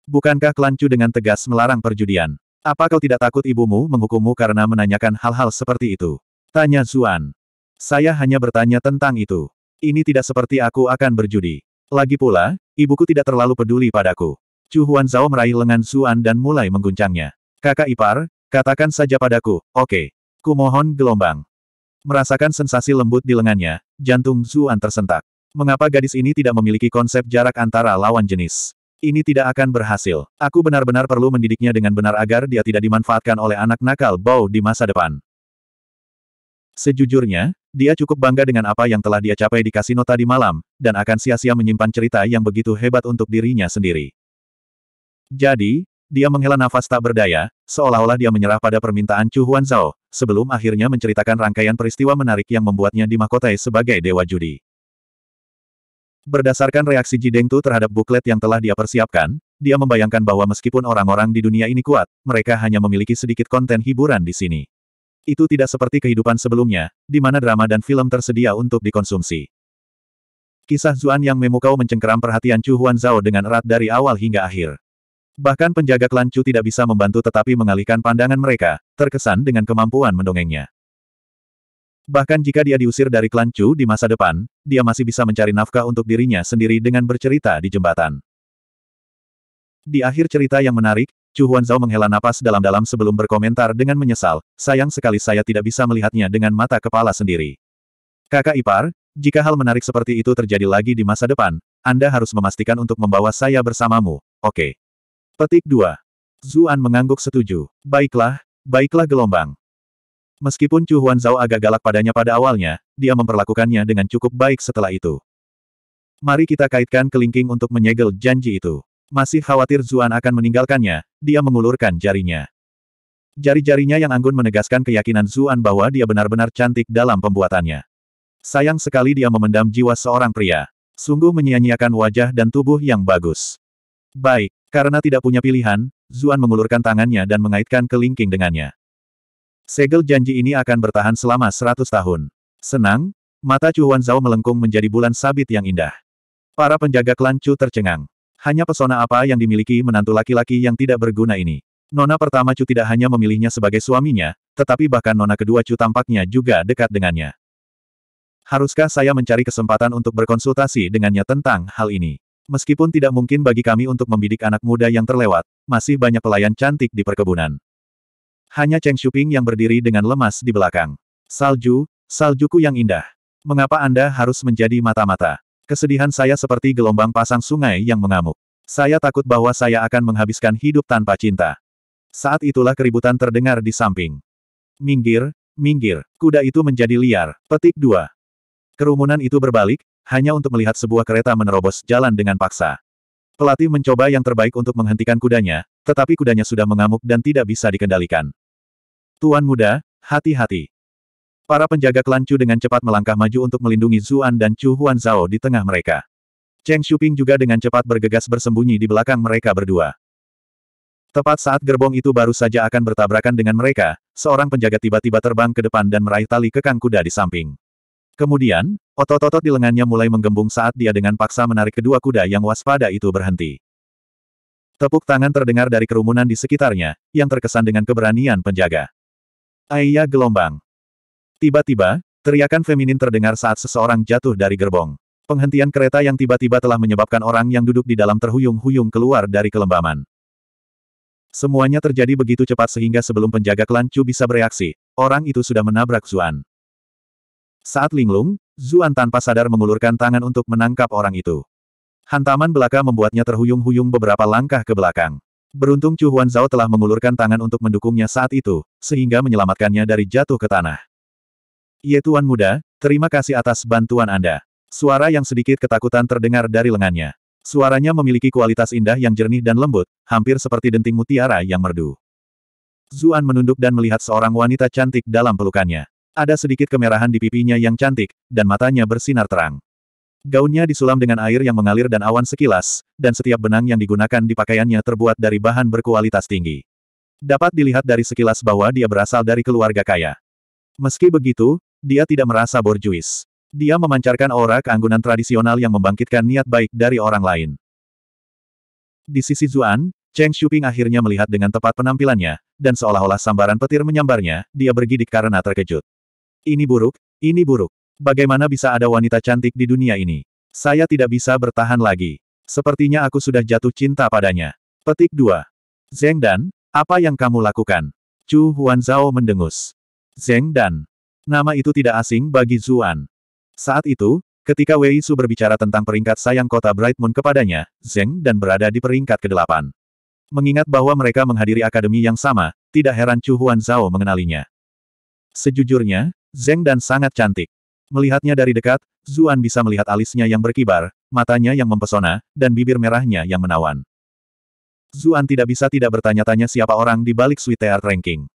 Bukankah klan dengan tegas melarang perjudian? Apa kau tidak takut ibumu menghukummu karena menanyakan hal-hal seperti itu? Tanya Zuan. Saya hanya bertanya tentang itu. Ini tidak seperti aku akan berjudi. Lagi pula, ibuku tidak terlalu peduli padaku. Chu Huan Zhao meraih lengan Zuan dan mulai mengguncangnya. Kakak ipar, katakan saja padaku, oke. Okay. Kumohon gelombang. Merasakan sensasi lembut di lengannya, jantung Zuan tersentak. Mengapa gadis ini tidak memiliki konsep jarak antara lawan jenis? Ini tidak akan berhasil. Aku benar-benar perlu mendidiknya dengan benar agar dia tidak dimanfaatkan oleh anak nakal Bao di masa depan. Sejujurnya, dia cukup bangga dengan apa yang telah dia capai di kasino tadi malam, dan akan sia-sia menyimpan cerita yang begitu hebat untuk dirinya sendiri. Jadi, dia menghela nafas tak berdaya, seolah-olah dia menyerah pada permintaan Chu Zhao, sebelum akhirnya menceritakan rangkaian peristiwa menarik yang membuatnya dimakotai sebagai Dewa Judi. Berdasarkan reaksi Jideng Tu terhadap buklet yang telah dia persiapkan, dia membayangkan bahwa meskipun orang-orang di dunia ini kuat, mereka hanya memiliki sedikit konten hiburan di sini. Itu tidak seperti kehidupan sebelumnya, di mana drama dan film tersedia untuk dikonsumsi. Kisah Zuan yang memukau mencengkeram perhatian Chu Huan Zhao dengan erat dari awal hingga akhir. Bahkan penjaga klan Chu tidak bisa membantu tetapi mengalihkan pandangan mereka, terkesan dengan kemampuan mendongengnya. Bahkan jika dia diusir dari klan Chu di masa depan, dia masih bisa mencari nafkah untuk dirinya sendiri dengan bercerita di jembatan. Di akhir cerita yang menarik, Chu Zhao menghela napas dalam-dalam sebelum berkomentar dengan menyesal, sayang sekali saya tidak bisa melihatnya dengan mata kepala sendiri. Kakak ipar, jika hal menarik seperti itu terjadi lagi di masa depan, Anda harus memastikan untuk membawa saya bersamamu, oke. Okay. Petik 2. Zuan mengangguk setuju. Baiklah, baiklah gelombang. Meskipun Chu Huan Huanzao agak galak padanya pada awalnya, dia memperlakukannya dengan cukup baik setelah itu. Mari kita kaitkan kelingking untuk menyegel janji itu. Masih khawatir Zuan akan meninggalkannya, dia mengulurkan jarinya. Jari-jarinya yang anggun menegaskan keyakinan Zuan bahwa dia benar-benar cantik dalam pembuatannya. Sayang sekali dia memendam jiwa seorang pria. Sungguh menyia-nyiakan wajah dan tubuh yang bagus. Baik, karena tidak punya pilihan, Zuan mengulurkan tangannya dan mengaitkan kelingking dengannya. Segel janji ini akan bertahan selama seratus tahun. Senang, mata Cuan Zhao melengkung menjadi bulan sabit yang indah. Para penjaga klan Chu tercengang. Hanya pesona apa yang dimiliki menantu laki-laki yang tidak berguna ini. Nona pertama Chu tidak hanya memilihnya sebagai suaminya, tetapi bahkan nona kedua Chu tampaknya juga dekat dengannya. Haruskah saya mencari kesempatan untuk berkonsultasi dengannya tentang hal ini? Meskipun tidak mungkin bagi kami untuk membidik anak muda yang terlewat, masih banyak pelayan cantik di perkebunan. Hanya Cheng Shuping yang berdiri dengan lemas di belakang. Salju, saljuku yang indah. Mengapa Anda harus menjadi mata-mata? Kesedihan saya seperti gelombang pasang sungai yang mengamuk. Saya takut bahwa saya akan menghabiskan hidup tanpa cinta. Saat itulah keributan terdengar di samping. Minggir, minggir, kuda itu menjadi liar. Petik dua. Kerumunan itu berbalik, hanya untuk melihat sebuah kereta menerobos jalan dengan paksa. Pelatih mencoba yang terbaik untuk menghentikan kudanya, tetapi kudanya sudah mengamuk dan tidak bisa dikendalikan. Tuan muda, hati-hati. Para penjaga klan dengan cepat melangkah maju untuk melindungi Zuan dan Chu Huan Zhao di tengah mereka. Cheng Shuping juga dengan cepat bergegas bersembunyi di belakang mereka berdua. Tepat saat gerbong itu baru saja akan bertabrakan dengan mereka, seorang penjaga tiba-tiba terbang ke depan dan meraih tali kekang kuda di samping. Kemudian, otot-otot di lengannya mulai menggembung saat dia dengan paksa menarik kedua kuda yang waspada itu berhenti. Tepuk tangan terdengar dari kerumunan di sekitarnya, yang terkesan dengan keberanian penjaga. Ayah gelombang. Tiba-tiba, teriakan feminin terdengar saat seseorang jatuh dari gerbong. Penghentian kereta yang tiba-tiba telah menyebabkan orang yang duduk di dalam terhuyung-huyung keluar dari kelembaman. Semuanya terjadi begitu cepat sehingga sebelum penjaga klan Chu bisa bereaksi, orang itu sudah menabrak Zuan. Saat linglung, Zuan tanpa sadar mengulurkan tangan untuk menangkap orang itu. Hantaman belaka membuatnya terhuyung-huyung beberapa langkah ke belakang. Beruntung Chu Zhao telah mengulurkan tangan untuk mendukungnya saat itu, sehingga menyelamatkannya dari jatuh ke tanah. Ye Tuan Muda, terima kasih atas bantuan Anda. Suara yang sedikit ketakutan terdengar dari lengannya. Suaranya memiliki kualitas indah yang jernih dan lembut, hampir seperti denting mutiara yang merdu. Zuan menunduk dan melihat seorang wanita cantik dalam pelukannya. Ada sedikit kemerahan di pipinya yang cantik, dan matanya bersinar terang. Gaunnya disulam dengan air yang mengalir dan awan sekilas, dan setiap benang yang digunakan di pakaiannya terbuat dari bahan berkualitas tinggi. Dapat dilihat dari sekilas bahwa dia berasal dari keluarga kaya. Meski begitu, dia tidak merasa borjuis. Dia memancarkan aura keanggunan tradisional yang membangkitkan niat baik dari orang lain. Di sisi Zuan, Cheng Shuping akhirnya melihat dengan tepat penampilannya, dan seolah-olah sambaran petir menyambarnya, dia bergidik karena terkejut. Ini buruk, ini buruk. Bagaimana bisa ada wanita cantik di dunia ini? Saya tidak bisa bertahan lagi. Sepertinya aku sudah jatuh cinta padanya. Petik 2. Zeng Dan, apa yang kamu lakukan? Chu Zhao mendengus. Zeng Dan. Nama itu tidak asing bagi Zuan. Saat itu, ketika Wei Su berbicara tentang peringkat sayang kota Bright Moon kepadanya, Zeng Dan berada di peringkat ke-8. Mengingat bahwa mereka menghadiri akademi yang sama, tidak heran Chu Zhao mengenalinya. Sejujurnya, Zeng Dan sangat cantik. Melihatnya dari dekat, Zuan bisa melihat alisnya yang berkibar, matanya yang mempesona, dan bibir merahnya yang menawan. Zuan tidak bisa tidak bertanya-tanya siapa orang di balik Sweetheart Ranking.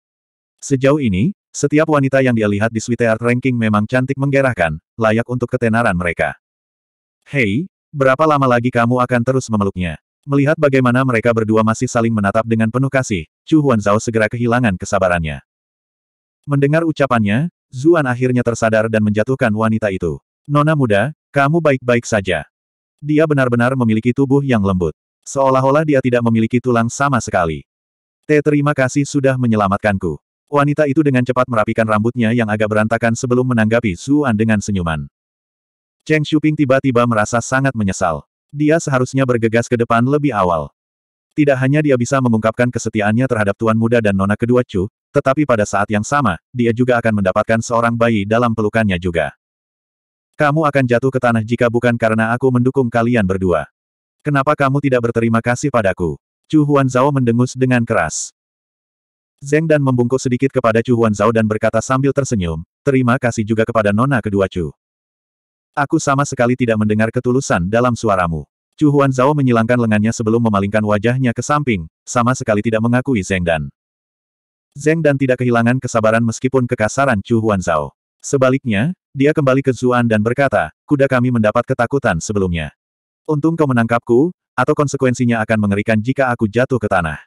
Sejauh ini, setiap wanita yang dia lihat di Sweetheart Ranking memang cantik menggerahkan, layak untuk ketenaran mereka. Hei, berapa lama lagi kamu akan terus memeluknya? Melihat bagaimana mereka berdua masih saling menatap dengan penuh kasih, Chu Huan Zhao segera kehilangan kesabarannya. Mendengar ucapannya, Zuan akhirnya tersadar dan menjatuhkan wanita itu. Nona muda, kamu baik-baik saja. Dia benar-benar memiliki tubuh yang lembut. Seolah-olah dia tidak memiliki tulang sama sekali. Te terima kasih sudah menyelamatkanku. Wanita itu dengan cepat merapikan rambutnya yang agak berantakan sebelum menanggapi Zuan dengan senyuman. Cheng Shuping tiba-tiba merasa sangat menyesal. Dia seharusnya bergegas ke depan lebih awal. Tidak hanya dia bisa mengungkapkan kesetiaannya terhadap tuan muda dan nona kedua Chu, tetapi pada saat yang sama, dia juga akan mendapatkan seorang bayi dalam pelukannya juga. Kamu akan jatuh ke tanah jika bukan karena aku mendukung kalian berdua. Kenapa kamu tidak berterima kasih padaku? Chu Huan Zhao mendengus dengan keras. Zeng dan membungkuk sedikit kepada Chu Huan Zhao dan berkata sambil tersenyum, terima kasih juga kepada nona kedua Chu. Aku sama sekali tidak mendengar ketulusan dalam suaramu. Chu Huan Zhao menyilangkan lengannya sebelum memalingkan wajahnya ke samping, sama sekali tidak mengakui Zeng Dan. Zeng dan tidak kehilangan kesabaran meskipun kekasaran Chu Huan Zhao. Sebaliknya, dia kembali ke Zuan dan berkata, kuda kami mendapat ketakutan sebelumnya. Untung kau menangkapku, atau konsekuensinya akan mengerikan jika aku jatuh ke tanah.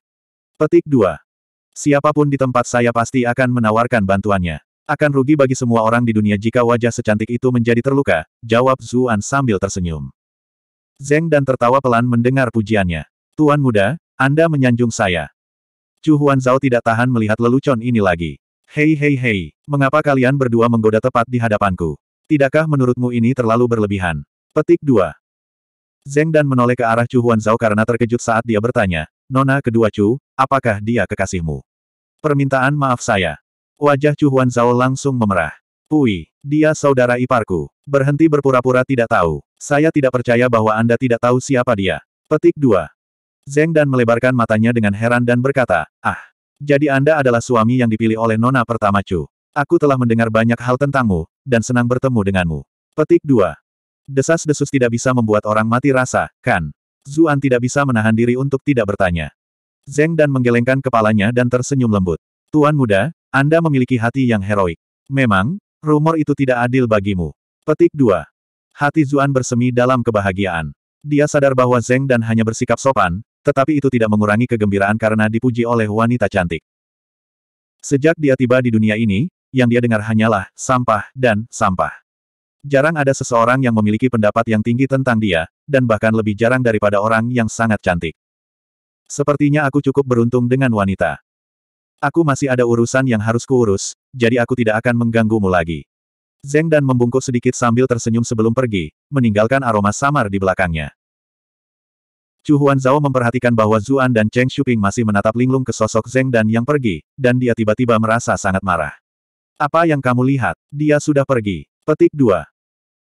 Petik 2. Siapapun di tempat saya pasti akan menawarkan bantuannya. Akan rugi bagi semua orang di dunia jika wajah secantik itu menjadi terluka, jawab Zuan sambil tersenyum. Zeng dan tertawa pelan mendengar pujiannya. Tuan muda, Anda menyanjung saya. Chu Huan Zhao tidak tahan melihat lelucon ini lagi. Hei hei hei, mengapa kalian berdua menggoda tepat di hadapanku? Tidakkah menurutmu ini terlalu berlebihan? Petik 2. Zeng dan menoleh ke arah Chu Huan Zhao karena terkejut saat dia bertanya, Nona kedua Chu, apakah dia kekasihmu? Permintaan maaf saya. Wajah Chu Huan Zhao langsung memerah. Pui, dia saudara iparku. Berhenti berpura-pura tidak tahu. Saya tidak percaya bahwa Anda tidak tahu siapa dia. Petik 2. Zeng dan melebarkan matanya dengan heran dan berkata, Ah, jadi Anda adalah suami yang dipilih oleh Nona pertama Chu. Aku telah mendengar banyak hal tentangmu, dan senang bertemu denganmu. Petik 2. Desas-desus tidak bisa membuat orang mati rasa, kan? Zuan tidak bisa menahan diri untuk tidak bertanya. Zeng dan menggelengkan kepalanya dan tersenyum lembut. Tuan muda, Anda memiliki hati yang heroik. Memang, rumor itu tidak adil bagimu. Petik 2. Hati Zuan bersemi dalam kebahagiaan. Dia sadar bahwa Zeng dan hanya bersikap sopan, tetapi itu tidak mengurangi kegembiraan karena dipuji oleh wanita cantik. Sejak dia tiba di dunia ini, yang dia dengar hanyalah sampah dan sampah. Jarang ada seseorang yang memiliki pendapat yang tinggi tentang dia, dan bahkan lebih jarang daripada orang yang sangat cantik. Sepertinya aku cukup beruntung dengan wanita. Aku masih ada urusan yang harus kuurus, jadi aku tidak akan mengganggumu lagi. Zeng dan membungkuk sedikit sambil tersenyum sebelum pergi, meninggalkan aroma samar di belakangnya. Chu Zhao memperhatikan bahwa Zuan dan Cheng Shuping masih menatap linglung ke sosok Zeng Dan yang pergi, dan dia tiba-tiba merasa sangat marah. Apa yang kamu lihat? Dia sudah pergi. Petik 2.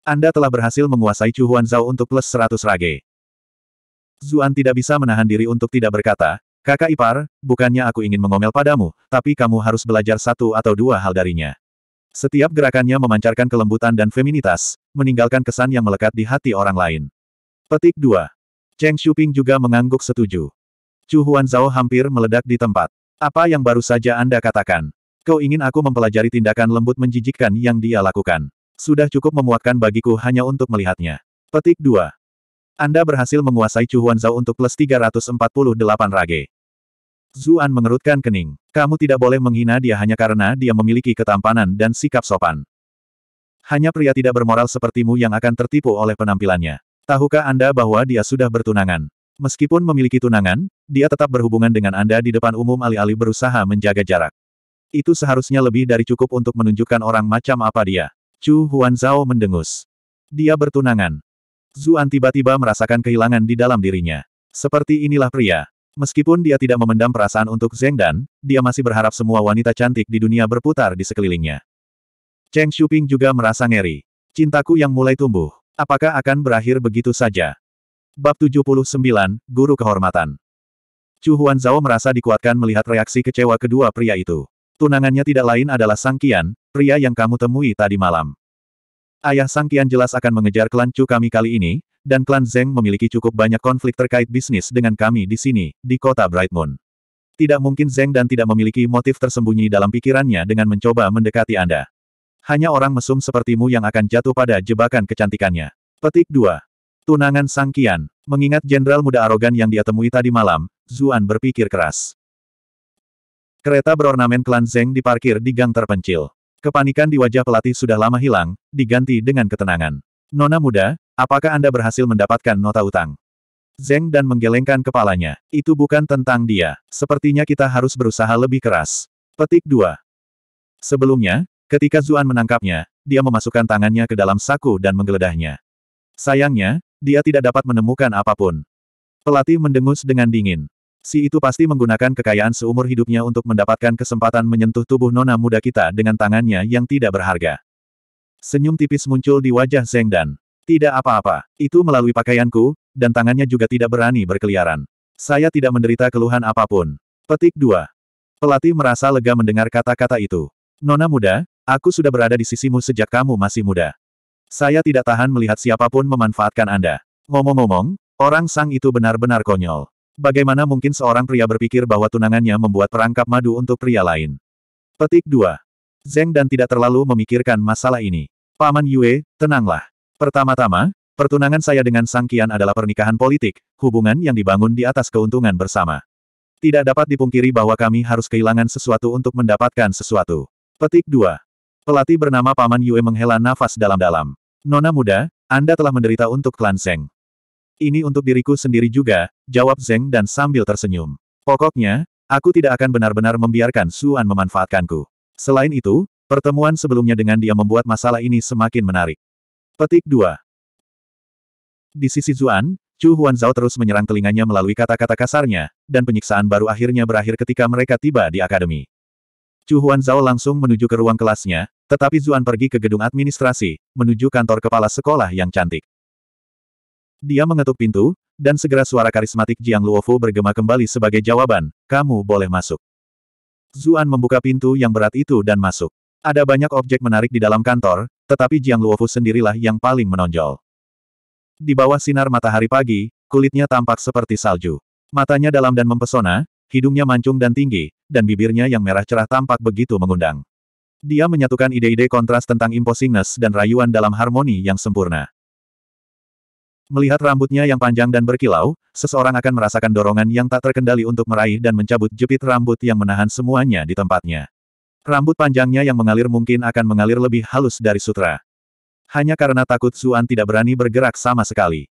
Anda telah berhasil menguasai Chu Zhao untuk plus 100 rage. Zuan tidak bisa menahan diri untuk tidak berkata, Kakak Ipar, bukannya aku ingin mengomel padamu, tapi kamu harus belajar satu atau dua hal darinya. Setiap gerakannya memancarkan kelembutan dan feminitas, meninggalkan kesan yang melekat di hati orang lain. Petik 2. Cheng Shuping juga mengangguk setuju. Chu Huanzao hampir meledak di tempat. Apa yang baru saja Anda katakan? Kau ingin aku mempelajari tindakan lembut menjijikkan yang dia lakukan. Sudah cukup memuatkan bagiku hanya untuk melihatnya. Petik 2. Anda berhasil menguasai Chu Huanzao untuk plus 348 rage. Zuan mengerutkan kening. Kamu tidak boleh menghina dia hanya karena dia memiliki ketampanan dan sikap sopan. Hanya pria tidak bermoral sepertimu yang akan tertipu oleh penampilannya. Tahukah Anda bahwa dia sudah bertunangan? Meskipun memiliki tunangan, dia tetap berhubungan dengan Anda di depan umum alih-alih berusaha menjaga jarak. Itu seharusnya lebih dari cukup untuk menunjukkan orang macam apa dia. Chu Huanzao mendengus. Dia bertunangan. Zuan tiba-tiba merasakan kehilangan di dalam dirinya. Seperti inilah pria. Meskipun dia tidak memendam perasaan untuk Zeng Dan, dia masih berharap semua wanita cantik di dunia berputar di sekelilingnya. Cheng Shuping juga merasa ngeri. Cintaku yang mulai tumbuh. Apakah akan berakhir begitu saja? Bab 79, Guru Kehormatan Chu Huanzao merasa dikuatkan melihat reaksi kecewa kedua pria itu. Tunangannya tidak lain adalah Sang Qian, pria yang kamu temui tadi malam. Ayah Sang Qian jelas akan mengejar klan Chu kami kali ini, dan klan Zeng memiliki cukup banyak konflik terkait bisnis dengan kami di sini, di kota Bright Moon. Tidak mungkin Zeng dan tidak memiliki motif tersembunyi dalam pikirannya dengan mencoba mendekati Anda. Hanya orang mesum sepertimu yang akan jatuh pada jebakan kecantikannya. Petik 2. Tunangan Sangkian. Mengingat jenderal muda arogan yang dia temui tadi malam, Zuan berpikir keras. Kereta berornamen klan Zeng diparkir di gang terpencil. Kepanikan di wajah pelatih sudah lama hilang, diganti dengan ketenangan. Nona muda, apakah Anda berhasil mendapatkan nota utang? Zeng dan menggelengkan kepalanya. Itu bukan tentang dia. Sepertinya kita harus berusaha lebih keras. Petik 2. Sebelumnya, Ketika Zuan menangkapnya, dia memasukkan tangannya ke dalam saku dan menggeledahnya. Sayangnya, dia tidak dapat menemukan apapun. Pelatih mendengus dengan dingin. Si itu pasti menggunakan kekayaan seumur hidupnya untuk mendapatkan kesempatan menyentuh tubuh nona muda kita dengan tangannya yang tidak berharga. Senyum tipis muncul di wajah Zeng Dan. Tidak apa-apa, itu melalui pakaianku, dan tangannya juga tidak berani berkeliaran. Saya tidak menderita keluhan apapun. Petik 2. Pelatih merasa lega mendengar kata-kata itu. Nona muda, Aku sudah berada di sisimu sejak kamu masih muda. Saya tidak tahan melihat siapapun memanfaatkan Anda. Ngomong-ngomong, orang sang itu benar-benar konyol. Bagaimana mungkin seorang pria berpikir bahwa tunangannya membuat perangkap madu untuk pria lain? Petik 2. Zeng dan tidak terlalu memikirkan masalah ini. Paman Yue, tenanglah. Pertama-tama, pertunangan saya dengan Sang Kian adalah pernikahan politik, hubungan yang dibangun di atas keuntungan bersama. Tidak dapat dipungkiri bahwa kami harus kehilangan sesuatu untuk mendapatkan sesuatu. Petik 2. Pelatih bernama Paman Yue menghela nafas dalam-dalam. Nona muda, Anda telah menderita untuk klan Zeng. Ini untuk diriku sendiri juga, jawab Zeng dan sambil tersenyum. Pokoknya, aku tidak akan benar-benar membiarkan Suan memanfaatkanku. Selain itu, pertemuan sebelumnya dengan dia membuat masalah ini semakin menarik. Petik 2 Di sisi Zuan, Chu Huan Zhao terus menyerang telinganya melalui kata-kata kasarnya, dan penyiksaan baru akhirnya berakhir ketika mereka tiba di akademi. Chu Zhao langsung menuju ke ruang kelasnya, tetapi Zuan pergi ke gedung administrasi, menuju kantor kepala sekolah yang cantik. Dia mengetuk pintu, dan segera suara karismatik Jiang Luofu bergema kembali sebagai jawaban, kamu boleh masuk. Zuan membuka pintu yang berat itu dan masuk. Ada banyak objek menarik di dalam kantor, tetapi Jiang Luofu sendirilah yang paling menonjol. Di bawah sinar matahari pagi, kulitnya tampak seperti salju. Matanya dalam dan mempesona, hidungnya mancung dan tinggi, dan bibirnya yang merah cerah tampak begitu mengundang. Dia menyatukan ide-ide kontras tentang imposingness dan rayuan dalam harmoni yang sempurna. Melihat rambutnya yang panjang dan berkilau, seseorang akan merasakan dorongan yang tak terkendali untuk meraih dan mencabut jepit rambut yang menahan semuanya di tempatnya. Rambut panjangnya yang mengalir mungkin akan mengalir lebih halus dari sutra. Hanya karena takut Zuan tidak berani bergerak sama sekali.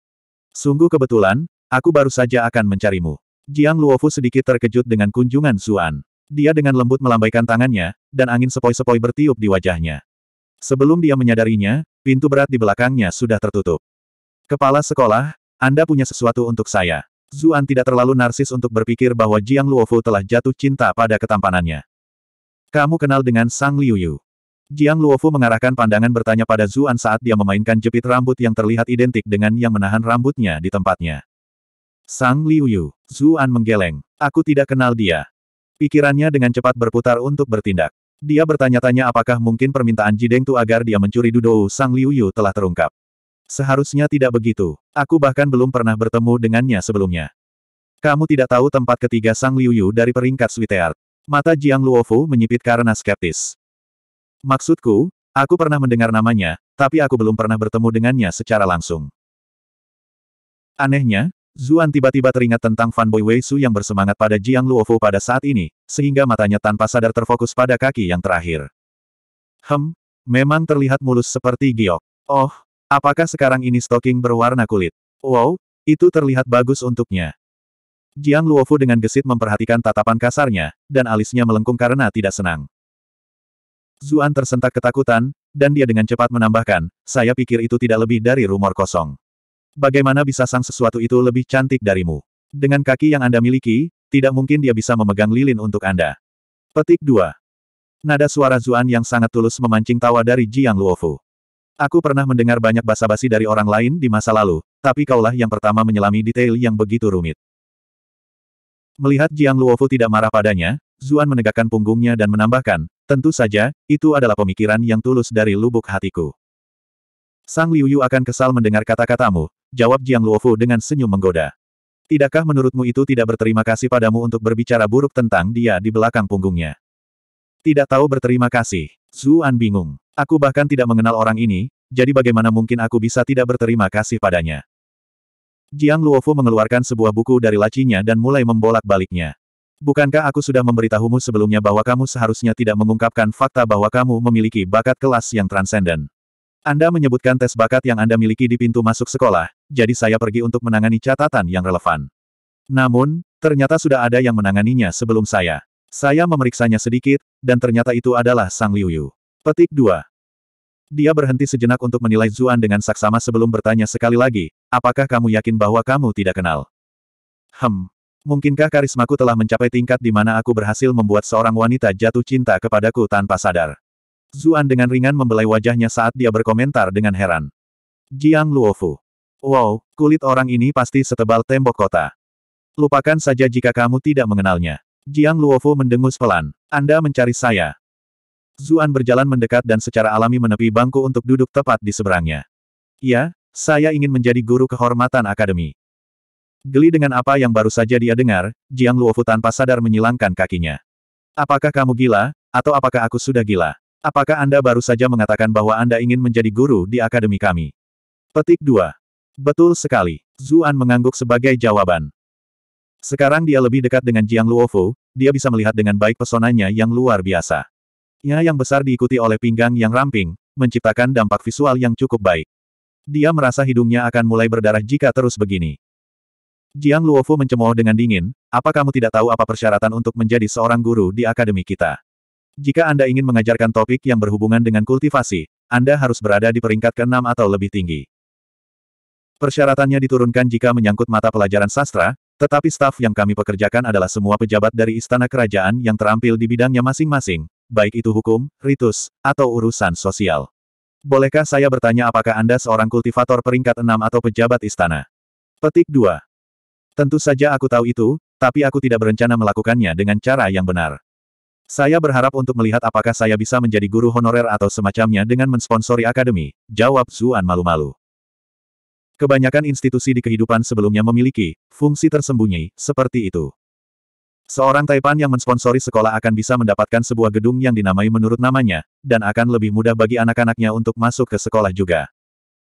Sungguh kebetulan, aku baru saja akan mencarimu. Jiang Luofu sedikit terkejut dengan kunjungan Zuan. Dia dengan lembut melambaikan tangannya, dan angin sepoi-sepoi bertiup di wajahnya. Sebelum dia menyadarinya, pintu berat di belakangnya sudah tertutup. Kepala sekolah, Anda punya sesuatu untuk saya. Zuan tidak terlalu narsis untuk berpikir bahwa Jiang Luofu telah jatuh cinta pada ketampanannya. Kamu kenal dengan Sang Liu Yu. Jiang Luofu mengarahkan pandangan bertanya pada Zuan saat dia memainkan jepit rambut yang terlihat identik dengan yang menahan rambutnya di tempatnya. Sang Liuyu, Yu, Zuan menggeleng. Aku tidak kenal dia. Pikirannya dengan cepat berputar untuk bertindak. Dia bertanya-tanya apakah mungkin permintaan Jideng Tu agar dia mencuri Dudou Sang Liuyu telah terungkap. Seharusnya tidak begitu. Aku bahkan belum pernah bertemu dengannya sebelumnya. Kamu tidak tahu tempat ketiga Sang Liuyu dari peringkat Sweetheart. Mata Jiang Luofu menyipit karena skeptis. Maksudku, aku pernah mendengar namanya, tapi aku belum pernah bertemu dengannya secara langsung. Anehnya, Zuan tiba-tiba teringat tentang fanboy Wei Su yang bersemangat pada Jiang Luofu pada saat ini, sehingga matanya tanpa sadar terfokus pada kaki yang terakhir. Hem, memang terlihat mulus seperti giok. Oh, apakah sekarang ini stoking berwarna kulit? Wow, itu terlihat bagus untuknya. Jiang Luofu dengan gesit memperhatikan tatapan kasarnya, dan alisnya melengkung karena tidak senang. Zuan tersentak ketakutan, dan dia dengan cepat menambahkan, saya pikir itu tidak lebih dari rumor kosong. Bagaimana bisa sang sesuatu itu lebih cantik darimu? Dengan kaki yang Anda miliki, tidak mungkin dia bisa memegang lilin untuk Anda. Petik 2. Nada suara Zuan yang sangat tulus memancing tawa dari Jiang Luofu. Aku pernah mendengar banyak basa-basi dari orang lain di masa lalu, tapi kaulah yang pertama menyelami detail yang begitu rumit. Melihat Jiang Luofu tidak marah padanya, Zuan menegakkan punggungnya dan menambahkan, tentu saja, itu adalah pemikiran yang tulus dari lubuk hatiku. Sang Liuyu akan kesal mendengar kata-katamu, jawab Jiang Luofu dengan senyum menggoda. Tidakkah menurutmu itu tidak berterima kasih padamu untuk berbicara buruk tentang dia di belakang punggungnya? Tidak tahu berterima kasih. Zuan bingung. Aku bahkan tidak mengenal orang ini, jadi bagaimana mungkin aku bisa tidak berterima kasih padanya? Jiang Luofu mengeluarkan sebuah buku dari lacinya dan mulai membolak-baliknya. Bukankah aku sudah memberitahumu sebelumnya bahwa kamu seharusnya tidak mengungkapkan fakta bahwa kamu memiliki bakat kelas yang transenden? Anda menyebutkan tes bakat yang Anda miliki di pintu masuk sekolah, jadi saya pergi untuk menangani catatan yang relevan. Namun, ternyata sudah ada yang menanganinya sebelum saya. Saya memeriksanya sedikit, dan ternyata itu adalah Sang Liu Yu. Petik 2. Dia berhenti sejenak untuk menilai Zuan dengan saksama sebelum bertanya sekali lagi, apakah kamu yakin bahwa kamu tidak kenal? Hem. Mungkinkah karismaku telah mencapai tingkat di mana aku berhasil membuat seorang wanita jatuh cinta kepadaku tanpa sadar? Zuan dengan ringan membelai wajahnya saat dia berkomentar dengan heran. Jiang Luofu. Wow, kulit orang ini pasti setebal tembok kota. Lupakan saja jika kamu tidak mengenalnya. Jiang Luofu mendengus pelan. Anda mencari saya. Zuan berjalan mendekat dan secara alami menepi bangku untuk duduk tepat di seberangnya. Ya, saya ingin menjadi guru kehormatan akademi. Geli dengan apa yang baru saja dia dengar, Jiang Luofu tanpa sadar menyilangkan kakinya. Apakah kamu gila, atau apakah aku sudah gila? Apakah Anda baru saja mengatakan bahwa Anda ingin menjadi guru di akademi kami? Petik 2. Betul sekali. Zuan mengangguk sebagai jawaban. Sekarang dia lebih dekat dengan Jiang Luofu, dia bisa melihat dengan baik pesonanya yang luar biasa. Ia yang besar diikuti oleh pinggang yang ramping, menciptakan dampak visual yang cukup baik. Dia merasa hidungnya akan mulai berdarah jika terus begini. Jiang Luofu mencemooh dengan dingin, apa kamu tidak tahu apa persyaratan untuk menjadi seorang guru di akademi kita? Jika Anda ingin mengajarkan topik yang berhubungan dengan kultivasi, Anda harus berada di peringkat ke-6 atau lebih tinggi. Persyaratannya diturunkan jika menyangkut mata pelajaran sastra, tetapi staf yang kami pekerjakan adalah semua pejabat dari istana kerajaan yang terampil di bidangnya masing-masing, baik itu hukum, ritus, atau urusan sosial. Bolehkah saya bertanya apakah Anda seorang kultivator peringkat 6 atau pejabat istana? Petik 2. Tentu saja aku tahu itu, tapi aku tidak berencana melakukannya dengan cara yang benar. Saya berharap untuk melihat apakah saya bisa menjadi guru honorer atau semacamnya dengan mensponsori akademi, jawab Zuan malu-malu. Kebanyakan institusi di kehidupan sebelumnya memiliki fungsi tersembunyi, seperti itu. Seorang Taipan yang mensponsori sekolah akan bisa mendapatkan sebuah gedung yang dinamai menurut namanya, dan akan lebih mudah bagi anak-anaknya untuk masuk ke sekolah juga.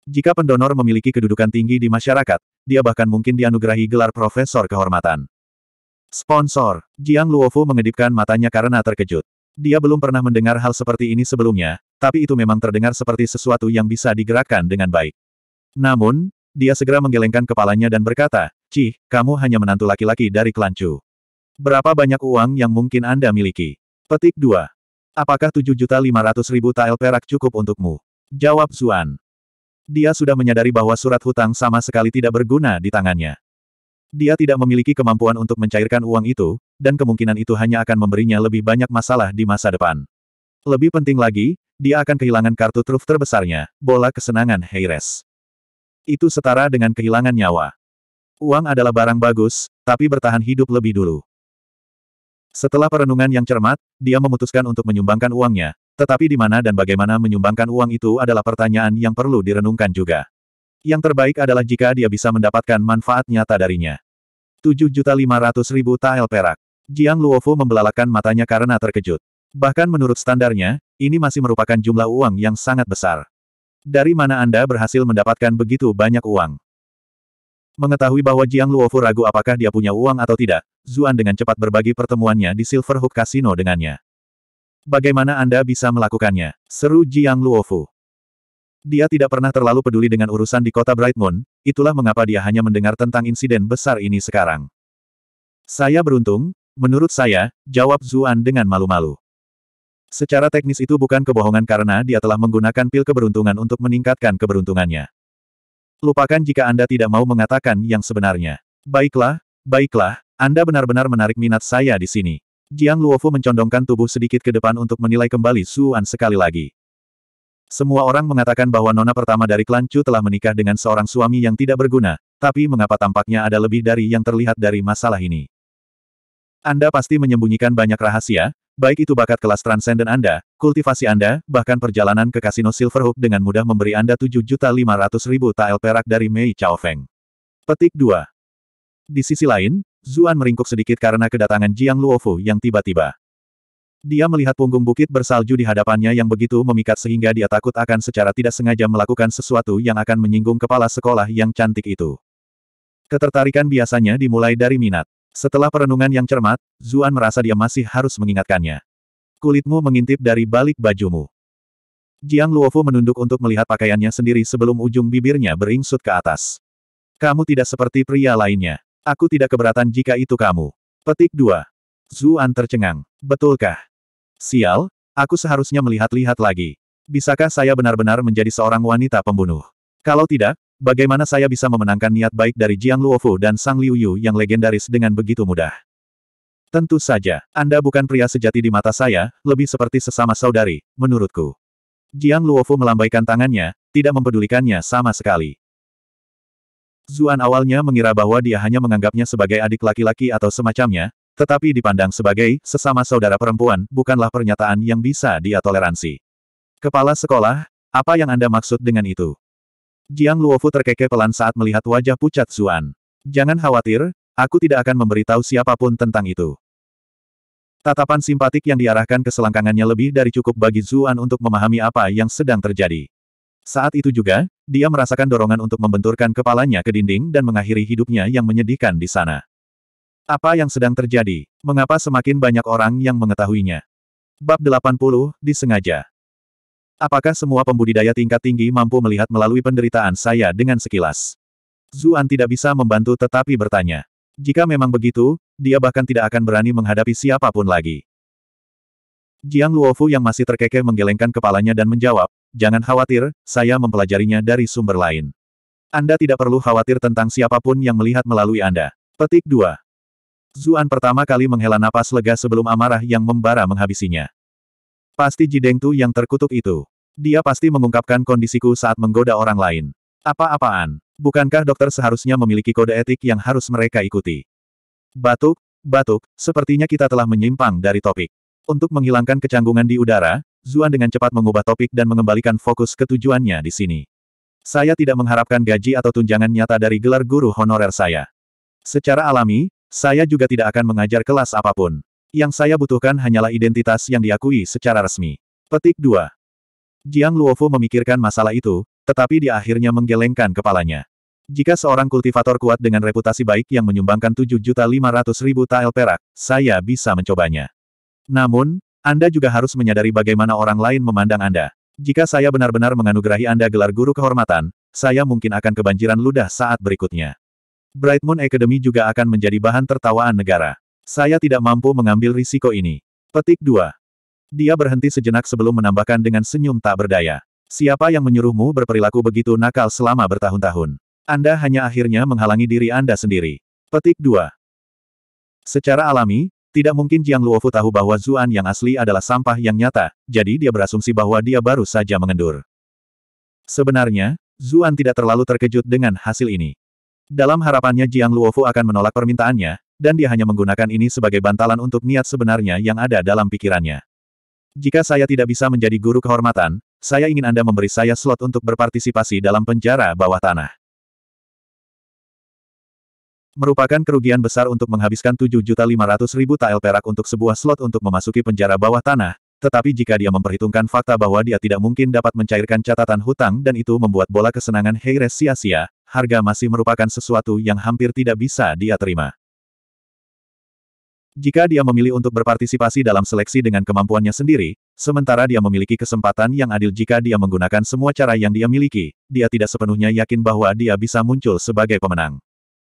Jika pendonor memiliki kedudukan tinggi di masyarakat, dia bahkan mungkin dianugerahi gelar profesor kehormatan. Sponsor. Jiang Luofu mengedipkan matanya karena terkejut. Dia belum pernah mendengar hal seperti ini sebelumnya, tapi itu memang terdengar seperti sesuatu yang bisa digerakkan dengan baik. Namun, dia segera menggelengkan kepalanya dan berkata, Cih, kamu hanya menantu laki-laki dari klan Berapa banyak uang yang mungkin Anda miliki? Petik 2. Apakah 7.500.000 tael perak cukup untukmu? Jawab Zuan. Dia sudah menyadari bahwa surat hutang sama sekali tidak berguna di tangannya. Dia tidak memiliki kemampuan untuk mencairkan uang itu, dan kemungkinan itu hanya akan memberinya lebih banyak masalah di masa depan. Lebih penting lagi, dia akan kehilangan kartu truf terbesarnya, bola kesenangan Heires. Itu setara dengan kehilangan nyawa. Uang adalah barang bagus, tapi bertahan hidup lebih dulu. Setelah perenungan yang cermat, dia memutuskan untuk menyumbangkan uangnya, tetapi di mana dan bagaimana menyumbangkan uang itu adalah pertanyaan yang perlu direnungkan juga. Yang terbaik adalah jika dia bisa mendapatkan manfaat nyata darinya. 7.500.000 tael perak. Jiang Luofu membelalakan matanya karena terkejut. Bahkan menurut standarnya, ini masih merupakan jumlah uang yang sangat besar. Dari mana Anda berhasil mendapatkan begitu banyak uang? Mengetahui bahwa Jiang Luofu ragu apakah dia punya uang atau tidak, Zuan dengan cepat berbagi pertemuannya di Silverhook Casino dengannya. Bagaimana Anda bisa melakukannya? Seru Jiang Luofu. Dia tidak pernah terlalu peduli dengan urusan di kota Bright Moon. itulah mengapa dia hanya mendengar tentang insiden besar ini sekarang. Saya beruntung, menurut saya, jawab Zuan dengan malu-malu. Secara teknis itu bukan kebohongan karena dia telah menggunakan pil keberuntungan untuk meningkatkan keberuntungannya. Lupakan jika Anda tidak mau mengatakan yang sebenarnya. Baiklah, baiklah, Anda benar-benar menarik minat saya di sini. Jiang Luofu mencondongkan tubuh sedikit ke depan untuk menilai kembali Suan sekali lagi. Semua orang mengatakan bahwa nona pertama dari klan Chu telah menikah dengan seorang suami yang tidak berguna, tapi mengapa tampaknya ada lebih dari yang terlihat dari masalah ini? Anda pasti menyembunyikan banyak rahasia, baik itu bakat kelas transenden Anda, kultivasi Anda, bahkan perjalanan ke kasino Silverhook dengan mudah memberi Anda 7.500.000 tael perak dari Mei Chao Feng. Petik 2. Di sisi lain, Zuan meringkuk sedikit karena kedatangan Jiang Luofu yang tiba-tiba. Dia melihat punggung bukit bersalju di hadapannya yang begitu memikat sehingga dia takut akan secara tidak sengaja melakukan sesuatu yang akan menyinggung kepala sekolah yang cantik itu. Ketertarikan biasanya dimulai dari minat. Setelah perenungan yang cermat, Zuan merasa dia masih harus mengingatkannya. Kulitmu mengintip dari balik bajumu. Jiang Luofu menunduk untuk melihat pakaiannya sendiri sebelum ujung bibirnya beringsut ke atas. Kamu tidak seperti pria lainnya. Aku tidak keberatan jika itu kamu. Petik 2. Zuan tercengang. Betulkah? Sial, aku seharusnya melihat-lihat lagi. Bisakah saya benar-benar menjadi seorang wanita pembunuh? Kalau tidak, bagaimana saya bisa memenangkan niat baik dari Jiang Luofu dan Sang Liu Yu yang legendaris dengan begitu mudah? Tentu saja, Anda bukan pria sejati di mata saya, lebih seperti sesama saudari, menurutku. Jiang Luofu melambaikan tangannya, tidak mempedulikannya sama sekali. Zuan awalnya mengira bahwa dia hanya menganggapnya sebagai adik laki-laki atau semacamnya, tetapi dipandang sebagai sesama saudara perempuan, bukanlah pernyataan yang bisa dia toleransi. Kepala sekolah, apa yang Anda maksud dengan itu? Jiang Luofu terkekeh pelan saat melihat wajah pucat Zuan. Jangan khawatir, aku tidak akan memberitahu siapapun tentang itu. Tatapan simpatik yang diarahkan ke selangkangannya lebih dari cukup bagi Zuan untuk memahami apa yang sedang terjadi. Saat itu juga, dia merasakan dorongan untuk membenturkan kepalanya ke dinding dan mengakhiri hidupnya yang menyedihkan di sana. Apa yang sedang terjadi? Mengapa semakin banyak orang yang mengetahuinya? Bab 80, disengaja. Apakah semua pembudidaya tingkat tinggi mampu melihat melalui penderitaan saya dengan sekilas? Zuan tidak bisa membantu tetapi bertanya. Jika memang begitu, dia bahkan tidak akan berani menghadapi siapapun lagi. Jiang Luofu yang masih terkekeh menggelengkan kepalanya dan menjawab, Jangan khawatir, saya mempelajarinya dari sumber lain. Anda tidak perlu khawatir tentang siapapun yang melihat melalui Anda. Petik 2. Zuan pertama kali menghela napas lega sebelum amarah yang membara menghabisinya. Pasti Jideng Tu yang terkutuk itu. Dia pasti mengungkapkan kondisiku saat menggoda orang lain. Apa-apaan? Bukankah dokter seharusnya memiliki kode etik yang harus mereka ikuti? Batuk, batuk, sepertinya kita telah menyimpang dari topik. Untuk menghilangkan kecanggungan di udara, Zuan dengan cepat mengubah topik dan mengembalikan fokus ke tujuannya di sini. Saya tidak mengharapkan gaji atau tunjangan nyata dari gelar guru honorer saya. Secara alami, saya juga tidak akan mengajar kelas apapun. Yang saya butuhkan hanyalah identitas yang diakui secara resmi. Petik 2. Jiang Luofu memikirkan masalah itu, tetapi dia akhirnya menggelengkan kepalanya. Jika seorang kultivator kuat dengan reputasi baik yang menyumbangkan 7.500.000 tael perak, saya bisa mencobanya. Namun, Anda juga harus menyadari bagaimana orang lain memandang Anda. Jika saya benar-benar menganugerahi Anda gelar guru kehormatan, saya mungkin akan kebanjiran ludah saat berikutnya. Bright Moon Academy juga akan menjadi bahan tertawaan negara. Saya tidak mampu mengambil risiko ini. Petik 2. Dia berhenti sejenak sebelum menambahkan dengan senyum tak berdaya. Siapa yang menyuruhmu berperilaku begitu nakal selama bertahun-tahun? Anda hanya akhirnya menghalangi diri Anda sendiri. Petik 2. Secara alami, tidak mungkin Jiang Luofu tahu bahwa Zuan yang asli adalah sampah yang nyata, jadi dia berasumsi bahwa dia baru saja mengendur. Sebenarnya, Zuan tidak terlalu terkejut dengan hasil ini. Dalam harapannya Jiang Luofu akan menolak permintaannya, dan dia hanya menggunakan ini sebagai bantalan untuk niat sebenarnya yang ada dalam pikirannya. Jika saya tidak bisa menjadi guru kehormatan, saya ingin Anda memberi saya slot untuk berpartisipasi dalam penjara bawah tanah. Merupakan kerugian besar untuk menghabiskan 7.500.000 tael perak untuk sebuah slot untuk memasuki penjara bawah tanah, tetapi jika dia memperhitungkan fakta bahwa dia tidak mungkin dapat mencairkan catatan hutang dan itu membuat bola kesenangan Heires sia-sia, harga masih merupakan sesuatu yang hampir tidak bisa dia terima. Jika dia memilih untuk berpartisipasi dalam seleksi dengan kemampuannya sendiri, sementara dia memiliki kesempatan yang adil jika dia menggunakan semua cara yang dia miliki, dia tidak sepenuhnya yakin bahwa dia bisa muncul sebagai pemenang.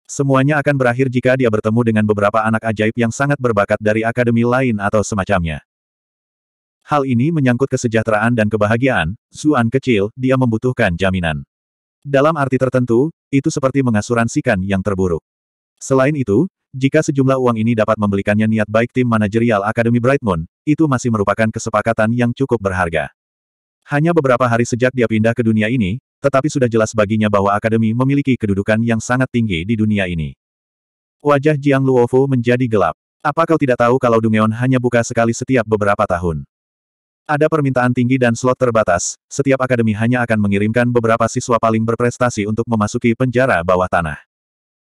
Semuanya akan berakhir jika dia bertemu dengan beberapa anak ajaib yang sangat berbakat dari akademi lain atau semacamnya. Hal ini menyangkut kesejahteraan dan kebahagiaan, Zuan kecil, dia membutuhkan jaminan. Dalam arti tertentu, itu seperti mengasuransikan yang terburuk. Selain itu, jika sejumlah uang ini dapat membelikannya niat baik tim manajerial Akademi Bright Moon, itu masih merupakan kesepakatan yang cukup berharga. Hanya beberapa hari sejak dia pindah ke dunia ini, tetapi sudah jelas baginya bahwa Akademi memiliki kedudukan yang sangat tinggi di dunia ini. Wajah Jiang Luofu menjadi gelap. Apa kau tidak tahu kalau Dungeon hanya buka sekali setiap beberapa tahun? Ada permintaan tinggi dan slot terbatas, setiap akademi hanya akan mengirimkan beberapa siswa paling berprestasi untuk memasuki penjara bawah tanah.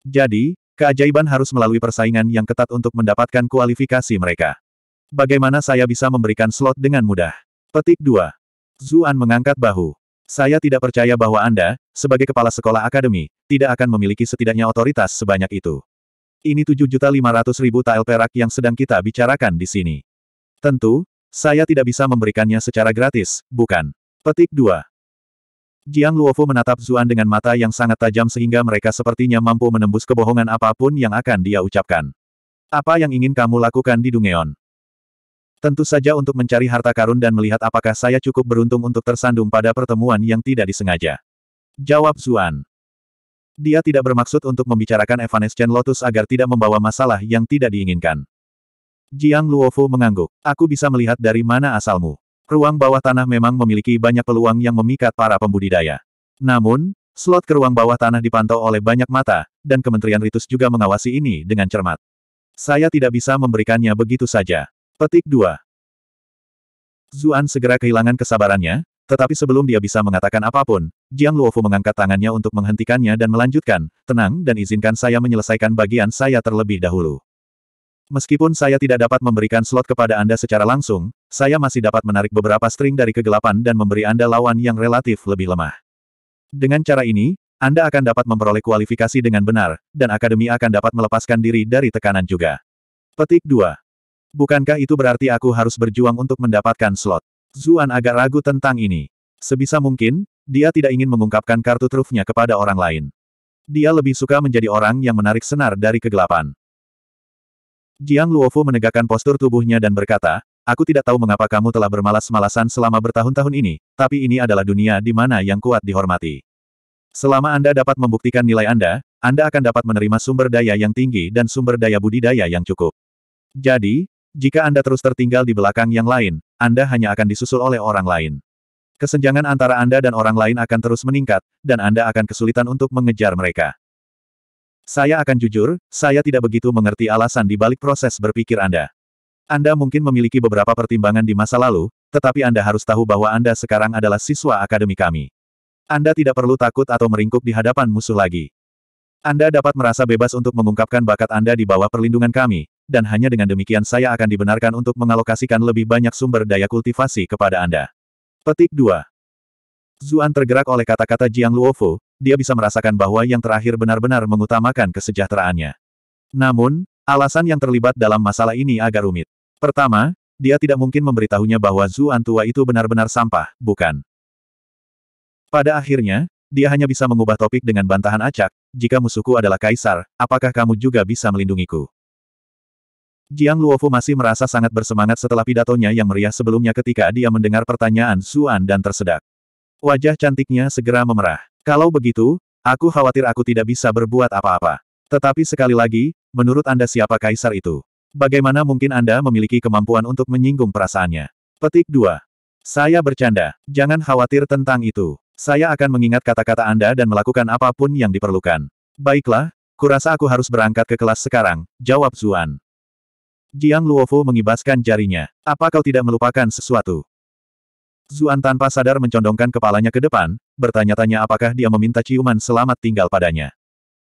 Jadi, keajaiban harus melalui persaingan yang ketat untuk mendapatkan kualifikasi mereka. Bagaimana saya bisa memberikan slot dengan mudah? Petik 2. Zuan mengangkat bahu. Saya tidak percaya bahwa Anda, sebagai kepala sekolah akademi, tidak akan memiliki setidaknya otoritas sebanyak itu. Ini 7.500.000 tael perak yang sedang kita bicarakan di sini. Tentu, saya tidak bisa memberikannya secara gratis, bukan? Petik 2. Jiang Luofu menatap Zuan dengan mata yang sangat tajam sehingga mereka sepertinya mampu menembus kebohongan apapun yang akan dia ucapkan. Apa yang ingin kamu lakukan di Dungeon? Tentu saja untuk mencari harta karun dan melihat apakah saya cukup beruntung untuk tersandung pada pertemuan yang tidak disengaja. Jawab Zuan. Dia tidak bermaksud untuk membicarakan Evanescent Lotus agar tidak membawa masalah yang tidak diinginkan. Jiang Luofu mengangguk. Aku bisa melihat dari mana asalmu. Ruang bawah tanah memang memiliki banyak peluang yang memikat para pembudidaya. Namun, slot ke ruang bawah tanah dipantau oleh banyak mata, dan Kementerian Ritus juga mengawasi ini dengan cermat. Saya tidak bisa memberikannya begitu saja. Petik 2. Zuan segera kehilangan kesabarannya, tetapi sebelum dia bisa mengatakan apapun, Jiang Luofu mengangkat tangannya untuk menghentikannya dan melanjutkan, tenang dan izinkan saya menyelesaikan bagian saya terlebih dahulu. Meskipun saya tidak dapat memberikan slot kepada Anda secara langsung, saya masih dapat menarik beberapa string dari kegelapan dan memberi Anda lawan yang relatif lebih lemah. Dengan cara ini, Anda akan dapat memperoleh kualifikasi dengan benar, dan Akademi akan dapat melepaskan diri dari tekanan juga. Petik 2. Bukankah itu berarti aku harus berjuang untuk mendapatkan slot? Zuan agak ragu tentang ini. Sebisa mungkin, dia tidak ingin mengungkapkan kartu trufnya kepada orang lain. Dia lebih suka menjadi orang yang menarik senar dari kegelapan. Jiang Luofu menegakkan postur tubuhnya dan berkata, Aku tidak tahu mengapa kamu telah bermalas-malasan selama bertahun-tahun ini, tapi ini adalah dunia di mana yang kuat dihormati. Selama Anda dapat membuktikan nilai Anda, Anda akan dapat menerima sumber daya yang tinggi dan sumber daya budidaya yang cukup. Jadi, jika Anda terus tertinggal di belakang yang lain, Anda hanya akan disusul oleh orang lain. Kesenjangan antara Anda dan orang lain akan terus meningkat, dan Anda akan kesulitan untuk mengejar mereka. Saya akan jujur, saya tidak begitu mengerti alasan di balik proses berpikir Anda. Anda mungkin memiliki beberapa pertimbangan di masa lalu, tetapi Anda harus tahu bahwa Anda sekarang adalah siswa akademi kami. Anda tidak perlu takut atau meringkuk di hadapan musuh lagi. Anda dapat merasa bebas untuk mengungkapkan bakat Anda di bawah perlindungan kami, dan hanya dengan demikian saya akan dibenarkan untuk mengalokasikan lebih banyak sumber daya kultivasi kepada Anda. Petik 2. Zuan tergerak oleh kata-kata Jiang Luofu, dia bisa merasakan bahwa yang terakhir benar-benar mengutamakan kesejahteraannya. Namun, alasan yang terlibat dalam masalah ini agak rumit. Pertama, dia tidak mungkin memberitahunya bahwa Zuan tua itu benar-benar sampah, bukan? Pada akhirnya, dia hanya bisa mengubah topik dengan bantahan acak, jika musuhku adalah kaisar, apakah kamu juga bisa melindungiku? Jiang Luofu masih merasa sangat bersemangat setelah pidatonya yang meriah sebelumnya ketika dia mendengar pertanyaan Suan dan tersedak. Wajah cantiknya segera memerah. Kalau begitu, aku khawatir aku tidak bisa berbuat apa-apa. Tetapi sekali lagi, menurut Anda siapa kaisar itu? Bagaimana mungkin Anda memiliki kemampuan untuk menyinggung perasaannya? Petik 2. Saya bercanda. Jangan khawatir tentang itu. Saya akan mengingat kata-kata Anda dan melakukan apapun yang diperlukan. Baiklah, kurasa aku harus berangkat ke kelas sekarang, jawab Zuan. Jiang Luofu mengibaskan jarinya. Apa kau tidak melupakan sesuatu? Zuan tanpa sadar mencondongkan kepalanya ke depan, bertanya-tanya apakah dia meminta ciuman selamat tinggal padanya.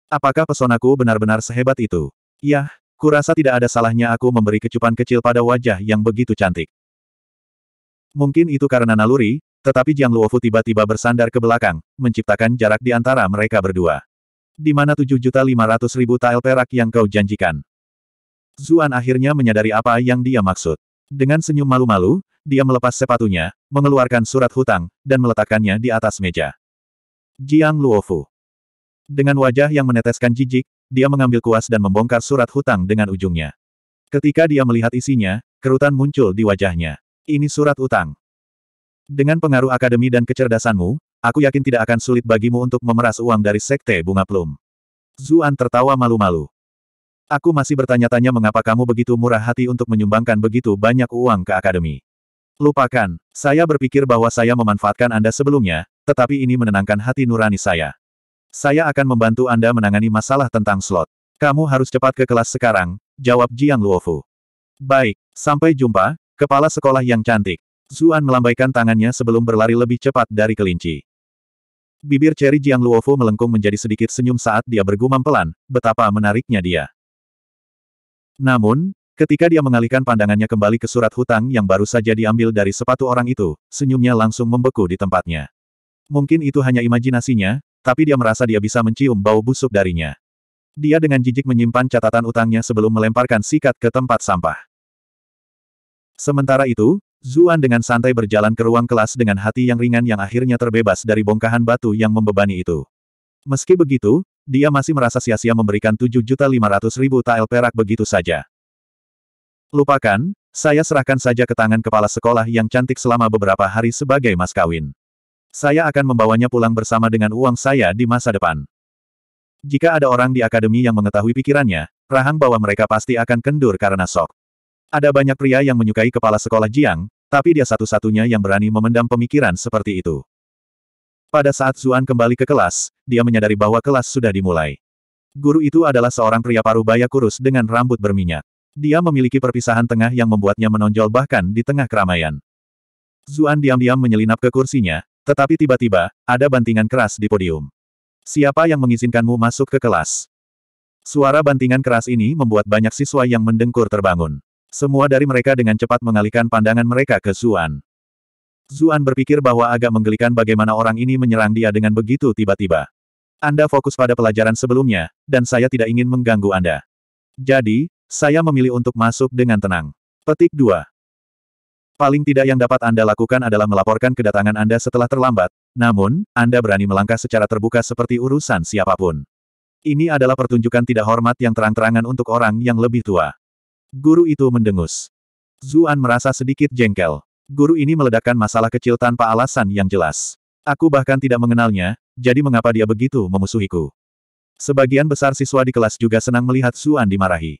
Apakah pesonaku benar-benar sehebat itu? Yah, kurasa tidak ada salahnya aku memberi kecupan kecil pada wajah yang begitu cantik. Mungkin itu karena naluri, tetapi Jiang Luofu tiba-tiba bersandar ke belakang, menciptakan jarak di antara mereka berdua. Di mana 7.500.000 tael perak yang kau janjikan? Zuan akhirnya menyadari apa yang dia maksud. Dengan senyum malu-malu, dia melepas sepatunya, mengeluarkan surat hutang, dan meletakkannya di atas meja. Jiang Luofu. Dengan wajah yang meneteskan jijik, dia mengambil kuas dan membongkar surat hutang dengan ujungnya. Ketika dia melihat isinya, kerutan muncul di wajahnya. Ini surat utang. Dengan pengaruh akademi dan kecerdasanmu, aku yakin tidak akan sulit bagimu untuk memeras uang dari sekte bunga plum. Zuan tertawa malu-malu. Aku masih bertanya-tanya mengapa kamu begitu murah hati untuk menyumbangkan begitu banyak uang ke akademi. Lupakan, saya berpikir bahwa saya memanfaatkan Anda sebelumnya, tetapi ini menenangkan hati nurani saya. Saya akan membantu Anda menangani masalah tentang slot. Kamu harus cepat ke kelas sekarang, jawab Jiang Luofu. Baik, sampai jumpa, kepala sekolah yang cantik. Zuan melambaikan tangannya sebelum berlari lebih cepat dari kelinci. Bibir ceri Jiang Luofu melengkung menjadi sedikit senyum saat dia bergumam pelan, betapa menariknya dia. Namun, ketika dia mengalihkan pandangannya kembali ke surat hutang yang baru saja diambil dari sepatu orang itu, senyumnya langsung membeku di tempatnya. Mungkin itu hanya imajinasinya, tapi dia merasa dia bisa mencium bau busuk darinya. Dia dengan jijik menyimpan catatan utangnya sebelum melemparkan sikat ke tempat sampah. Sementara itu, Zuan dengan santai berjalan ke ruang kelas dengan hati yang ringan yang akhirnya terbebas dari bongkahan batu yang membebani itu. Meski begitu, dia masih merasa sia-sia memberikan 7.500.000 tael perak begitu saja. Lupakan, saya serahkan saja ke tangan kepala sekolah yang cantik selama beberapa hari sebagai mas kawin. Saya akan membawanya pulang bersama dengan uang saya di masa depan. Jika ada orang di akademi yang mengetahui pikirannya, rahang bahwa mereka pasti akan kendur karena sok. Ada banyak pria yang menyukai kepala sekolah Jiang, tapi dia satu-satunya yang berani memendam pemikiran seperti itu. Pada saat Zuan kembali ke kelas, dia menyadari bahwa kelas sudah dimulai. Guru itu adalah seorang pria paruh baya kurus dengan rambut berminyak. Dia memiliki perpisahan tengah yang membuatnya menonjol bahkan di tengah keramaian. Zuan diam-diam menyelinap ke kursinya, tetapi tiba-tiba, ada bantingan keras di podium. Siapa yang mengizinkanmu masuk ke kelas? Suara bantingan keras ini membuat banyak siswa yang mendengkur terbangun. Semua dari mereka dengan cepat mengalihkan pandangan mereka ke Zuan. Zuan berpikir bahwa agak menggelikan bagaimana orang ini menyerang dia dengan begitu tiba-tiba. Anda fokus pada pelajaran sebelumnya, dan saya tidak ingin mengganggu Anda. Jadi, saya memilih untuk masuk dengan tenang. Petik 2. Paling tidak yang dapat Anda lakukan adalah melaporkan kedatangan Anda setelah terlambat, namun, Anda berani melangkah secara terbuka seperti urusan siapapun. Ini adalah pertunjukan tidak hormat yang terang-terangan untuk orang yang lebih tua. Guru itu mendengus. Zuan merasa sedikit jengkel. Guru ini meledakkan masalah kecil tanpa alasan yang jelas. Aku bahkan tidak mengenalnya, jadi mengapa dia begitu memusuhiku? Sebagian besar siswa di kelas juga senang melihat Suan dimarahi.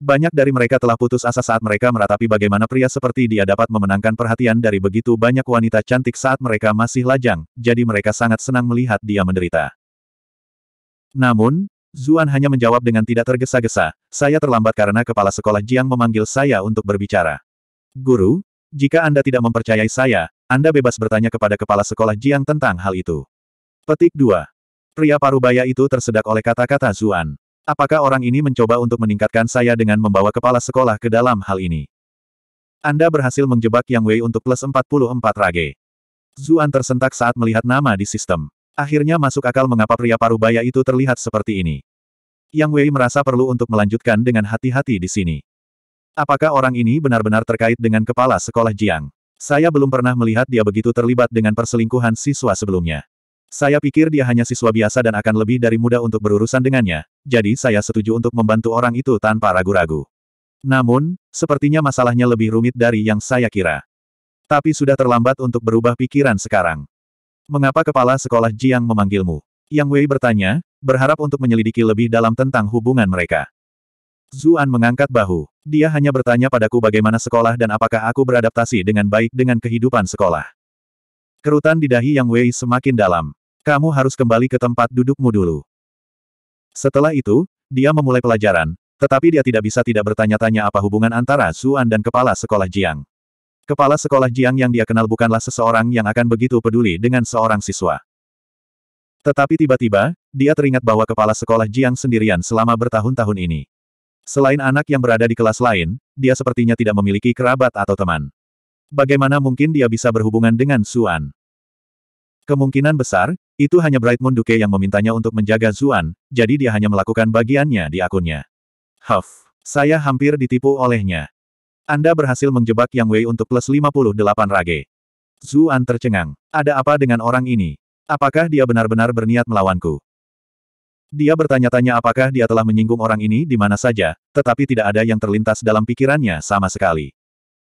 Banyak dari mereka telah putus asa saat mereka meratapi bagaimana pria seperti dia dapat memenangkan perhatian dari begitu banyak wanita cantik saat mereka masih lajang, jadi mereka sangat senang melihat dia menderita. Namun, Zuan hanya menjawab dengan tidak tergesa-gesa, saya terlambat karena kepala sekolah Jiang memanggil saya untuk berbicara. Guru, jika Anda tidak mempercayai saya, Anda bebas bertanya kepada kepala sekolah Jiang tentang hal itu. Petik 2. Pria parubaya itu tersedak oleh kata-kata Zuan. Apakah orang ini mencoba untuk meningkatkan saya dengan membawa kepala sekolah ke dalam hal ini? Anda berhasil menjebak Yang Wei untuk plus 44 rage. Zuan tersentak saat melihat nama di sistem. Akhirnya masuk akal mengapa pria parubaya itu terlihat seperti ini. Yang Wei merasa perlu untuk melanjutkan dengan hati-hati di sini. Apakah orang ini benar-benar terkait dengan kepala sekolah Jiang? Saya belum pernah melihat dia begitu terlibat dengan perselingkuhan siswa sebelumnya. Saya pikir dia hanya siswa biasa dan akan lebih dari mudah untuk berurusan dengannya, jadi saya setuju untuk membantu orang itu tanpa ragu-ragu. Namun, sepertinya masalahnya lebih rumit dari yang saya kira. Tapi sudah terlambat untuk berubah pikiran sekarang. Mengapa kepala sekolah Jiang memanggilmu? Yang Wei bertanya, berharap untuk menyelidiki lebih dalam tentang hubungan mereka. Zuan mengangkat bahu. Dia hanya bertanya padaku bagaimana sekolah dan apakah aku beradaptasi dengan baik dengan kehidupan sekolah. Kerutan di dahi Yang Wei semakin dalam. Kamu harus kembali ke tempat dudukmu dulu. Setelah itu, dia memulai pelajaran, tetapi dia tidak bisa tidak bertanya-tanya apa hubungan antara Zuan dan kepala sekolah Jiang. Kepala sekolah Jiang yang dia kenal bukanlah seseorang yang akan begitu peduli dengan seorang siswa. Tetapi tiba-tiba, dia teringat bahwa kepala sekolah Jiang sendirian selama bertahun-tahun ini. Selain anak yang berada di kelas lain, dia sepertinya tidak memiliki kerabat atau teman. Bagaimana mungkin dia bisa berhubungan dengan Zuan? Kemungkinan besar, itu hanya Bright Moon Duke yang memintanya untuk menjaga Zuan, jadi dia hanya melakukan bagiannya di akunnya. Huff, saya hampir ditipu olehnya. Anda berhasil menjebak Yang Wei untuk plus 58 rage. Zuan tercengang. Ada apa dengan orang ini? Apakah dia benar-benar berniat melawanku? Dia bertanya-tanya apakah dia telah menyinggung orang ini di mana saja, tetapi tidak ada yang terlintas dalam pikirannya sama sekali.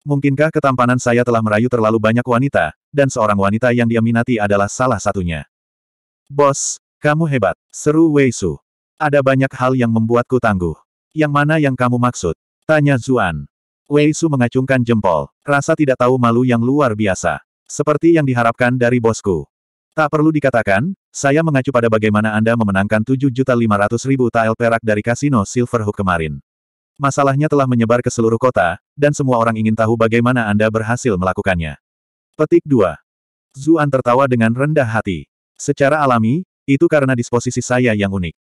Mungkinkah ketampanan saya telah merayu terlalu banyak wanita, dan seorang wanita yang dia minati adalah salah satunya? Bos, kamu hebat, seru Wei Su. Ada banyak hal yang membuatku tangguh. Yang mana yang kamu maksud? Tanya Zuan. Wei Su mengacungkan jempol, rasa tidak tahu malu yang luar biasa. Seperti yang diharapkan dari bosku. Tak perlu dikatakan, saya mengacu pada bagaimana Anda memenangkan 7.500.000 tael perak dari kasino Silverhook kemarin. Masalahnya telah menyebar ke seluruh kota, dan semua orang ingin tahu bagaimana Anda berhasil melakukannya. Petik 2. Zuan tertawa dengan rendah hati. Secara alami, itu karena disposisi saya yang unik.